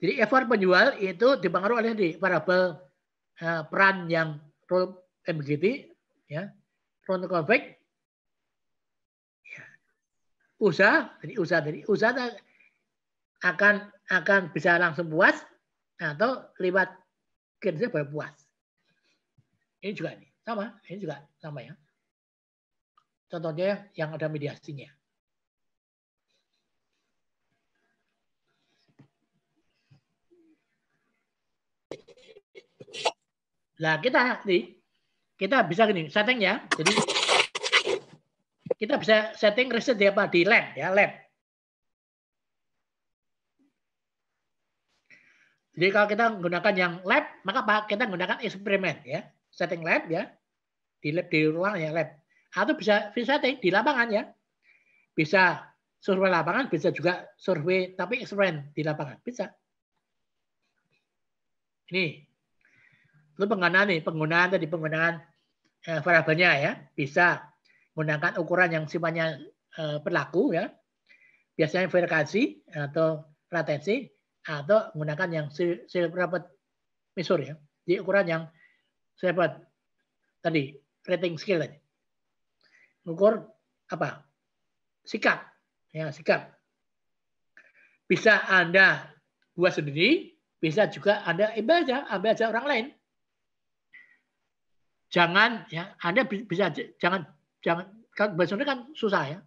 Jadi effort penjual itu dipengaruhi oleh di variabel uh, peran yang role MGT, ya, role conflict, ya. usaha, jadi usaha dari usaha akan akan bisa langsung puas atau lewat kinerja baru puas. Ini juga nih, sama, ini juga sama ya. Contohnya yang ada mediasinya. Nah, kita nih, kita bisa gini, setting ya. Jadi kita bisa setting reset di apa? Di lab ya, lab. Jadi kalau kita menggunakan yang lab, maka pak kita menggunakan eksperimen ya setting lab ya di lab di ruang ya lab atau bisa field setting di lapangan ya bisa survei lapangan bisa juga survei tapi eksperimen di lapangan bisa ini itu penggunaan nih penggunaan tadi penggunaan eh, variabelnya ya bisa menggunakan ukuran yang sifatnya eh, berlaku ya biasanya verifikasi atau latensi atau menggunakan yang silver rapid measure ya di ukuran yang saya siapa tadi rating skill tadi mengukur apa sikap ya sikap bisa anda buat sendiri bisa juga anda ambil aja ambil aja orang lain jangan ya anda bisa jangan jangan kan bahasa kan susah ya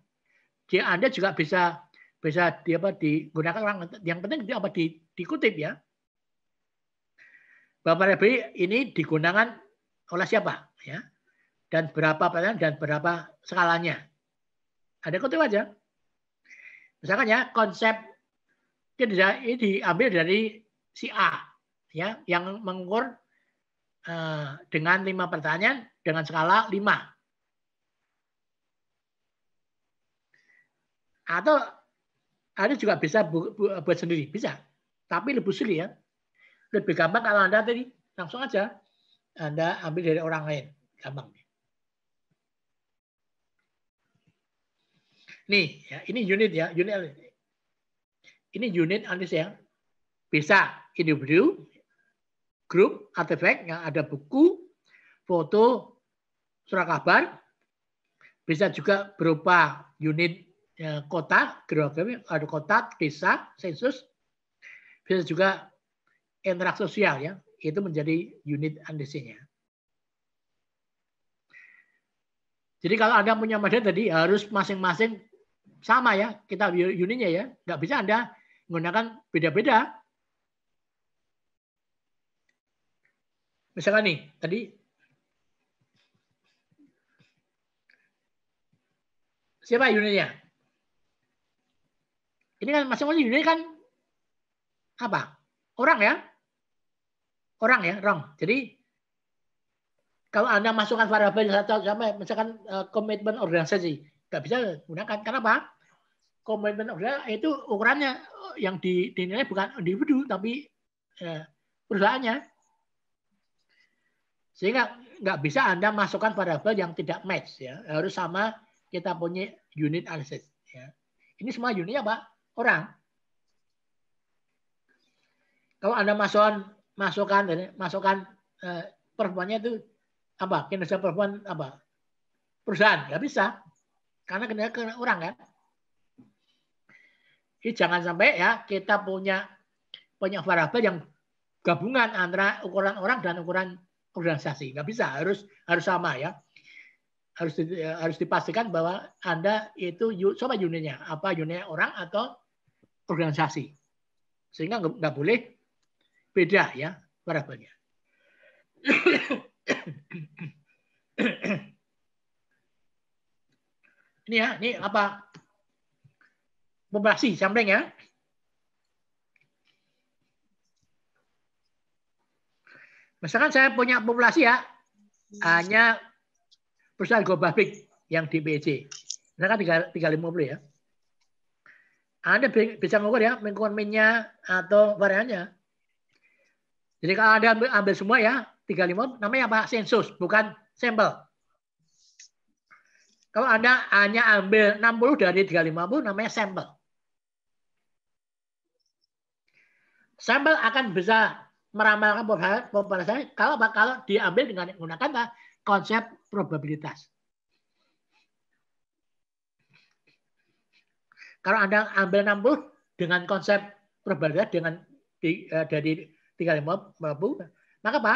jadi anda juga bisa bisa di apa digunakan orang yang penting di, apa di, dikutip ya Bapak Rebi ini digunakan oleh siapa ya dan berapa pertanyaan dan berapa skalanya. Ada kutip aja. Misalkan ya konsep ini diambil dari si A ya yang mengukur eh, dengan lima pertanyaan dengan skala lima Atau ada juga bisa buat sendiri, bisa. Tapi lebih sulit ya. Lebih gampang kalau Anda tadi langsung aja anda ambil dari orang lain. Gampang. Nih, ya, ini unit ya, unit ini unit analis ya. bisa individu, grup, artefak yang ada buku, foto, surat kabar, bisa juga berupa unit ya, kota, geografi, ada kota, desa, sensus, bisa juga interaksi sosial ya, itu menjadi unit andesinya. Jadi kalau Anda punya model tadi harus masing-masing sama ya, kita unitnya ya. Nggak bisa Anda menggunakan beda-beda. Misalkan nih, tadi siapa unitnya? Ini kan masing-masing unit kan apa? Orang ya orang ya, orang, Jadi kalau Anda masukkan variabel satu sama misalkan komitmen eh, uh, organisasi, nggak bisa gunakan. apa? Komitmen organisasi itu ukurannya eh, yang dinilai bukan individu tapi uh, perusahaannya. Sehingga nggak bisa Anda masukkan variabel yang tidak match ya. Harus sama kita punya unit analysis. ya. Ini semua unitnya pak Orang. Kalau Anda masukkan masukan dari masukan eh, perempuannya itu apa kinerja perempuan apa perusahaan nggak bisa karena kena ke orang kan jadi jangan sampai ya kita punya punya variabel yang gabungan antara ukuran orang dan ukuran organisasi nggak bisa harus harus sama ya harus harus dipastikan bahwa anda itu sama unitnya apa unitnya orang atau organisasi sehingga nggak boleh beda ya parabolnya. ini ya, ini apa? Populasi sampling ya. Misalkan saya punya populasi ya, hanya perusahaan gobabik yang di BC Misalkan 350 ya. Anda bisa mengukur ya mengukur minyak atau variannya. Jadi kalau Anda ambil, semua ya, 35 namanya apa? Sensus, bukan sampel. Kalau Anda hanya ambil 60 dari 350, namanya sampel. Sampel akan bisa meramalkan populasi kalau kalau diambil dengan menggunakan konsep probabilitas. Kalau Anda ambil 60 dengan konsep probabilitas dengan di, eh, dari 350, maka apa?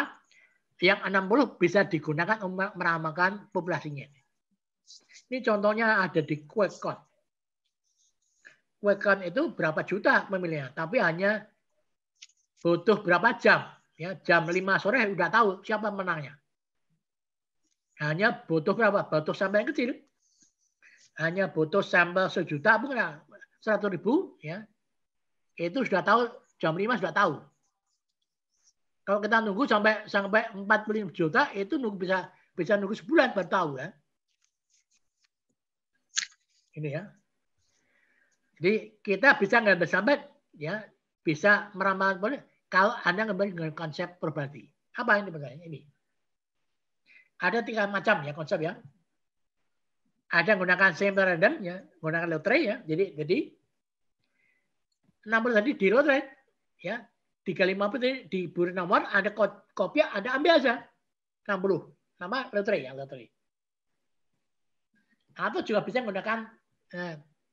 Yang 60 bisa digunakan untuk meramalkan populasinya. Ini contohnya ada di QuakeCon. QuakeCon itu berapa juta pemilihnya, tapi hanya butuh berapa jam. Ya, jam 5 sore sudah tahu siapa menangnya. Hanya butuh berapa? Butuh sampai yang kecil. Hanya butuh sampel sejuta, bukan 100 ribu. Ya. Itu sudah tahu, jam 5 sudah tahu kalau kita nunggu sampai sampai 45 juta itu nunggu bisa bisa nunggu sebulan baru tahu ya. Ini ya. Jadi kita bisa nggak bersahabat ya bisa meramal boleh kalau Anda kembali dengan konsep properti Apa ini pertanyaannya? Ini. Ada tiga macam ya konsep ya. Ada menggunakan simple random ya, menggunakan lotre ya. Jadi jadi nomor tadi di lotre ya. 350 tadi di Buri Nomor ada kopi ada ambil aja 60 nama lotre ya lotre. Atau juga bisa menggunakan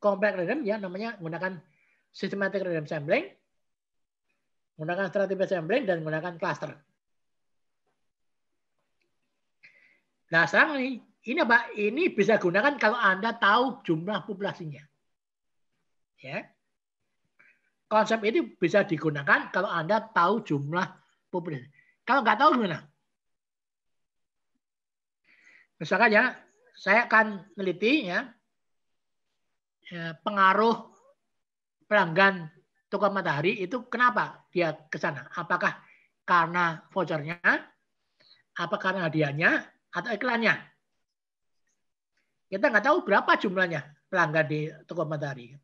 komplek eh, random ya namanya menggunakan systematic random sampling, menggunakan stratified sampling dan menggunakan cluster. Nah, sekarang ini ini apa? Ini bisa gunakan kalau Anda tahu jumlah populasinya. Ya konsep ini bisa digunakan kalau Anda tahu jumlah populasi. Kalau nggak tahu gimana? Misalkan ya, saya akan meneliti ya, ya, pengaruh pelanggan toko matahari itu kenapa dia ke sana? Apakah karena vouchernya? Apa karena hadiahnya? Atau iklannya? Kita nggak tahu berapa jumlahnya pelanggan di toko matahari.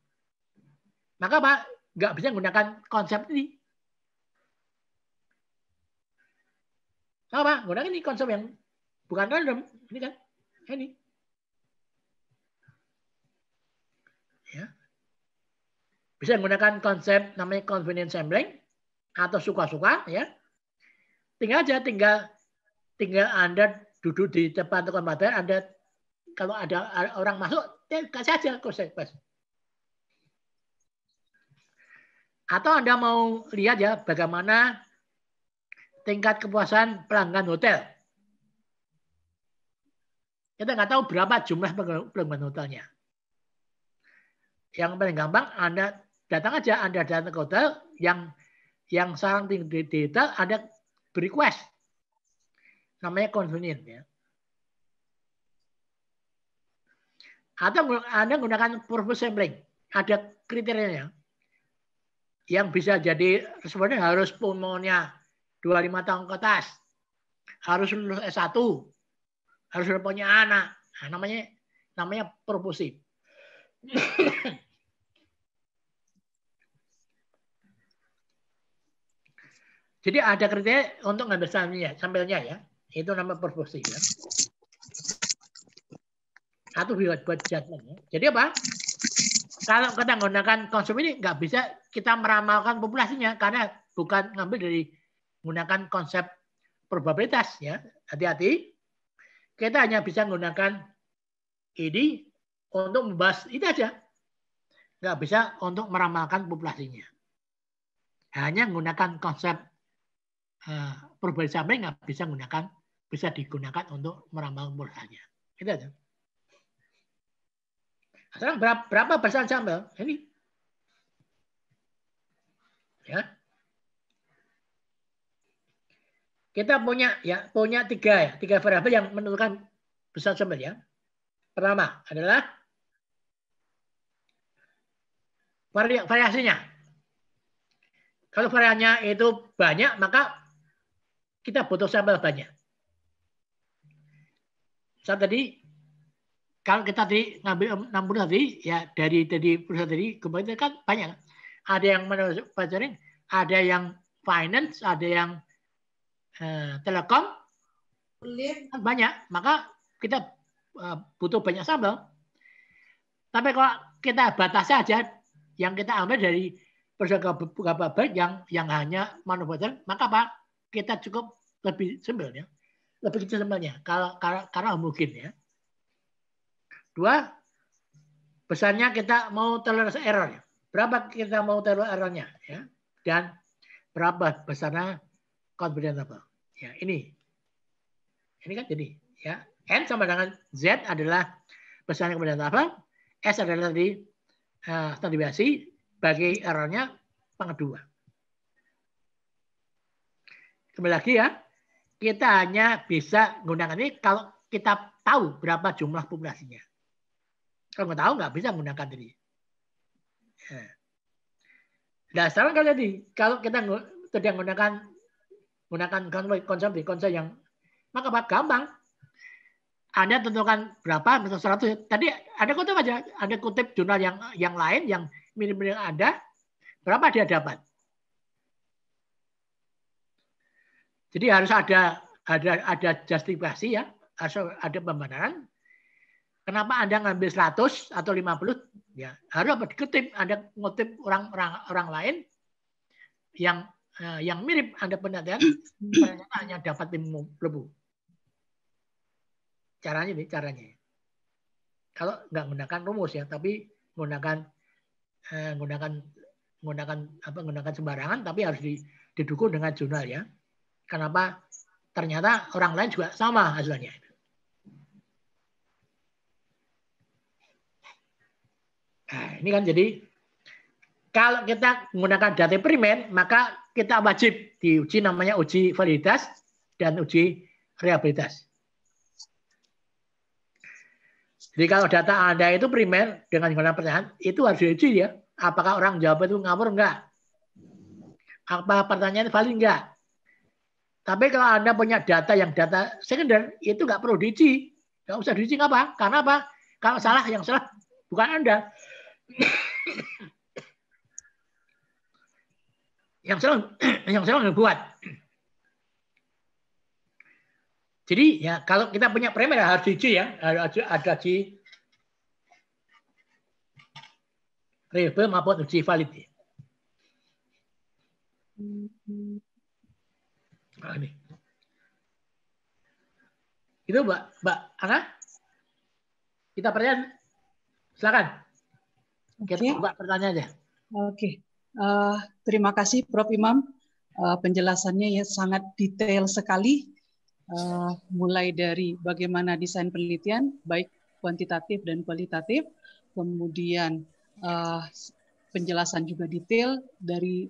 Maka Pak, nggak bisa menggunakan konsep ini. Apa? Gunakan ini konsep yang bukan random. Ini kan? Ini. Ya. Bisa menggunakan konsep namanya convenience sampling atau suka-suka ya. Tinggal aja tinggal tinggal Anda duduk di depan tukang Anda kalau ada orang masuk, ya kasih aja konsep. Atau Anda mau lihat ya bagaimana tingkat kepuasan pelanggan hotel. Kita nggak tahu berapa jumlah pelanggan hotelnya. Yang paling gampang Anda datang aja Anda datang ke hotel yang yang sarang tinggi di hotel ada request namanya convenient ya. Atau Anda gunakan purpose sampling. Ada kriterianya yang bisa jadi sebenarnya harus pulmonya 25 tahun ke atas, harus lulus S1, harus punya anak. Nah, namanya namanya proposi. Jadi ada kriteria untuk ngambil sambilnya, sambilnya ya. Itu nama proposi ya. Atau buat buat jadwal. ya. Jadi apa? kalau kita menggunakan konsum ini nggak bisa kita meramalkan populasinya karena bukan ngambil dari menggunakan konsep probabilitas ya. Hati-hati. Kita hanya bisa menggunakan ini untuk membahas itu aja. Nggak bisa untuk meramalkan populasinya. Hanya menggunakan konsep uh, probabilitas nggak bisa menggunakan bisa digunakan untuk meramalkan populasinya. Itu aja. Sekarang berapa, berapa besar Ini. Ya. Kita punya ya punya tiga ya tiga variabel yang menentukan besar sampel ya. Pertama adalah variasinya. Kalau variannya itu banyak maka kita butuh sampel banyak. Saya tadi kalau kita tadi ngambil 60 tadi ya dari dari perusahaan tadi kebanyakan kan banyak ada yang masuk ada yang finance ada yang uh, telekom kan banyak maka kita uh, butuh banyak sambal tapi kalau kita batasi saja yang kita ambil dari perusahaan gababel yang yang hanya manufaktur maka pak kita cukup lebih sembelnya lebih kecil sembelnya kalau karena mungkin ya Dua, besarnya kita mau tolerance error. Berapa kita mau tolerance errornya. Ya. Dan berapa besarnya confidence interval. Ya, ini. Ini kan jadi. ya N sama dengan Z adalah besarnya confidence interval. S adalah tadi uh, eh, standardisasi bagi errornya pengedua. Kembali lagi ya, kita hanya bisa menggunakan ini kalau kita tahu berapa jumlah populasinya. Kalau tahu nggak bisa menggunakan tadi. Ya. Nah, sekarang kan tadi kalau kita sedang menggunakan menggunakan konsep konsep yang maka gampang. Anda tentukan berapa misal 100. Tadi ada kutip aja, ada kutip jurnal yang yang lain yang mirip-mirip Anda, berapa dia dapat. Jadi harus ada ada ada justifikasi ya, harus ada pembenaran Kenapa Anda ngambil 100 atau 50? Ya, harus dapat dikutip, Anda ngutip orang orang, orang lain yang eh, yang mirip Anda penelitian ternyata hanya dapat 50. Caranya nih, caranya. Kalau nggak menggunakan rumus ya, tapi menggunakan eh, menggunakan menggunakan apa menggunakan sembarangan tapi harus didukung dengan jurnal ya. Kenapa? Ternyata orang lain juga sama hasilnya. Nah, ini kan jadi kalau kita menggunakan data primer, maka kita wajib diuji namanya uji validitas dan uji reliabilitas. Jadi kalau data Anda itu primer dengan menggunakan pertanyaan, itu harus diuji ya. Apakah orang jawab itu ngawur enggak? Apa pertanyaan valid enggak? Tapi kalau Anda punya data yang data sekunder, itu enggak perlu diuji. Enggak usah diuji apa? Karena apa? Kalau salah, yang salah bukan Anda. yang selalu yang selalu buat. Jadi ya kalau kita punya ya harus diuji ya, harus ada di rebel maupun uji valid. Nah, ini. Itu Mbak, Mbak Ana? Kita perhatian Silakan. Oke, okay. Coba pertanyaan aja. Oke. Okay. Uh, eh, terima kasih Prof Imam. Uh, penjelasannya ya sangat detail sekali. Uh, mulai dari bagaimana desain penelitian baik kuantitatif dan kualitatif, kemudian uh, penjelasan juga detail dari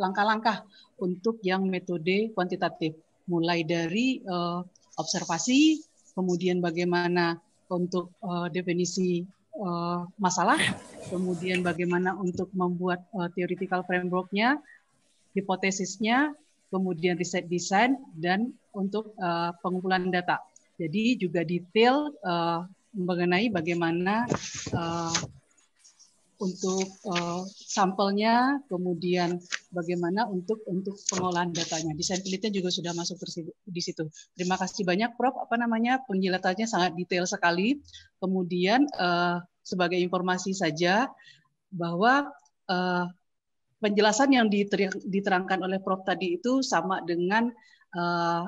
langkah-langkah untuk yang metode kuantitatif, mulai dari uh, observasi, kemudian bagaimana untuk uh, definisi uh, masalah, kemudian bagaimana untuk membuat uh, theoretical framework-nya, hipotesisnya, kemudian riset desain, dan untuk uh, pengumpulan data. Jadi juga detail uh, mengenai bagaimana uh, untuk uh, sampelnya, kemudian bagaimana untuk untuk pengolahan datanya. Desain penelitian juga sudah masuk di situ. Terima kasih banyak, Prof. Apa namanya penjelasannya sangat detail sekali. Kemudian uh, sebagai informasi saja bahwa uh, penjelasan yang diterangkan oleh Prof tadi itu sama dengan uh,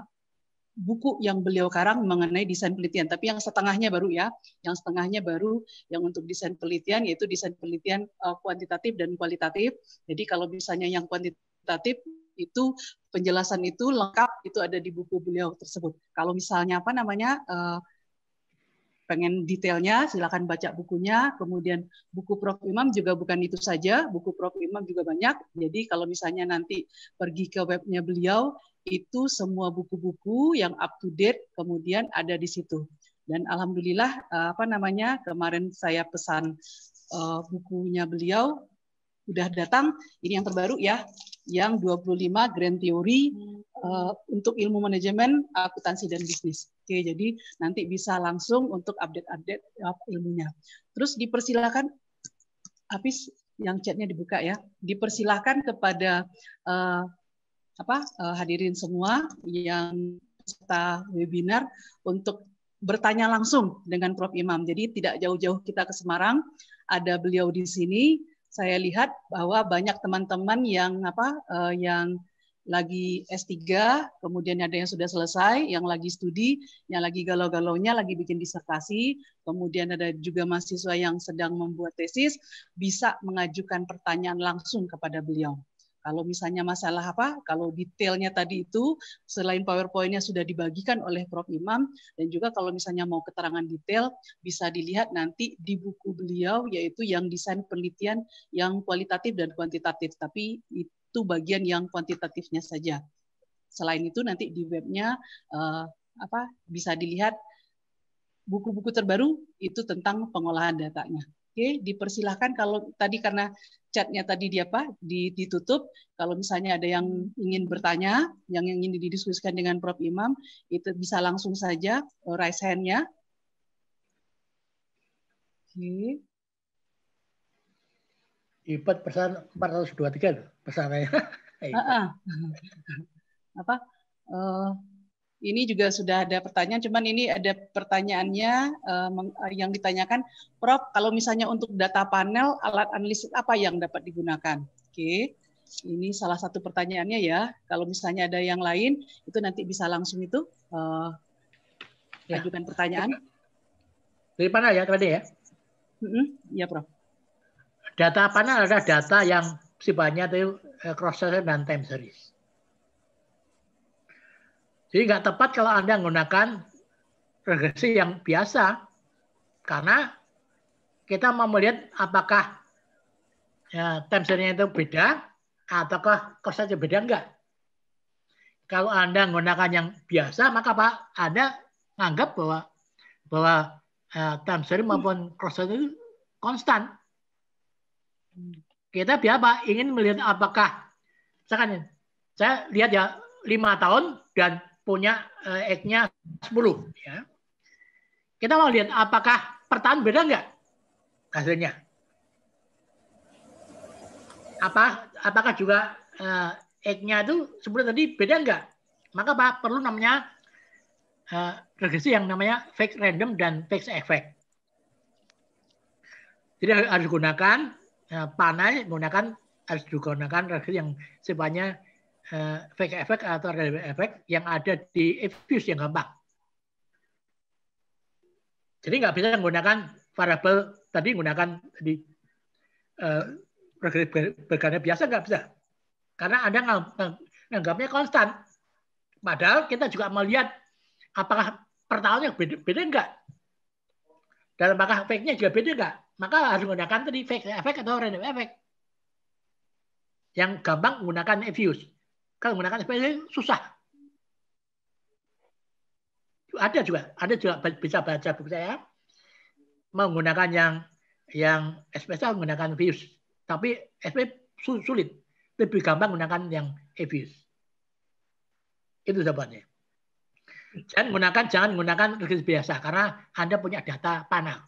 buku yang beliau karang mengenai desain penelitian, tapi yang setengahnya baru ya, yang setengahnya baru yang untuk desain penelitian yaitu desain penelitian eh, kuantitatif dan kualitatif. Jadi kalau misalnya yang kuantitatif itu penjelasan itu lengkap itu ada di buku beliau tersebut. Kalau misalnya apa namanya eh, pengen detailnya silakan baca bukunya. Kemudian buku Prof Imam juga bukan itu saja, buku Prof Imam juga banyak. Jadi kalau misalnya nanti pergi ke webnya beliau itu semua buku-buku yang up to date kemudian ada di situ. Dan alhamdulillah eh, apa namanya kemarin saya pesan uh, bukunya beliau udah datang. Ini yang terbaru ya, yang 25 Grand Theory uh, untuk ilmu manajemen, akuntansi dan bisnis. Oke, jadi nanti bisa langsung untuk update-update ilmunya. Terus dipersilakan habis yang chatnya dibuka ya. Dipersilahkan kepada uh, apa eh, hadirin semua yang peserta webinar untuk bertanya langsung dengan Prof Imam. Jadi tidak jauh-jauh kita ke Semarang, ada beliau di sini. Saya lihat bahwa banyak teman-teman yang apa eh, yang lagi S3, kemudian ada yang sudah selesai, yang lagi studi, yang lagi galau-galaunya, lagi bikin disertasi, kemudian ada juga mahasiswa yang sedang membuat tesis, bisa mengajukan pertanyaan langsung kepada beliau. Kalau misalnya masalah apa, kalau detailnya tadi itu selain PowerPoint-nya sudah dibagikan oleh Prof Imam dan juga kalau misalnya mau keterangan detail bisa dilihat nanti di buku beliau yaitu yang desain penelitian yang kualitatif dan kuantitatif. Tapi itu bagian yang kuantitatifnya saja. Selain itu nanti di webnya eh, apa bisa dilihat buku-buku terbaru itu tentang pengolahan datanya. Oke, dipersilahkan kalau tadi karena chatnya tadi dia apa ditutup. Kalau misalnya ada yang ingin bertanya, yang ingin didiskusikan dengan Prof. Imam, itu bisa langsung saja eh, raise hand-nya. Oke. Ipat pesan 423 pesannya. uh -uh. apa? Uh, ini juga sudah ada pertanyaan, cuman ini ada pertanyaannya uh, yang ditanyakan, Prof, kalau misalnya untuk data panel, alat analisis apa yang dapat digunakan? Oke, okay. ini salah satu pertanyaannya ya. Kalau misalnya ada yang lain, itu nanti bisa langsung itu uh, ya. ajukan pertanyaan. Dari panel ya tadi ya? Mm -hmm. Ya, Prof. Data panel ada data yang sifatnya itu cross-section dan time series. Jadi nggak tepat kalau Anda menggunakan regresi yang biasa. Karena kita mau melihat apakah ya, itu beda ataukah cost beda enggak. Kalau Anda menggunakan yang biasa, maka Pak Anda anggap bahwa bahwa uh, time series maupun cross itu konstan. Kita biapa ingin melihat apakah misalkan saya lihat ya lima tahun dan punya X-nya eh, 10. Ya. Kita mau lihat apakah per beda nggak hasilnya. Apa, apakah juga uh, eh, X-nya itu sebenarnya tadi beda nggak? Maka Pak, perlu namanya eh, regresi yang namanya fixed random dan fixed effect. Jadi harus gunakan uh, panai, gunakan harus digunakan regresi yang sifatnya Eh, fake efek atau organic efek yang ada di effuse yang gampang. Jadi nggak bisa menggunakan variable tadi menggunakan di eh, uh, berganda biasa nggak bisa. Karena Anda nganggapnya konstan. Padahal kita juga melihat apakah per beda, beda nggak. Dalam apakah efeknya juga beda nggak. Maka harus menggunakan tadi fake efek atau random efek. Yang gampang menggunakan effuse. Kalau menggunakan SPJ susah. Ada juga, ada juga bisa baca buku saya menggunakan yang yang SPJ menggunakan views, tapi SP sulit, lebih gampang menggunakan yang views. Itu jawabannya. Jangan gunakan, jangan gunakan regresi biasa karena Anda punya data panah.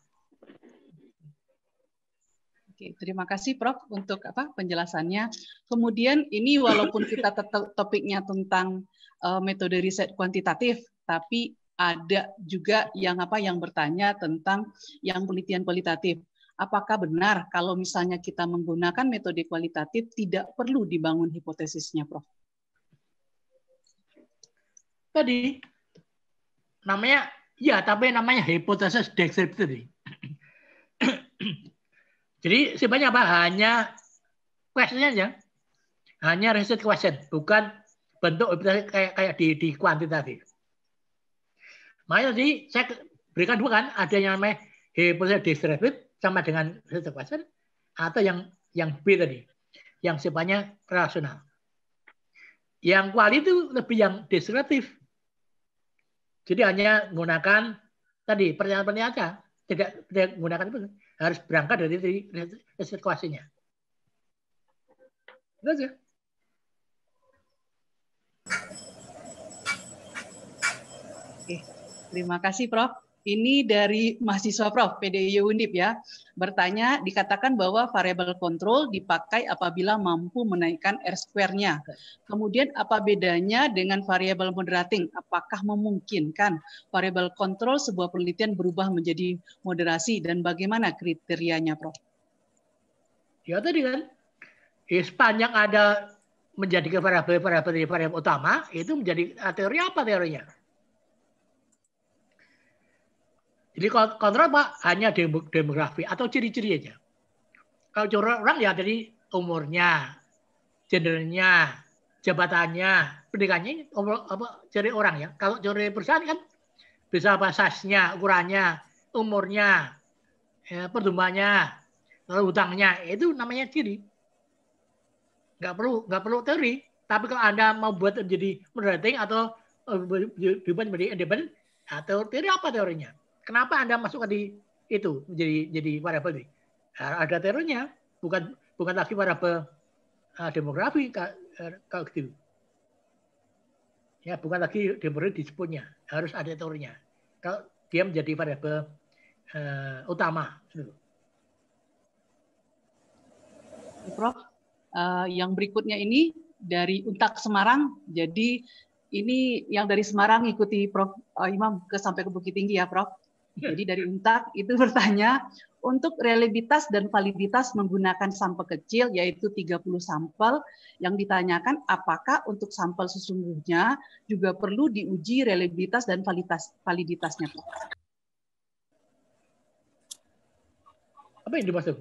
Oke, terima kasih Prof untuk apa penjelasannya. Kemudian ini walaupun kita topiknya tentang uh, metode riset kuantitatif, tapi ada juga yang apa yang bertanya tentang yang penelitian kualitatif. Apakah benar kalau misalnya kita menggunakan metode kualitatif tidak perlu dibangun hipotesisnya, Prof? Tadi namanya ya, tapi namanya hipotesis deskriptif. Jadi sifatnya apa? Hanya question aja. Hanya research question, bukan bentuk kayak kayak di di kuantitatif. Makanya tadi saya berikan dua kan, ada yang namanya hipotesis distributed sama dengan research question atau yang yang B tadi, yang sifatnya rasional. Yang kuali itu lebih yang deskriptif. Jadi hanya menggunakan tadi pernyataan-pernyataan, tidak, tidak menggunakan itu harus berangkat dari situasinya. Itu aja. Oke, terima kasih Prof ini dari mahasiswa Prof PDI Undip ya. Bertanya dikatakan bahwa variabel kontrol dipakai apabila mampu menaikkan R square-nya. Kemudian apa bedanya dengan variabel moderating? Apakah memungkinkan variabel kontrol sebuah penelitian berubah menjadi moderasi dan bagaimana kriterianya Prof? Ya tadi kan ya, sepanjang ada menjadi variabel-variabel utama itu menjadi eh, teori apa teorinya? Jadi kontrol apa? hanya demografi atau ciri-ciri aja. Kalau curi orang ya dari umurnya, gendernya, jabatannya, pendidikannya, apa ciri orang ya. Kalau curi perusahaan kan bisa apa sasnya, ukurannya, umurnya, ya, pertumbuhannya, lalu hutangnya, itu namanya ciri. Nggak perlu nggak perlu teori, tapi kalau Anda mau buat menjadi moderating atau eh, dibuat menjadi independen, atau teori apa teorinya? Kenapa Anda masukkan di itu menjadi jadi variabel ini? Nah, ada terornya, bukan bukan lagi variabel eh, demografi kalau eh, gitu. Ya, bukan lagi demografi disebutnya, harus ada terornya. Kalau dia menjadi variabel uh, utama. Prof, uh, yang berikutnya ini dari Untak Semarang. Jadi ini yang dari Semarang ikuti Prof uh, Imam ke sampai ke Bukit Tinggi ya, Prof. Jadi dari UNTAK itu bertanya untuk reliabilitas dan validitas menggunakan sampel kecil yaitu 30 sampel yang ditanyakan apakah untuk sampel sesungguhnya juga perlu diuji reliabilitas dan validitas validitasnya. Apa yang dimaksud?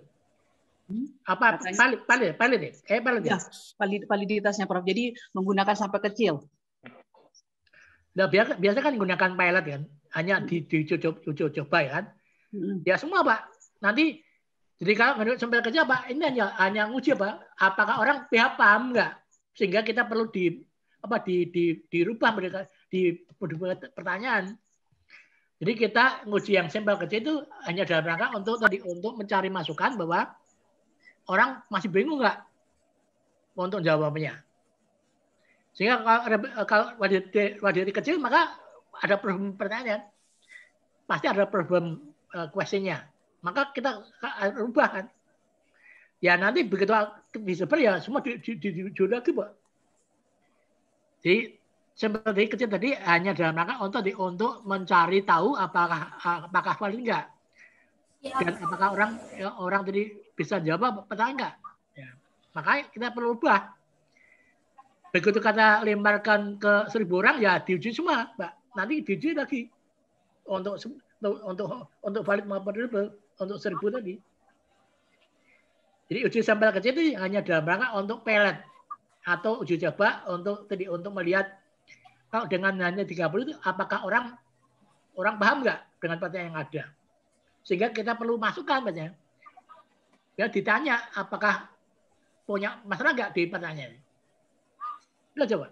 Hmm? Apa valid valid valid ya? eh valid ya? ya valid, validitasnya Prof. Jadi menggunakan sampel kecil. Nah, biasa, biasa kan gunakan pilot kan, hanya di coba, ya kan. Ya semua pak. Nanti jadi kalau menurut sempel kerja pak ini hanya hanya uji pak. Apakah orang pihak paham nggak? Sehingga kita perlu di apa di di dirubah mereka di, di pertanyaan. Jadi kita nguji yang sampai kerja itu hanya dalam rangka untuk tadi untuk mencari masukan bahwa orang masih bingung nggak untuk jawabannya sehingga kalau wadiri kecil maka ada problem pertanyaan. Pasti ada problem eh, questionnya. Maka kita eh, rubah kan. Ya nanti begitu disebar ya semua di, di, di, di, lagi, Pak. Jadi seperti kecil tadi hanya dalam rangka untuk di, untuk mencari tahu apakah eh, apakah valid enggak ya. dan apakah orang ya, orang tadi bisa jawab pertanyaan enggak ya. makanya kita perlu ubah begitu kata lemparkan ke seribu orang ya diuji semua mbak nanti diuji lagi untuk untuk untuk valid maupun double untuk seribu tadi jadi uji sampel kecil itu hanya dalam rangka untuk pelet atau uji coba untuk tadi untuk melihat kalau dengan hanya 30 itu apakah orang orang paham nggak dengan pertanyaan yang ada sehingga kita perlu masukkan banyak ya ditanya apakah punya masalah nggak di pertanyaan Lihat coba.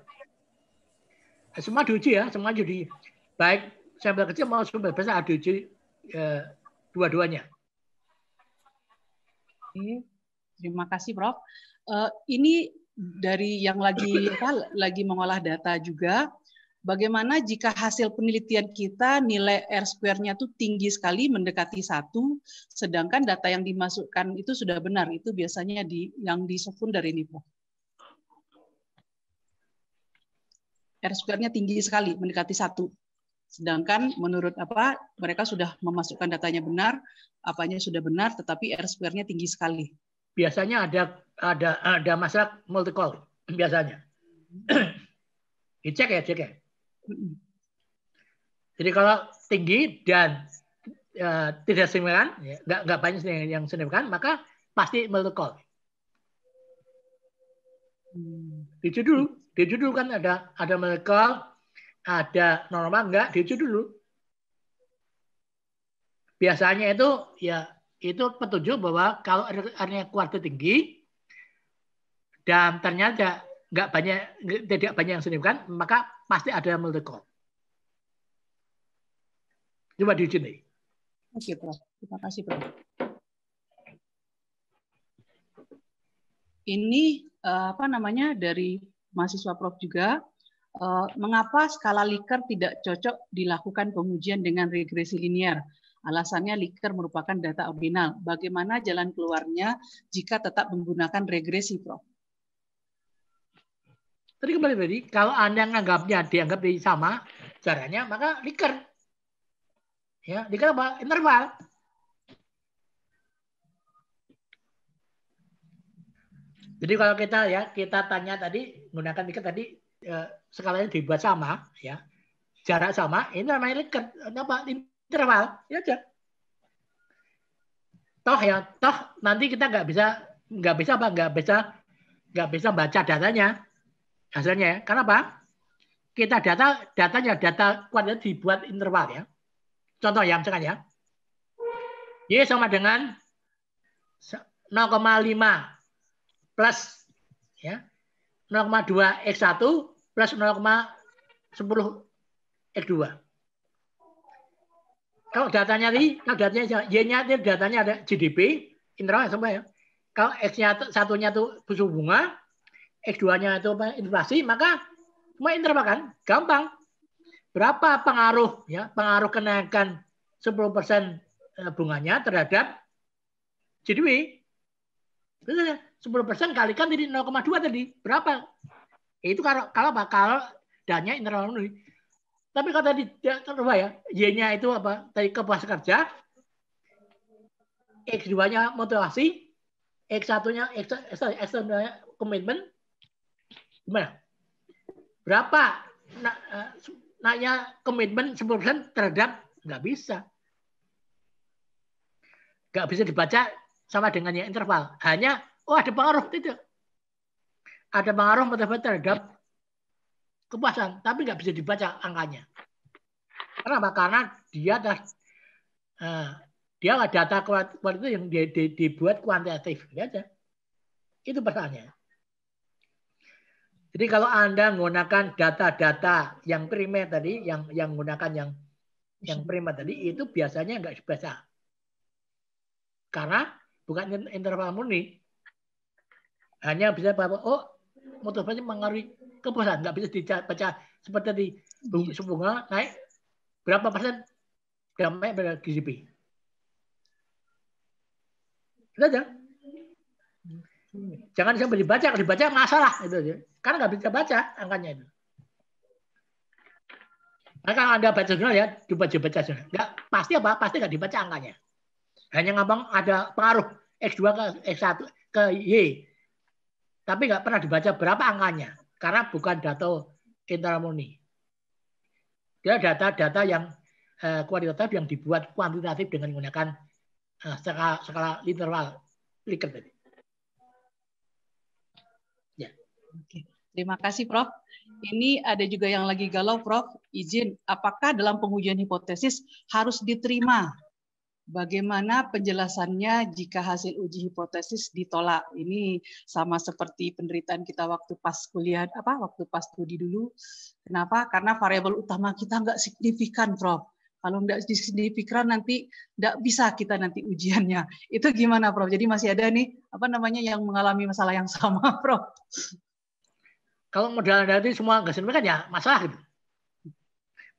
Eh, semua diuji ya, semua jadi baik sampel kecil maupun sampel besar ada diuji eh, dua-duanya. terima kasih Prof. Uh, ini dari yang lagi apa, lagi mengolah data juga, bagaimana jika hasil penelitian kita nilai R square-nya itu tinggi sekali mendekati satu, sedangkan data yang dimasukkan itu sudah benar. Itu biasanya di yang di dari ini, Prof. R square-nya tinggi sekali, mendekati satu. Sedangkan menurut apa mereka sudah memasukkan datanya benar, apanya sudah benar, tetapi R square-nya tinggi sekali. Biasanya ada ada ada masalah multicol. biasanya. Hmm. Dicek ya, cek ya. Hmm. Jadi kalau tinggi dan uh, tidak signifikan, ya, nggak nggak banyak yang signifikan, maka pasti multicol. Hmm di dulu. di dulu kan ada ada mereka, ada normal enggak, di dulu. Biasanya itu ya itu petunjuk bahwa kalau RNA kuartil tinggi dan ternyata enggak banyak tidak banyak yang kan maka pasti ada yang melekat. Coba di sini. Oke, bro Terima kasih, Prof. Ini uh, apa namanya dari mahasiswa Prof juga uh, mengapa skala Likert tidak cocok dilakukan pengujian dengan regresi linear? Alasannya Likert merupakan data ordinal. Bagaimana jalan keluarnya jika tetap menggunakan regresi, Prof? Tadi kembali tadi, kalau Anda menganggapnya dianggap sama caranya, maka Likert. Ya, Likert apa? Interval. Jadi kalau kita ya kita tanya tadi menggunakan tiket tadi eh, skalanya dibuat sama ya jarak sama ini namanya tiket apa interval ya aja. Toh ya toh nanti kita nggak bisa nggak bisa apa nggak bisa nggak bisa baca datanya hasilnya ya. Karena apa? Kita data datanya data kuadrat dibuat interval ya. Contoh ya misalkan ya. Y sama dengan 0,5 plus ya 0,2 X1 plus 0,10 X2. Kalau datanya di kalau datanya Y-nya datanya ada GDP, internal ya, semua ya. Kalau X-nya satunya itu suku bunga, X2-nya itu inflasi, maka semua internal kan gampang. Berapa pengaruh ya, pengaruh kenaikan 10% eh, bunganya terhadap GDP? Betul ya? 10% persen kalikan jadi 0,2 tadi. Berapa? Ya itu kalau kalau apa? Kalau danya internal only. Tapi kalau tadi ya, coba ya, Y-nya itu apa? Tadi kepuasan kerja, X2-nya motivasi, X1-nya X, sorry, komitmen. Gimana? Berapa eh, naiknya komitmen 10% persen terhadap nggak bisa. Nggak bisa dibaca sama dengan yang interval. Hanya Oh ada pengaruh tidak? Ada pengaruh matahari terhadap kepuasan, tapi nggak bisa dibaca angkanya. Kenapa? Karena dia atas uh, eh, dia data itu yang di, di, dibuat kuantitatif aja. Itu masalahnya. Jadi kalau Anda menggunakan data-data yang primer tadi, yang yang menggunakan yang yang primer tadi, itu biasanya nggak dibaca. Karena bukan interval murni, hanya bisa bahwa oh motivasi mengaruhi kepuasan nggak bisa dibaca seperti di iya. bunga naik berapa persen damai pada GDP itu aja jangan sampai dibaca kalau dibaca masalah itu aja karena nggak bisa baca angkanya itu maka kalau anda baca jurnal ya coba coba baca jurnal nggak pasti apa pasti nggak dibaca angkanya hanya ngabang ada pengaruh x2 ke x1 ke y tapi nggak pernah dibaca berapa angkanya karena bukan data murni. Dia data-data yang eh, kualitatif yang dibuat kuantitatif dengan menggunakan eh, skala, skala literal Likert tadi. Ya. Oke. Terima kasih Prof. Ini ada juga yang lagi galau Prof. Izin, apakah dalam pengujian hipotesis harus diterima Bagaimana penjelasannya jika hasil uji hipotesis ditolak? Ini sama seperti penderitaan kita waktu pas kuliah apa waktu pas studi dulu. Kenapa? Karena variabel utama kita nggak signifikan, Prof. Kalau nggak signifikan nanti nggak bisa kita nanti ujiannya. Itu gimana, Prof? Jadi masih ada nih apa namanya yang mengalami masalah yang sama, Prof. Kalau modal dari semua nggak signifikan ya masalah gitu.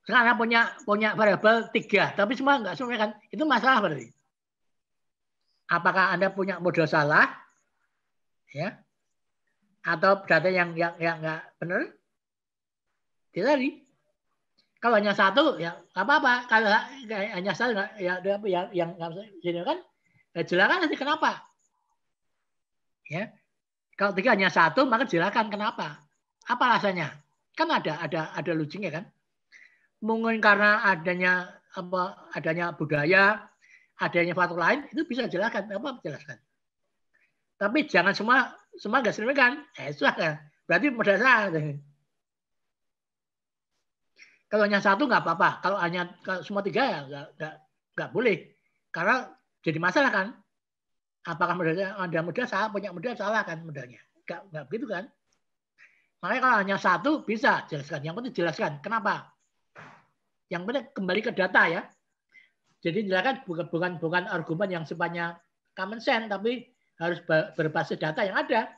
Sekarang punya punya variabel tiga, tapi semua nggak sesuai kan? Itu masalah berarti. Apakah Anda punya model salah, ya, atau data yang yang yang nggak benar? Ditari. Kalau hanya satu ya nggak apa-apa. Kalau hanya satu ya, ya yang yang nggak jadi kan? Ya, silakan nanti kenapa? Ya, kalau tiga hanya satu maka jelaskan kenapa? Apa rasanya? Kan ada ada ada lucunya kan? mungkin karena adanya apa adanya budaya, adanya faktor lain itu bisa jelaskan apa jelaskan. Tapi jangan semua semua nggak kan eh, sudah kan? berarti berdasar. Kalau hanya satu nggak apa-apa, kalau hanya kalau semua tiga ya nggak, nggak, nggak boleh, karena jadi masalah kan. Apakah modalnya ada modal salah, punya modal salah kan modalnya? Nggak, nggak begitu kan? Makanya kalau hanya satu bisa jelaskan, yang penting jelaskan kenapa yang penting kembali ke data ya. Jadi silakan bukan bukan bukan argumen yang sebanyak common sense tapi harus berbasis data yang ada.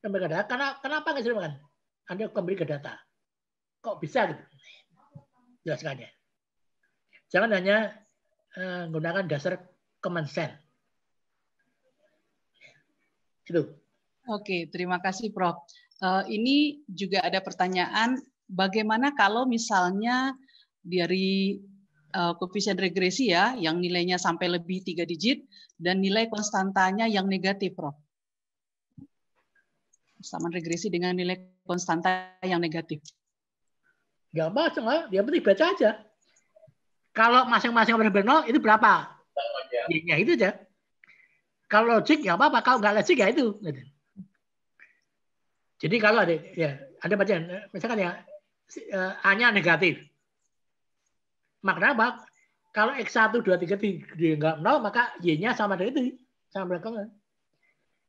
Kembali ke data. Karena kenapa nggak silakan? Anda kembali ke data. Kok bisa gitu? ya Jangan hanya eh, menggunakan dasar common sense. Itu. Oke, terima kasih Prof. Uh, ini juga ada pertanyaan bagaimana kalau misalnya dari uh, koefisien regresi ya, yang nilainya sampai lebih tiga digit, dan nilai konstantanya yang negatif, Prof. Sama regresi dengan nilai konstanta yang negatif. Gak masuk, dia penting baca aja. Kalau masing-masing benar nol, itu berapa? Ya, itu aja. Kalau logik, ya apa-apa. Kalau nggak logik, ya itu. Jadi kalau ada, ya, ada bacaan, misalkan ya, hanya eh, negatif. Makna apa? Kalau X1, 2, 3, 3 nggak 0, maka Y-nya sama dengan itu. Sama dengan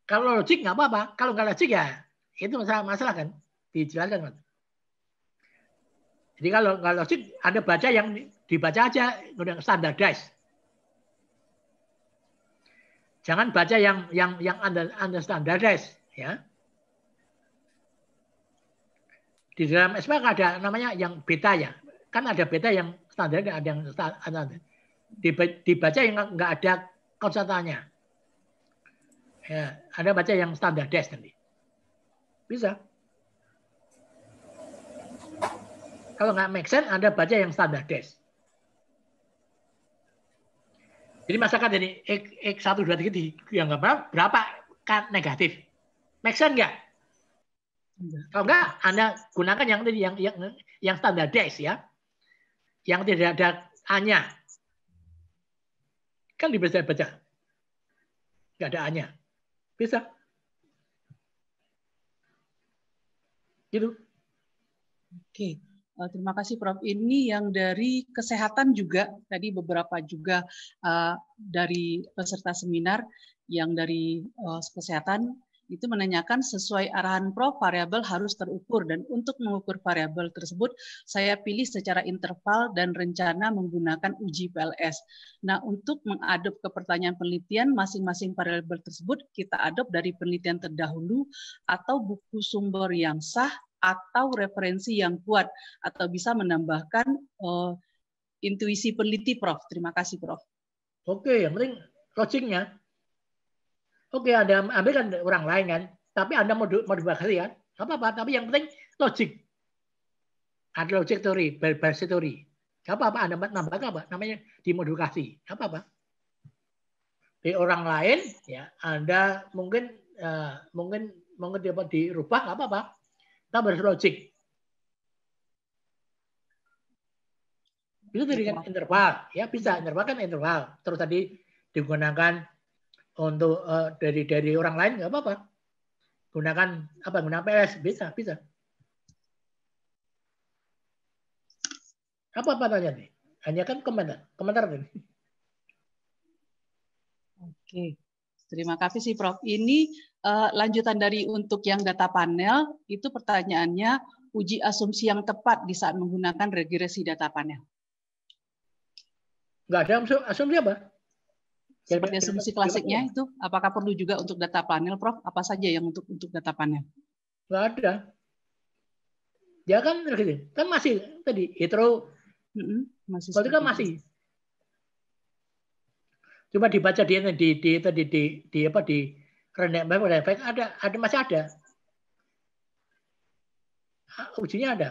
Kalau logik nggak apa-apa. Kalau nggak logik ya itu masalah, masalah kan. Dijelaskan. Kan? Jadi kalau nggak logik, Anda baca yang dibaca aja udah standardized. Jangan baca yang yang yang Anda, anda standardized. Ya di dalam SPK kan ada namanya yang beta ya. Kan ada beta yang standar, ada yang standar. Dibaca yang nggak ada konstantannya. Ya, ada baca yang standar des nanti. Bisa. Kalau nggak make sense, Anda baca yang standar des. Jadi masakan dari X1, 2, 3, yang berapa, berapa kan negatif. Make sense nggak? Iya. Kalau enggak, Anda gunakan yang tadi yang yang yang des ya. Yang tidak ada hanya Kan bisa baca. Enggak ada hanya Bisa. Gitu. Oke. Eh, terima kasih Prof. Ini yang dari kesehatan juga, tadi beberapa juga eh, dari peserta seminar yang dari eh, kesehatan itu menanyakan sesuai arahan Prof variabel harus terukur dan untuk mengukur variabel tersebut saya pilih secara interval dan rencana menggunakan uji PLS. Nah, untuk mengadop ke pertanyaan penelitian masing-masing variabel tersebut kita adop dari penelitian terdahulu atau buku sumber yang sah atau referensi yang kuat atau bisa menambahkan uh, intuisi peneliti Prof. Terima kasih Prof. Oke, yang penting coachingnya Oke, okay, Anda ambil kan orang lain kan, tapi Anda mau kali kan, apa apa. Tapi yang penting logic. Ada logic teori, berbasis teori. apa-apa, Anda nambah apa? Namanya dimodifikasi. apa-apa. Di orang lain, ya Anda mungkin uh, mungkin mungkin dapat dirubah, apa-apa. Kita harus logic. Itu dengan iya. interval, ya bisa interval kan interval. Terus tadi digunakan untuk uh, dari dari orang lain nggak apa-apa gunakan apa gunakan PS bisa bisa apa pertanyaan nih hanya kan komentar komentar nih? oke terima kasih sih Prof ini uh, lanjutan dari untuk yang data panel itu pertanyaannya uji asumsi yang tepat di saat menggunakan regresi data panel nggak ada asumsi apa seperti asumsi klasiknya itu, apakah perlu juga untuk data panel, Prof? Apa saja yang untuk untuk data panel? Tidak ada. Ya kan, gitu. kan masih tadi hetero. Mm masih. Berarti kan masih. Coba dibaca di di di di, di, di apa di rendek baik ada ada masih ada. Ah, ujinya ada.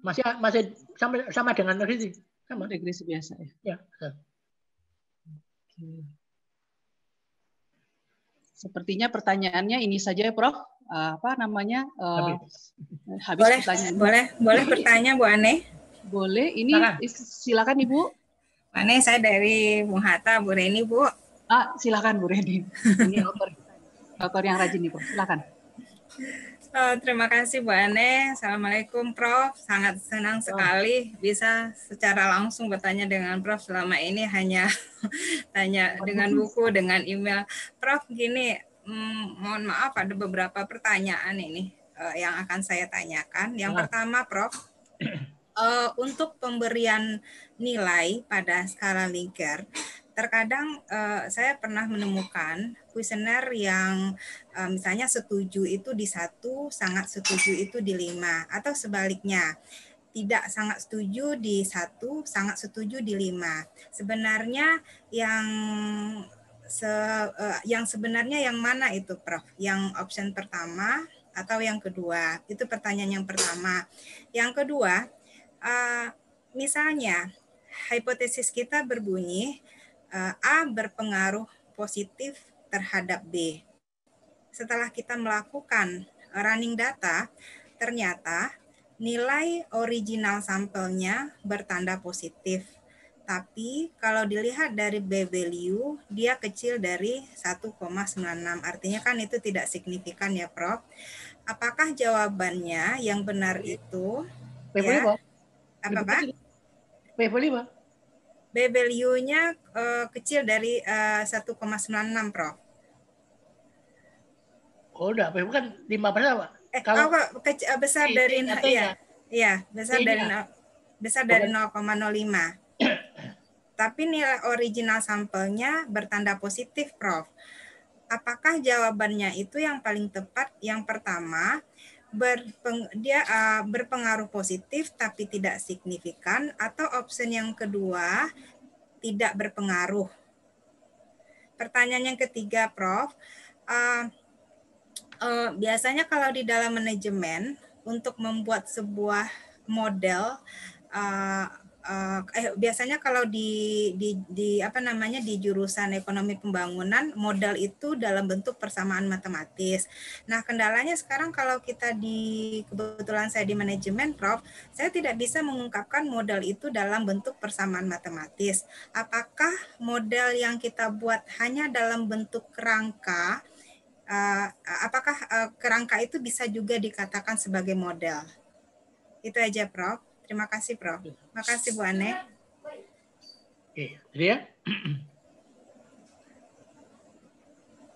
Masih masih sama sama dengan regresi. Gitu. Sama regresi biasa ya. Ya. ya. Sepertinya pertanyaannya ini saja ya, Prof. Eh, apa namanya? Eh, habis. habis boleh, pertanyaan. Boleh, boleh bertanya Bu Ane? Boleh. Ini silakan Ibu. Bu Ane, saya dari Bung Hatta, Bu Reni, Bu. Ah, silakan Bu Reni. Ini autor, autor yang rajin nih, Bu. Silakan. Oh, terima kasih Bu Ane. Assalamualaikum Prof. Sangat senang oh. sekali bisa secara langsung bertanya dengan Prof. Selama ini hanya tanya dengan buku, dengan email. Prof, gini, mm, mohon maaf ada beberapa pertanyaan ini eh, yang akan saya tanyakan. Yang ah. pertama Prof, eh, untuk pemberian nilai pada skala Likert, terkadang uh, saya pernah menemukan kuesioner yang uh, misalnya setuju itu di satu, sangat setuju itu di lima, atau sebaliknya tidak sangat setuju di satu, sangat setuju di lima. Sebenarnya yang se, uh, yang sebenarnya yang mana itu, Prof? Yang option pertama atau yang kedua? Itu pertanyaan yang pertama. Yang kedua, uh, misalnya hipotesis kita berbunyi Eh, A berpengaruh positif terhadap B. Setelah kita melakukan eh, running data, ternyata nilai original sampelnya bertanda positif. Tapi kalau dilihat dari B value, dia kecil dari 1,96. Artinya kan itu tidak signifikan ya, Prof. Apakah jawabannya yang benar itu? Ya, apa, Pak? Pak? B value-nya uh, eh, kecil dari uh, eh, 1,96 Prof. Oh, udah, bukan 5 persen, Pak. Eh, kalau oh, kecil, eh, iya. iya, besar dari ya, iya, besar dari besar dari 0,05. Tapi nilai original sampelnya bertanda positif, Prof. Apakah jawabannya itu yang paling tepat? Yang pertama, berpeng, dia uh, berpengaruh positif tapi tidak signifikan atau opsi yang kedua tidak berpengaruh. Pertanyaan yang ketiga, Prof, uh, uh, biasanya kalau di dalam manajemen untuk membuat sebuah model uh, Eh, eh, biasanya kalau di, di di apa namanya di jurusan ekonomi pembangunan modal itu dalam bentuk persamaan matematis. Nah, kendalanya sekarang kalau kita di kebetulan saya di manajemen Prof, saya tidak bisa mengungkapkan modal itu dalam bentuk persamaan matematis. Apakah modal yang kita buat hanya dalam bentuk kerangka Uh, apakah uh, kerangka itu bisa juga dikatakan sebagai model? Itu aja, Prof. Terima kasih, Prof. Terima kasih, Bu Ane. Oke, jadi ya.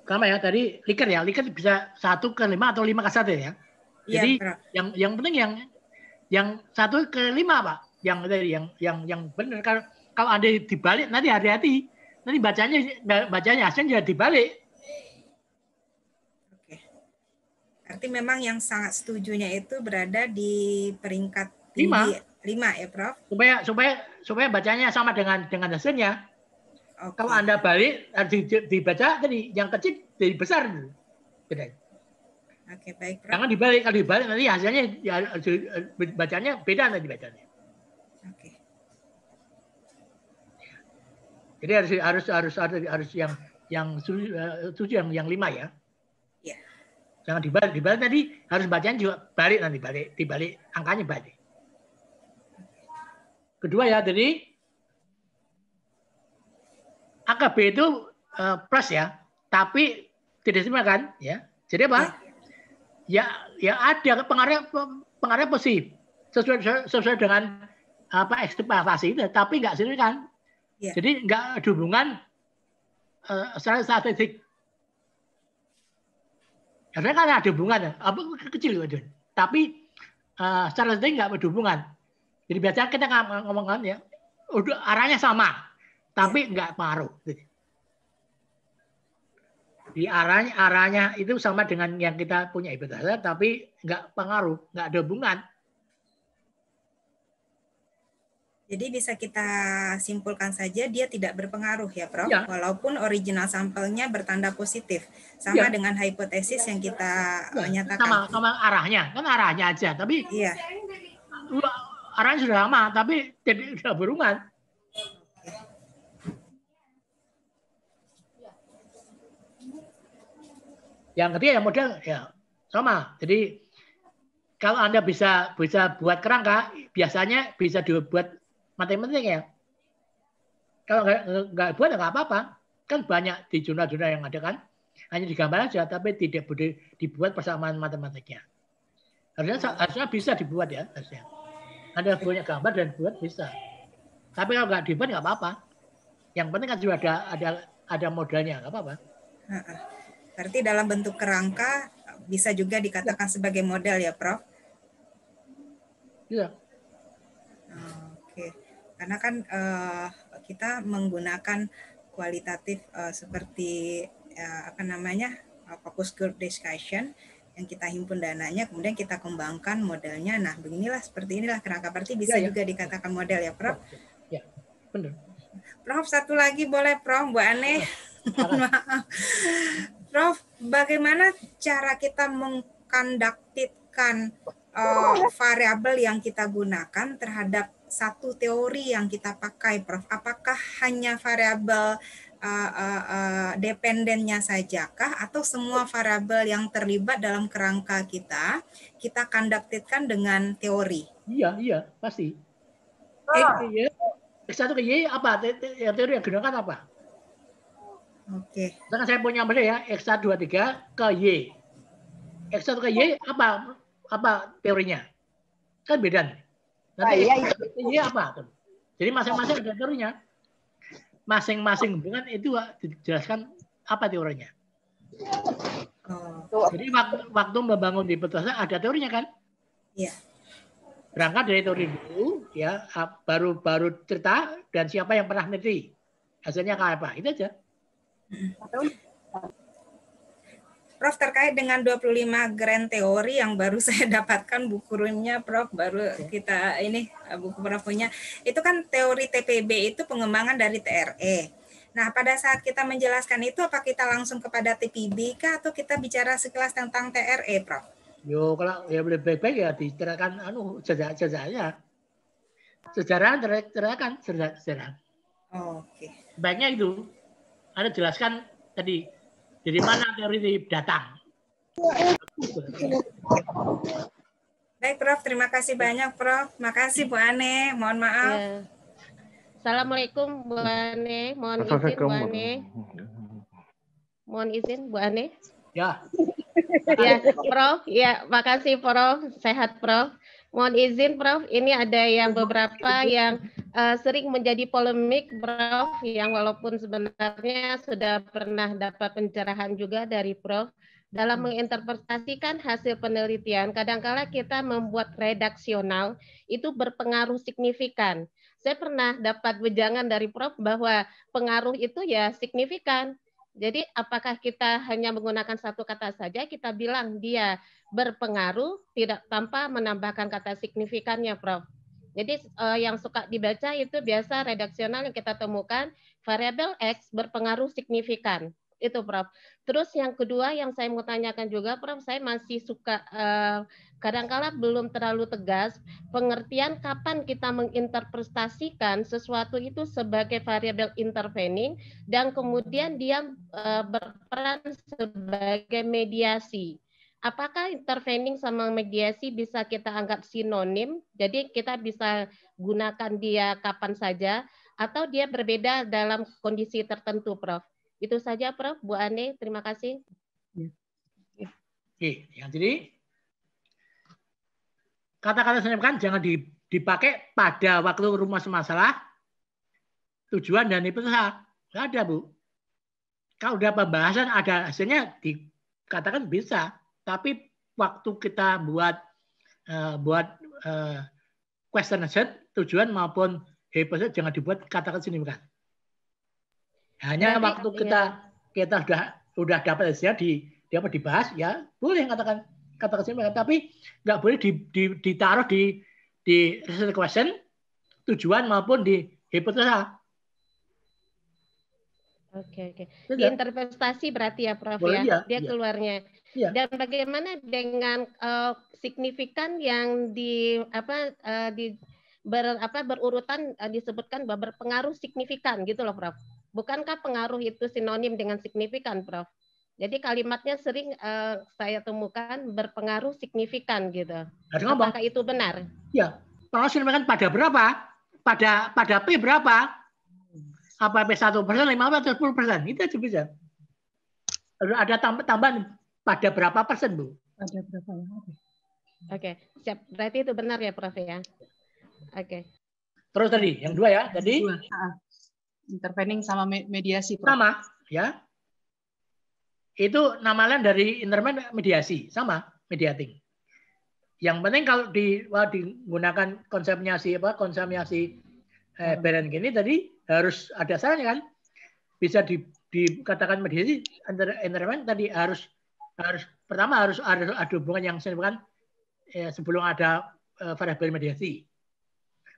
Sama ya, tadi liker ya. Liker bisa satu ke lima atau lima ke satu ya. Iya, jadi ya, yang yang penting yang yang satu ke lima Pak. Yang tadi yang yang yang benar kalau kalau ada dibalik nanti hati-hati. Nanti bacanya bacanya hasilnya jadi dibalik. Berarti memang yang sangat setujunya itu berada di peringkat Lima. Iya, lima ya, Prof. Supaya supaya supaya bacanya sama dengan dengan hasilnya. Okay. Kalau Anda balik eh, di, dibaca tadi yang kecil dari besar Oke, okay, baik, Prof. Jangan dibalik, kalau dibalik nanti hasilnya ya, eh, bacanya beda nanti bacanya. Oke. Okay. Jadi harus harus harus harus, harus yang yang tujuh eh, yang yang lima ya. Iya. Jangan dibalik, dibalik tadi harus bacanya juga balik nanti balik, dibalik angkanya balik. Kedua ya, jadi AKB itu uh, plus ya, tapi tidak kan, ya. Jadi apa? Ya, ya ada pengaruh pengaruh positif sesuai sesuai dengan apa ekspektasi itu, tapi nggak kan Ya. Jadi nggak ada hubungan uh, secara statistik. Karena kan ada hubungan, ya. apa kecil itu, tapi uh, secara statistik nggak ada hubungan. Jadi biasanya kita ngomong kan, ya, udah arahnya sama, tapi nggak paruh. Di arahnya arahnya itu sama dengan yang kita punya ibadah, tapi nggak pengaruh, nggak ada hubungan. Jadi bisa kita simpulkan saja dia tidak berpengaruh ya Prof, ya. walaupun original sampelnya bertanda positif, sama ya. dengan hipotesis yang kita ya. nyatakan. Sama, sama arahnya, kan arahnya aja, tapi Iya arahnya sudah lama tapi tidak berhubungan. Yang ketiga yang model ya sama. Jadi kalau Anda bisa bisa buat kerangka, biasanya bisa dibuat matematik ya. Kalau nggak, nggak buat ya nggak apa-apa. Kan banyak di jurnal-jurnal yang ada kan. Hanya digambar aja, tapi tidak boleh dibuat persamaan matematiknya. Harusnya, harusnya bisa dibuat ya. Harusnya. Ada punya gambar dan buat bisa. Tapi kalau nggak dibuat nggak apa-apa. Yang penting kan juga ada ada ada modalnya, nggak apa-apa. Berarti dalam bentuk kerangka bisa juga dikatakan iya. sebagai model ya, Prof? Iya. Oke, karena kan uh, kita menggunakan kualitatif uh, seperti uh, apa namanya uh, focus group discussion yang kita himpun dananya kemudian kita kembangkan modelnya nah beginilah seperti inilah kerangka berarti bisa ya, ya. juga dikatakan model ya Prof ya, ya. ya benar Prof satu lagi boleh Prof Bu Aneh maaf Prof bagaimana cara kita mengkandaktifkan uh, variabel yang kita gunakan terhadap satu teori yang kita pakai Prof apakah hanya variabel uh, uh, uh, dependennya sajakah atau semua variabel yang terlibat dalam kerangka kita kita kandaktifkan dengan teori? Iya, iya, pasti. Ah. X, X1 ke Y apa? Ya, teori yang gunakan apa? Oke. Okay. saya punya misalnya ya X1 2 3 ke Y. X1 ke Y apa apa teorinya? Kan beda. Nanti oh, iya, iya. Y apa? Jadi masing-masing ada teorinya masing-masing hubungan itu dijelaskan apa teorinya. Hmm. Jadi waktu, waktu membangun hipotesa ada teorinya kan? Iya. Berangkat dari teori dulu, ya baru baru cerita dan siapa yang pernah meneliti hasilnya apa itu aja. Hmm. Prof terkait dengan 25 grand teori yang baru saya dapatkan bukunya Prof baru kita ini eh, buku Prof punya itu kan teori TPB itu pengembangan dari TRE. Nah, pada saat kita menjelaskan itu apa kita langsung kepada TPB kah atau kita bicara sekilas tentang TRE, Prof? Yo, kalau ya boleh baik-baik ya diceritakan anu sejarah-sejarahnya. Sejarah terceritakan sejarah. sejarah. Oke. Okay. Baiknya itu ada jelaskan tadi jadi mana teori datang? Baik Prof, terima kasih banyak Prof. Makasih Bu Ane, mohon maaf. Ya. Assalamualaikum Bu Ane, mohon izin Bu Ane. Mohon izin Bu Ane. Ya. Ya, Prof. Ya, makasih Prof. Sehat Prof. Mohon izin Prof, ini ada yang beberapa yang uh, sering menjadi polemik Prof yang walaupun sebenarnya sudah pernah dapat pencerahan juga dari Prof dalam hmm. menginterpretasikan hasil penelitian. Kadangkala kita membuat redaksional itu berpengaruh signifikan. Saya pernah dapat wejangan dari Prof bahwa pengaruh itu ya signifikan jadi apakah kita hanya menggunakan satu kata saja kita bilang dia berpengaruh tidak tanpa menambahkan kata signifikannya, Prof. Jadi uh, yang suka dibaca itu biasa redaksional yang kita temukan variabel x berpengaruh signifikan itu Prof. Terus yang kedua yang saya mau tanyakan juga Prof, saya masih suka kadang eh, kadangkala belum terlalu tegas pengertian kapan kita menginterpretasikan sesuatu itu sebagai variabel intervening dan kemudian dia uh, berperan sebagai mediasi apakah intervening sama mediasi bisa kita anggap sinonim? Jadi kita bisa gunakan dia kapan saja atau dia berbeda dalam kondisi tertentu, Prof? Itu saja Prof. Bu Ani, terima kasih. Ya. Oke, yang jadi kata-kata kan jangan dipakai pada waktu rumah masalah, tujuan dan hipotesa. Nggak ada, Bu. Kalau udah pembahasan ada hasilnya dikatakan bisa, tapi waktu kita buat uh, buat uh, question set, tujuan maupun hypothesis jangan dibuat kata-kata katakan bukan. Hanya Berarti, waktu iya. kita iya. kita sudah sudah dapat hasilnya di, dapat apa dibahas ya boleh katakan kata kesimpulan tapi nggak boleh di, di, ditaruh di di research question tujuan maupun di hipotesa. Oke oke. Iya. Di interpretasi berarti ya Prof Boleh, ya. Iya, dia iya. keluarnya. Iya. Dan bagaimana dengan uh, signifikan yang di apa uh, di ber, apa berurutan uh, disebutkan bahwa berpengaruh signifikan gitu loh Prof. Bukankah pengaruh itu sinonim dengan signifikan, Prof? Jadi kalimatnya sering uh, saya temukan berpengaruh signifikan gitu. Artinya nah, Apakah apa? itu benar? Ya, kalau signifikan pada berapa? Pada pada P berapa? Apa p satu persen, lima persen sepuluh persen? Itu aja bisa. Ada tambahan pada berapa persen, Bu? Pada berapa? Ya? Oke, okay. siap. Berarti itu benar ya, Prof ya? Oke. Okay. Terus tadi, yang dua ya, tadi? intervening sama mediasi. Prof. Sama, ya. Itu nama lain dari intervening mediasi, sama mediating. Yang penting kalau di, wah, digunakan konsepnya si apa konsepnya si eh, hmm. Beren gini tadi harus ada sarannya kan bisa di, dikatakan mediasi antara intervening tadi harus harus pertama harus harus ada hubungan yang sebelum eh, kan? ya, sebelum ada eh, variabel mediasi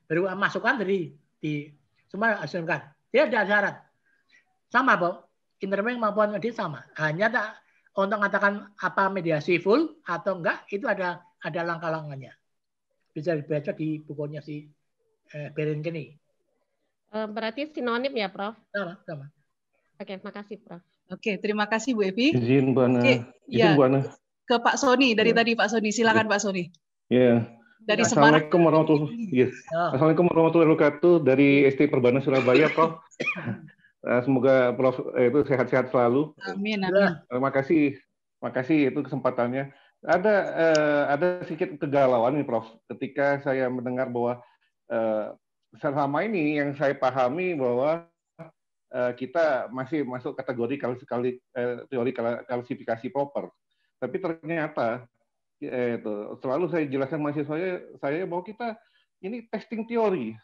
baru masukkan dari di semua asumsikan dia ada syarat. Sama, Bu. Interviewing kemampuan medis sama. Hanya tak untuk mengatakan apa mediasi full atau enggak, itu ada ada langkah-langkahnya. Bisa dibaca di bukunya si eh, Berenkeni. Eh, berarti sinonim ya, Prof? Sama, sama. Oke, makasih, Prof. Oke, terima kasih Bu Evi. Izin Bu Ana. Oke, Izin ya. Bu Ana. Ke Pak Soni dari ya. tadi Pak Soni, silakan ya. Pak Soni. Ya, dari Semarang. Assalamualaikum warahmatullahi wabarakatuh. Yes. Iya. Oh. Ah. Assalamualaikum warahmatullahi wabarakatuh dari ST Perbana Surabaya, Prof. Eh, semoga Prof eh, itu sehat-sehat selalu. Amin, ya, amin. Terima kasih, makasih itu kesempatannya. Ada eh, ada sedikit kegalauan nih, Prof. Ketika saya mendengar bahwa eh, selama ini yang saya pahami bahwa eh, kita masih masuk kategori kal kal eh, teori kalsifikasi klasifikasi proper, tapi ternyata Eh, itu selalu saya jelaskan mahasiswa saya, saya bahwa kita ini testing teori.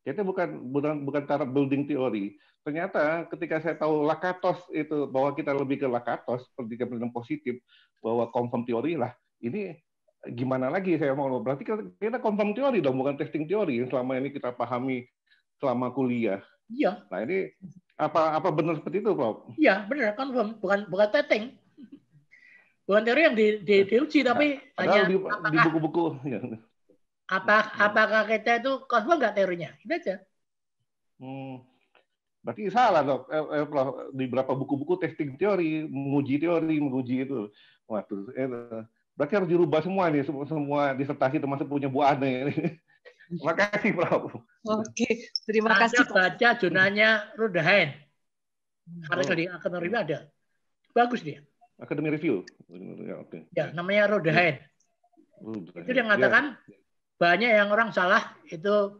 Kita bukan bukan bukan cara building teori. Ternyata ketika saya tahu lakatos itu bahwa kita lebih ke lakatos pendidikan pendidikan positif bahwa confirm teori lah. Ini gimana lagi saya mau berarti kita confirm teori dong bukan testing teori yang selama ini kita pahami selama kuliah. Iya. Nah ini apa apa benar seperti itu, Prof? Iya benar confirm bukan bukan testing bukan teori yang di, di, ya. diuji tapi nah, hanya di, di buku-buku apa ya. apakah kita itu kosmo nggak teorinya itu aja hmm. berarti salah dok eh, eh di berapa buku-buku testing teori menguji teori menguji itu waduh eh, berarti harus dirubah semua nih semua, semua disertasi termasuk punya buah ini terima kasih Prof oke terima Anda kasih baca jurnalnya Rudahen artikel oh. di akademi ada bagus dia Academy Review. Ya, oke. Okay. Ya, namanya Rodahen. Rodahen. Itu dia mengatakan ya. banyak yang orang salah itu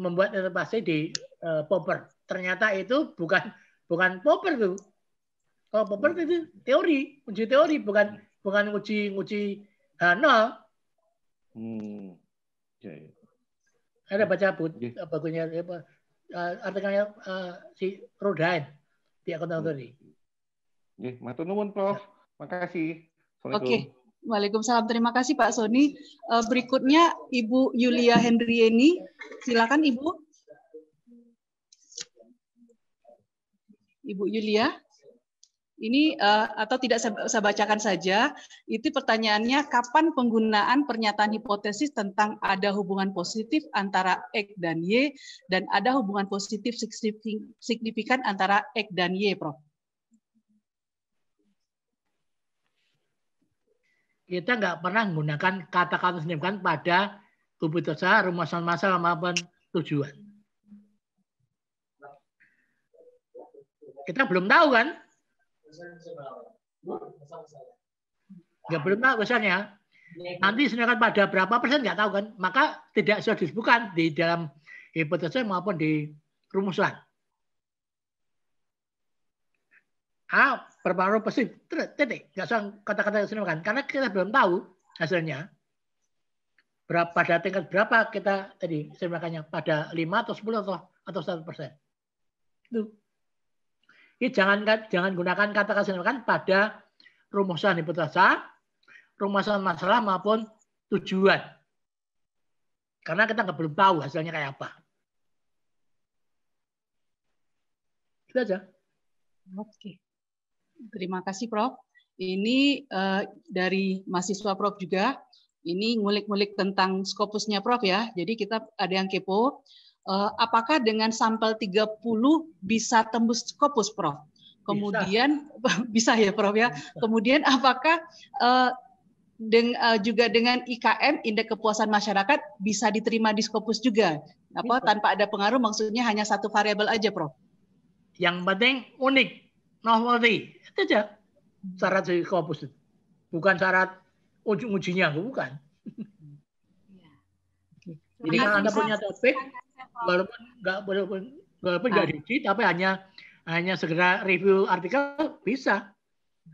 membuat inovasi di uh, Popper. Ternyata itu bukan bukan Popper tuh. Kalau Popper itu teori, uji teori, bukan bukan uji uji Hana. Eh, hmm. Ya, ya. Ada baca but, ya. Eh, bagusnya apa? Uh, artikelnya uh, si Rodain di akun hmm. teori. Nih, ya, matur nuwun, Prof. Makasih. Oke. Okay. Waalaikumsalam. Terima kasih Pak Sony. Eh, berikutnya Ibu Yulia Hendrieni. Silakan Ibu. Ibu Yulia. Ini eh, atau tidak saya bacakan saja. Itu pertanyaannya kapan penggunaan pernyataan hipotesis tentang ada hubungan positif antara X dan Y dan ada hubungan positif signifikan antara X dan Y, Prof. kita nggak pernah menggunakan kata-kata sendirikan pada komputer rumah rumusan masalah maupun tujuan. Kita belum tahu kan? Nggak belum tahu besarnya. Nanti sebenarnya kan pada berapa persen nggak tahu kan? Maka tidak sudah disebutkan di dalam hipotesa maupun di rumusan. Ah, berpengaruh positif. Titik. tidak usah kata-kata yang dimakan. Karena kita belum tahu hasilnya. Berapa, pada tingkat berapa kita tadi dimakannya. Pada 5 atau 10 atau, atau 1 persen. Itu. Jadi jangan, kan, jangan gunakan kata-kata dimakan pada rumusan hipotesa, rumusan masalah maupun tujuan. Karena kita nggak belum tahu hasilnya kayak apa. Itu aja. Oke terima kasih Prof. Ini uh, dari mahasiswa Prof juga. Ini ngulik-ngulik tentang skopusnya Prof ya. Jadi kita ada yang kepo. Uh, apakah dengan sampel 30 bisa tembus skopus Prof? Kemudian bisa, bisa ya Prof ya. Bisa. Kemudian apakah uh, deng, uh, juga dengan IKM indeks kepuasan masyarakat bisa diterima di skopus juga. Apa bisa. tanpa ada pengaruh maksudnya hanya satu variabel aja, Prof. Yang penting unik, novelty saja Syarat jadi kopus itu. Bukan syarat ujung-ujungnya, bukan. Iya. Jadi kalau Anda punya topik, walaupun nggak walaupun walaupun ah. nggak diuji, tapi hanya hanya segera review artikel bisa.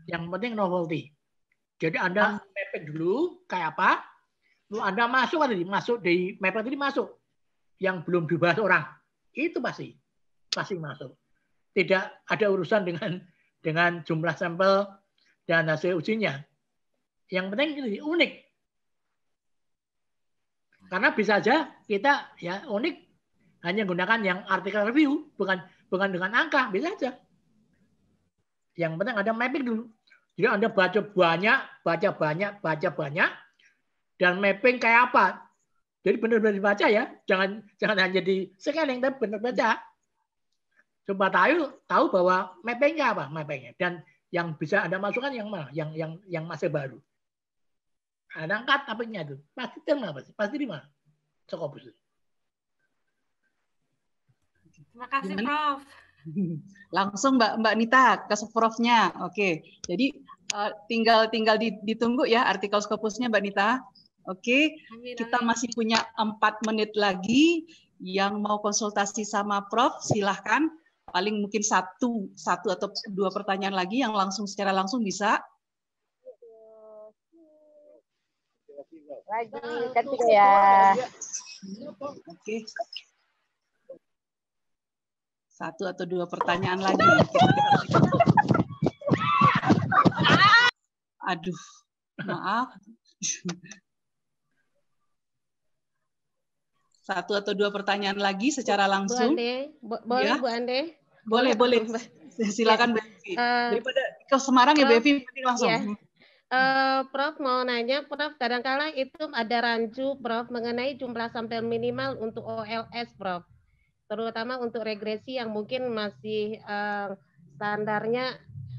Yang penting novelty. Jadi Anda ah. mepet dulu kayak apa, lu Anda masuk kan tadi, masuk di mepet tadi masuk yang belum dibahas orang. Itu pasti pasti masuk. Tidak ada urusan dengan dengan jumlah sampel dan hasil ujinya. Yang penting ini unik. Karena bisa saja kita ya unik hanya gunakan yang artikel review, bukan bukan dengan angka, bisa saja. Yang penting ada mapping dulu. Jadi Anda baca banyak, baca banyak, baca banyak, dan mapping kayak apa. Jadi benar-benar dibaca ya, jangan jangan hanya di scanning tapi benar baca Coba tahu tahu bahwa mappingnya apa mappingnya dan yang bisa Anda masukkan yang mana? Yang yang yang masih baru. Anda angkat apanya itu? Pasti terima pasti. Pasti terima. Cukup Terima kasih Prof. Langsung Mbak Mbak Nita ke Profnya. Oke. Jadi eh, tinggal tinggal ditunggu ya artikel Scopusnya Mbak Nita. Oke, amin, kita masih punya empat menit lagi yang mau konsultasi sama Prof silahkan paling mungkin satu satu atau dua pertanyaan lagi yang langsung secara langsung bisa lagi cantik ya. ya oke satu atau dua pertanyaan lagi aduh maaf satu atau dua pertanyaan lagi secara langsung. Bu Ande, bo boleh ya. Bu Ande? Boleh, boleh. boleh. Silakan eh, ya. Bevi. Uh, Daripada ke Semarang Prof, ya Bevi, penting langsung. Ya. Uh, Prof mau nanya, Prof kadangkala -kadang itu ada rancu Prof mengenai jumlah sampel minimal untuk OLS Prof. Terutama untuk regresi yang mungkin masih uh, standarnya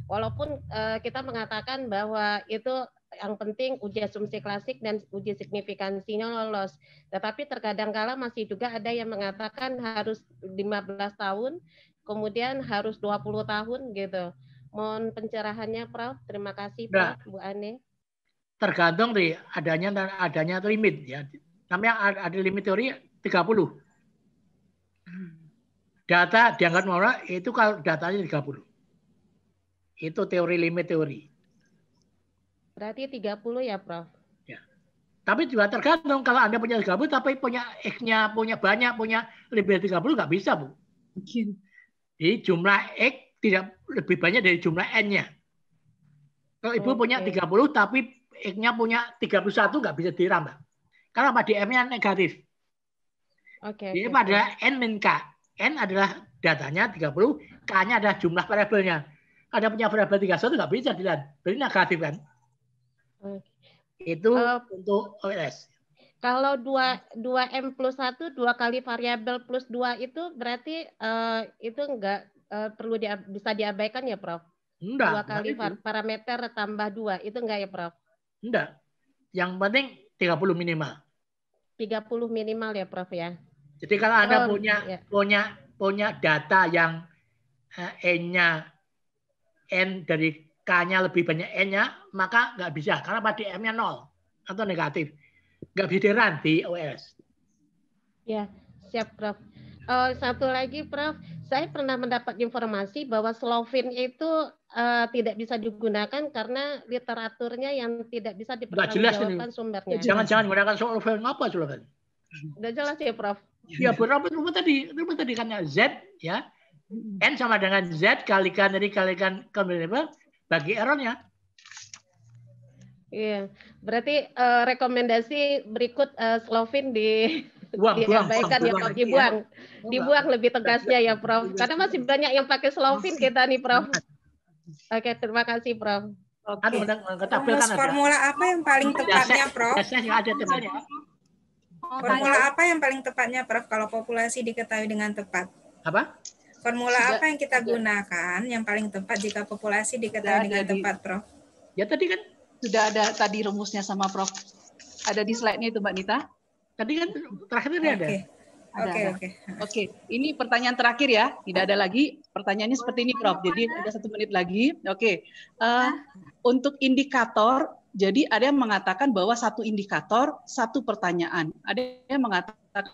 walaupun uh, kita mengatakan bahwa itu yang penting uji asumsi klasik dan uji signifikansinya lolos. Tetapi terkadang kala masih juga ada yang mengatakan harus 15 tahun, kemudian harus 20 tahun gitu. Mohon pencerahannya Prof. Terima kasih nah, Bu Ane. Tergantung dari adanya dan adanya limit ya. Namanya ada limit teori 30. Data dianggap orang itu kalau datanya 30. Itu teori limit teori. Berarti 30 ya, Prof? Ya. Tapi juga tergantung kalau Anda punya 30 tapi punya X-nya punya banyak, punya lebih dari 30 nggak bisa, Bu. Mungkin. Jadi jumlah X tidak lebih banyak dari jumlah N-nya. Kalau Ibu okay. punya 30 tapi X-nya punya 31 nggak bisa dirambah. Karena pada M-nya negatif. Oke. Okay, Jadi okay. pada N min K. N adalah datanya 30, K-nya adalah jumlah variabelnya. Ada punya variabel 31 nggak bisa dilihat. Berarti negatif kan? Itu uh, untuk OLS. Kalau 2 2 M plus 1, 2 kali variabel plus 2 itu berarti uh, itu enggak uh, eh, perlu di, bisa diabaikan ya Prof? Enggak. 2 kali gitu. var, parameter tambah 2 itu enggak ya Prof? Enggak. Yang penting 30 minimal. 30 minimal ya Prof ya. Jadi kalau Anda oh, punya ya. punya punya data yang E-nya N dari K-nya lebih banyak N-nya, maka nggak bisa. Karena pada M-nya nol atau negatif. Nggak bisa diranti di OS. Ya, siap Prof. Oh, satu lagi Prof, saya pernah mendapat informasi bahwa Slovin itu uh, tidak bisa digunakan karena literaturnya yang tidak bisa dipertanggungjawabkan sumbernya. Jangan-jangan gunakan Slovin apa Slovin? Udah jelas ya Prof. Ya berapa rumus tadi? Rumus tadi kan Z ya. N sama dengan Z kalikan tadi kalikan kalikan bagi Aaron ya. Iya, berarti uh, rekomendasi berikut uh, Slovin di buang, diabaikan buang, ya buang, ya. dibuang. Dibuang lebih tegasnya ya Prof. Karena masih banyak yang pakai Slovin kita nih Prof. Oke, terima kasih Prof. Oke. Anu, okay. Formula apa yang paling tepatnya Prof? Formula apa yang paling tepatnya Prof kalau populasi diketahui dengan tepat? Apa? Formula sudah, apa yang kita gunakan yang paling tepat jika populasi diketahui dengan di, tepat, Prof? Ya tadi kan sudah ada tadi rumusnya sama Prof. Ada di slide-nya itu Mbak Nita. Tadi kan terakhir okay. ada. Oke, oke. Oke, ini pertanyaan terakhir ya. Tidak ada lagi. Pertanyaannya seperti ini, Prof. Jadi ada satu menit lagi. Oke. Okay. Uh, eh, untuk indikator, jadi ada yang mengatakan bahwa satu indikator, satu pertanyaan. Ada yang mengatakan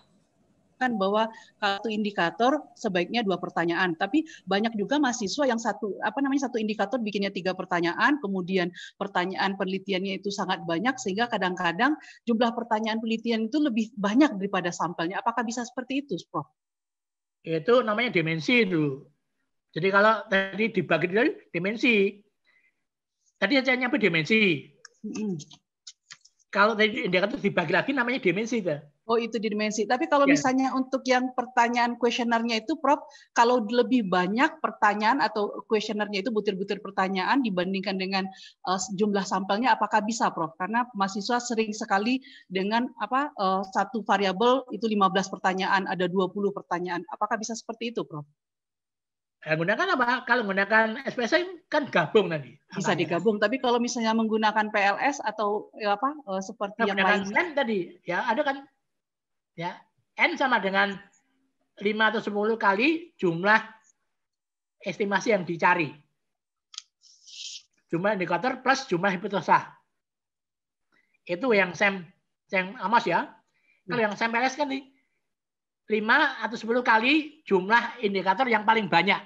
mengatakan bahwa satu indikator sebaiknya dua pertanyaan. Tapi banyak juga mahasiswa yang satu apa namanya satu indikator bikinnya tiga pertanyaan, kemudian pertanyaan penelitiannya itu sangat banyak sehingga kadang-kadang jumlah pertanyaan penelitian itu lebih banyak daripada sampelnya. Apakah bisa seperti itu, Prof? Itu namanya dimensi itu. Jadi kalau tadi dibagi dari dimensi, tadi saya nyampe dimensi. Kalau tadi indikator dibagi lagi namanya dimensi, ya. Oh itu di dimensi. Tapi kalau yeah. misalnya untuk yang pertanyaan kuesionernya itu, Prof, kalau lebih banyak pertanyaan atau kuesionernya itu butir-butir pertanyaan dibandingkan dengan uh, jumlah sampelnya, apakah bisa, Prof? Karena mahasiswa sering sekali dengan apa uh, satu variabel itu 15 pertanyaan, ada 20 pertanyaan. Apakah bisa seperti itu, Prof? Ya, menggunakan apa? Kalau menggunakan SPS kan gabung nanti. Bisa apanya. digabung, tapi kalau misalnya menggunakan PLS atau ya apa seperti nah, yang lain tadi ya ada kan Ya, n sama dengan 5 atau 10 kali jumlah estimasi yang dicari. Jumlah indikator plus jumlah hipotesa. Itu yang sem yang amas ya. Hmm. Kalau yang sem Peles kan nih, 5 atau 10 kali jumlah indikator yang paling banyak.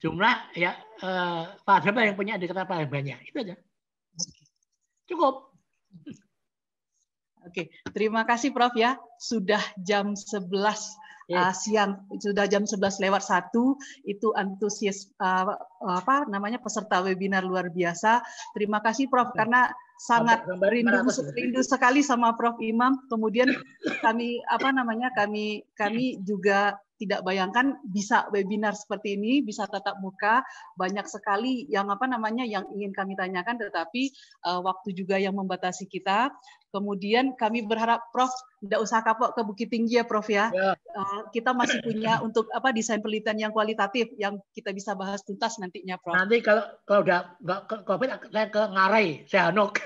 Jumlah ya eh, variabel yang punya indikator paling banyak. Itu aja. Cukup. Oke, terima kasih Prof ya. Sudah jam 11 iya. uh, siang, sudah jam 11 lewat satu. Itu antusias uh, uh, apa namanya peserta webinar luar biasa. Terima kasih Prof iya. karena sangat rindu, ya. rindu sekali sama Prof Imam. Kemudian kami apa namanya kami kami juga tidak bayangkan bisa webinar seperti ini, bisa tatap muka, banyak sekali yang apa namanya yang ingin kami tanyakan, tetapi uh, waktu juga yang membatasi kita. Kemudian kami berharap Prof tidak usah kapok ke Bukit Tinggi ya Prof ya. Uh, kita masih punya untuk apa desain penelitian yang kualitatif yang kita bisa bahas tuntas nantinya Prof. Nanti kalau kalau udah nggak COVID saya ke Ngarai, saya Hanok.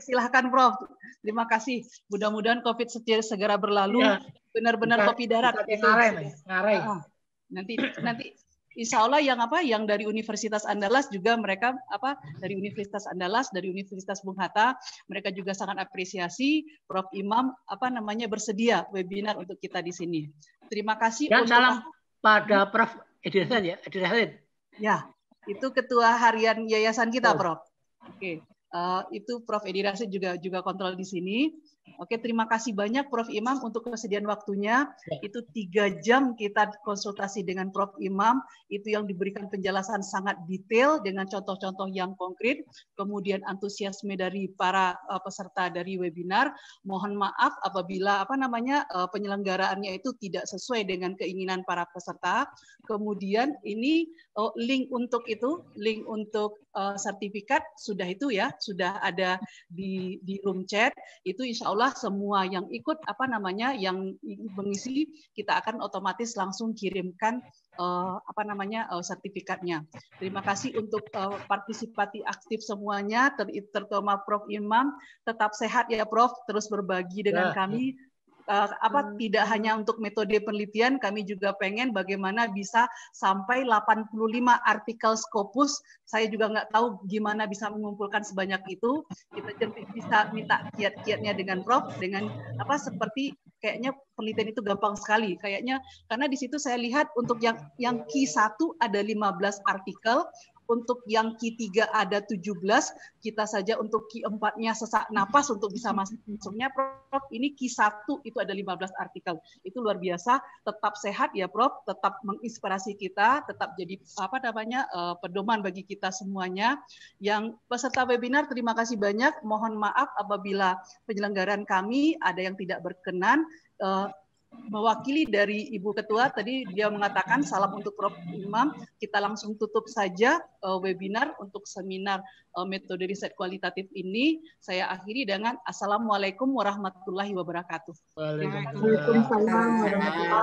Silahkan Prof Terima kasih. Mudah-mudahan COVID segera berlalu. Iya. Benar-benar ya. kopi darat. Itu. Ngarai, ngarai. Ah, nanti nanti Insya Allah yang apa yang dari Universitas Andalas juga mereka apa dari Universitas Andalas dari Universitas Bung Hatta mereka juga sangat apresiasi Prof Imam apa namanya bersedia webinar untuk kita di sini. Terima kasih. Dan untuk salam pada Prof Edirhan ya Edirhan. Ya itu ketua harian yayasan kita oh. Prof. Oke. Okay. Eh, itu Prof. Edi Rasid juga juga kontrol di sini. Oke, terima kasih banyak Prof. Imam untuk kesediaan waktunya. Ya. Itu tiga jam kita konsultasi dengan Prof. Imam, itu yang diberikan penjelasan sangat detail dengan contoh-contoh yang konkret, kemudian antusiasme dari para eh, peserta dari webinar. Mohon maaf apabila apa namanya eh, penyelenggaraannya itu tidak sesuai dengan keinginan para peserta. Kemudian ini oh, link untuk itu, link untuk eh, sertifikat sudah itu ya, sudah ada di di room chat. Itu insya Allah Allah semua yang ikut apa namanya yang mengisi kita akan otomatis langsung kirimkan uh, apa namanya uh, sertifikatnya. Terima kasih untuk uh, partisipasi aktif semuanya ter terutama Prof Imam tetap sehat ya Prof terus berbagi dengan ya. ya. kami uh, apa hmm. tidak hanya untuk metode penelitian, kami juga pengen bagaimana bisa sampai 85 artikel Scopus. Saya juga nggak tahu gimana bisa mengumpulkan sebanyak itu. Kita bisa minta kiat-kiatnya dengan Prof, dengan apa seperti kayaknya penelitian itu gampang sekali kayaknya karena di situ saya lihat untuk yang yang Q1 ada 15 artikel untuk yang Q3 ada 17, kita saja untuk Q4-nya sesak napas untuk bisa masuknya Prof. Ini Q1 itu ada 15 artikel. Itu luar biasa, tetap sehat ya Prof, tetap menginspirasi kita, tetap jadi apa namanya eh, pedoman bagi kita semuanya. Yang peserta webinar terima kasih banyak. Mohon maaf apabila penyelenggaran kami ada yang tidak berkenan. Eh, mewakili dari Ibu Ketua tadi dia mengatakan salam untuk Prof Imam. Kita langsung tutup saja eh, webinar untuk seminar eh, metode riset kualitatif ini. Saya akhiri dengan Assalamualaikum warahmatullahi wabarakatuh. Waalaikumsalam warahmatullahi wabarakatuh.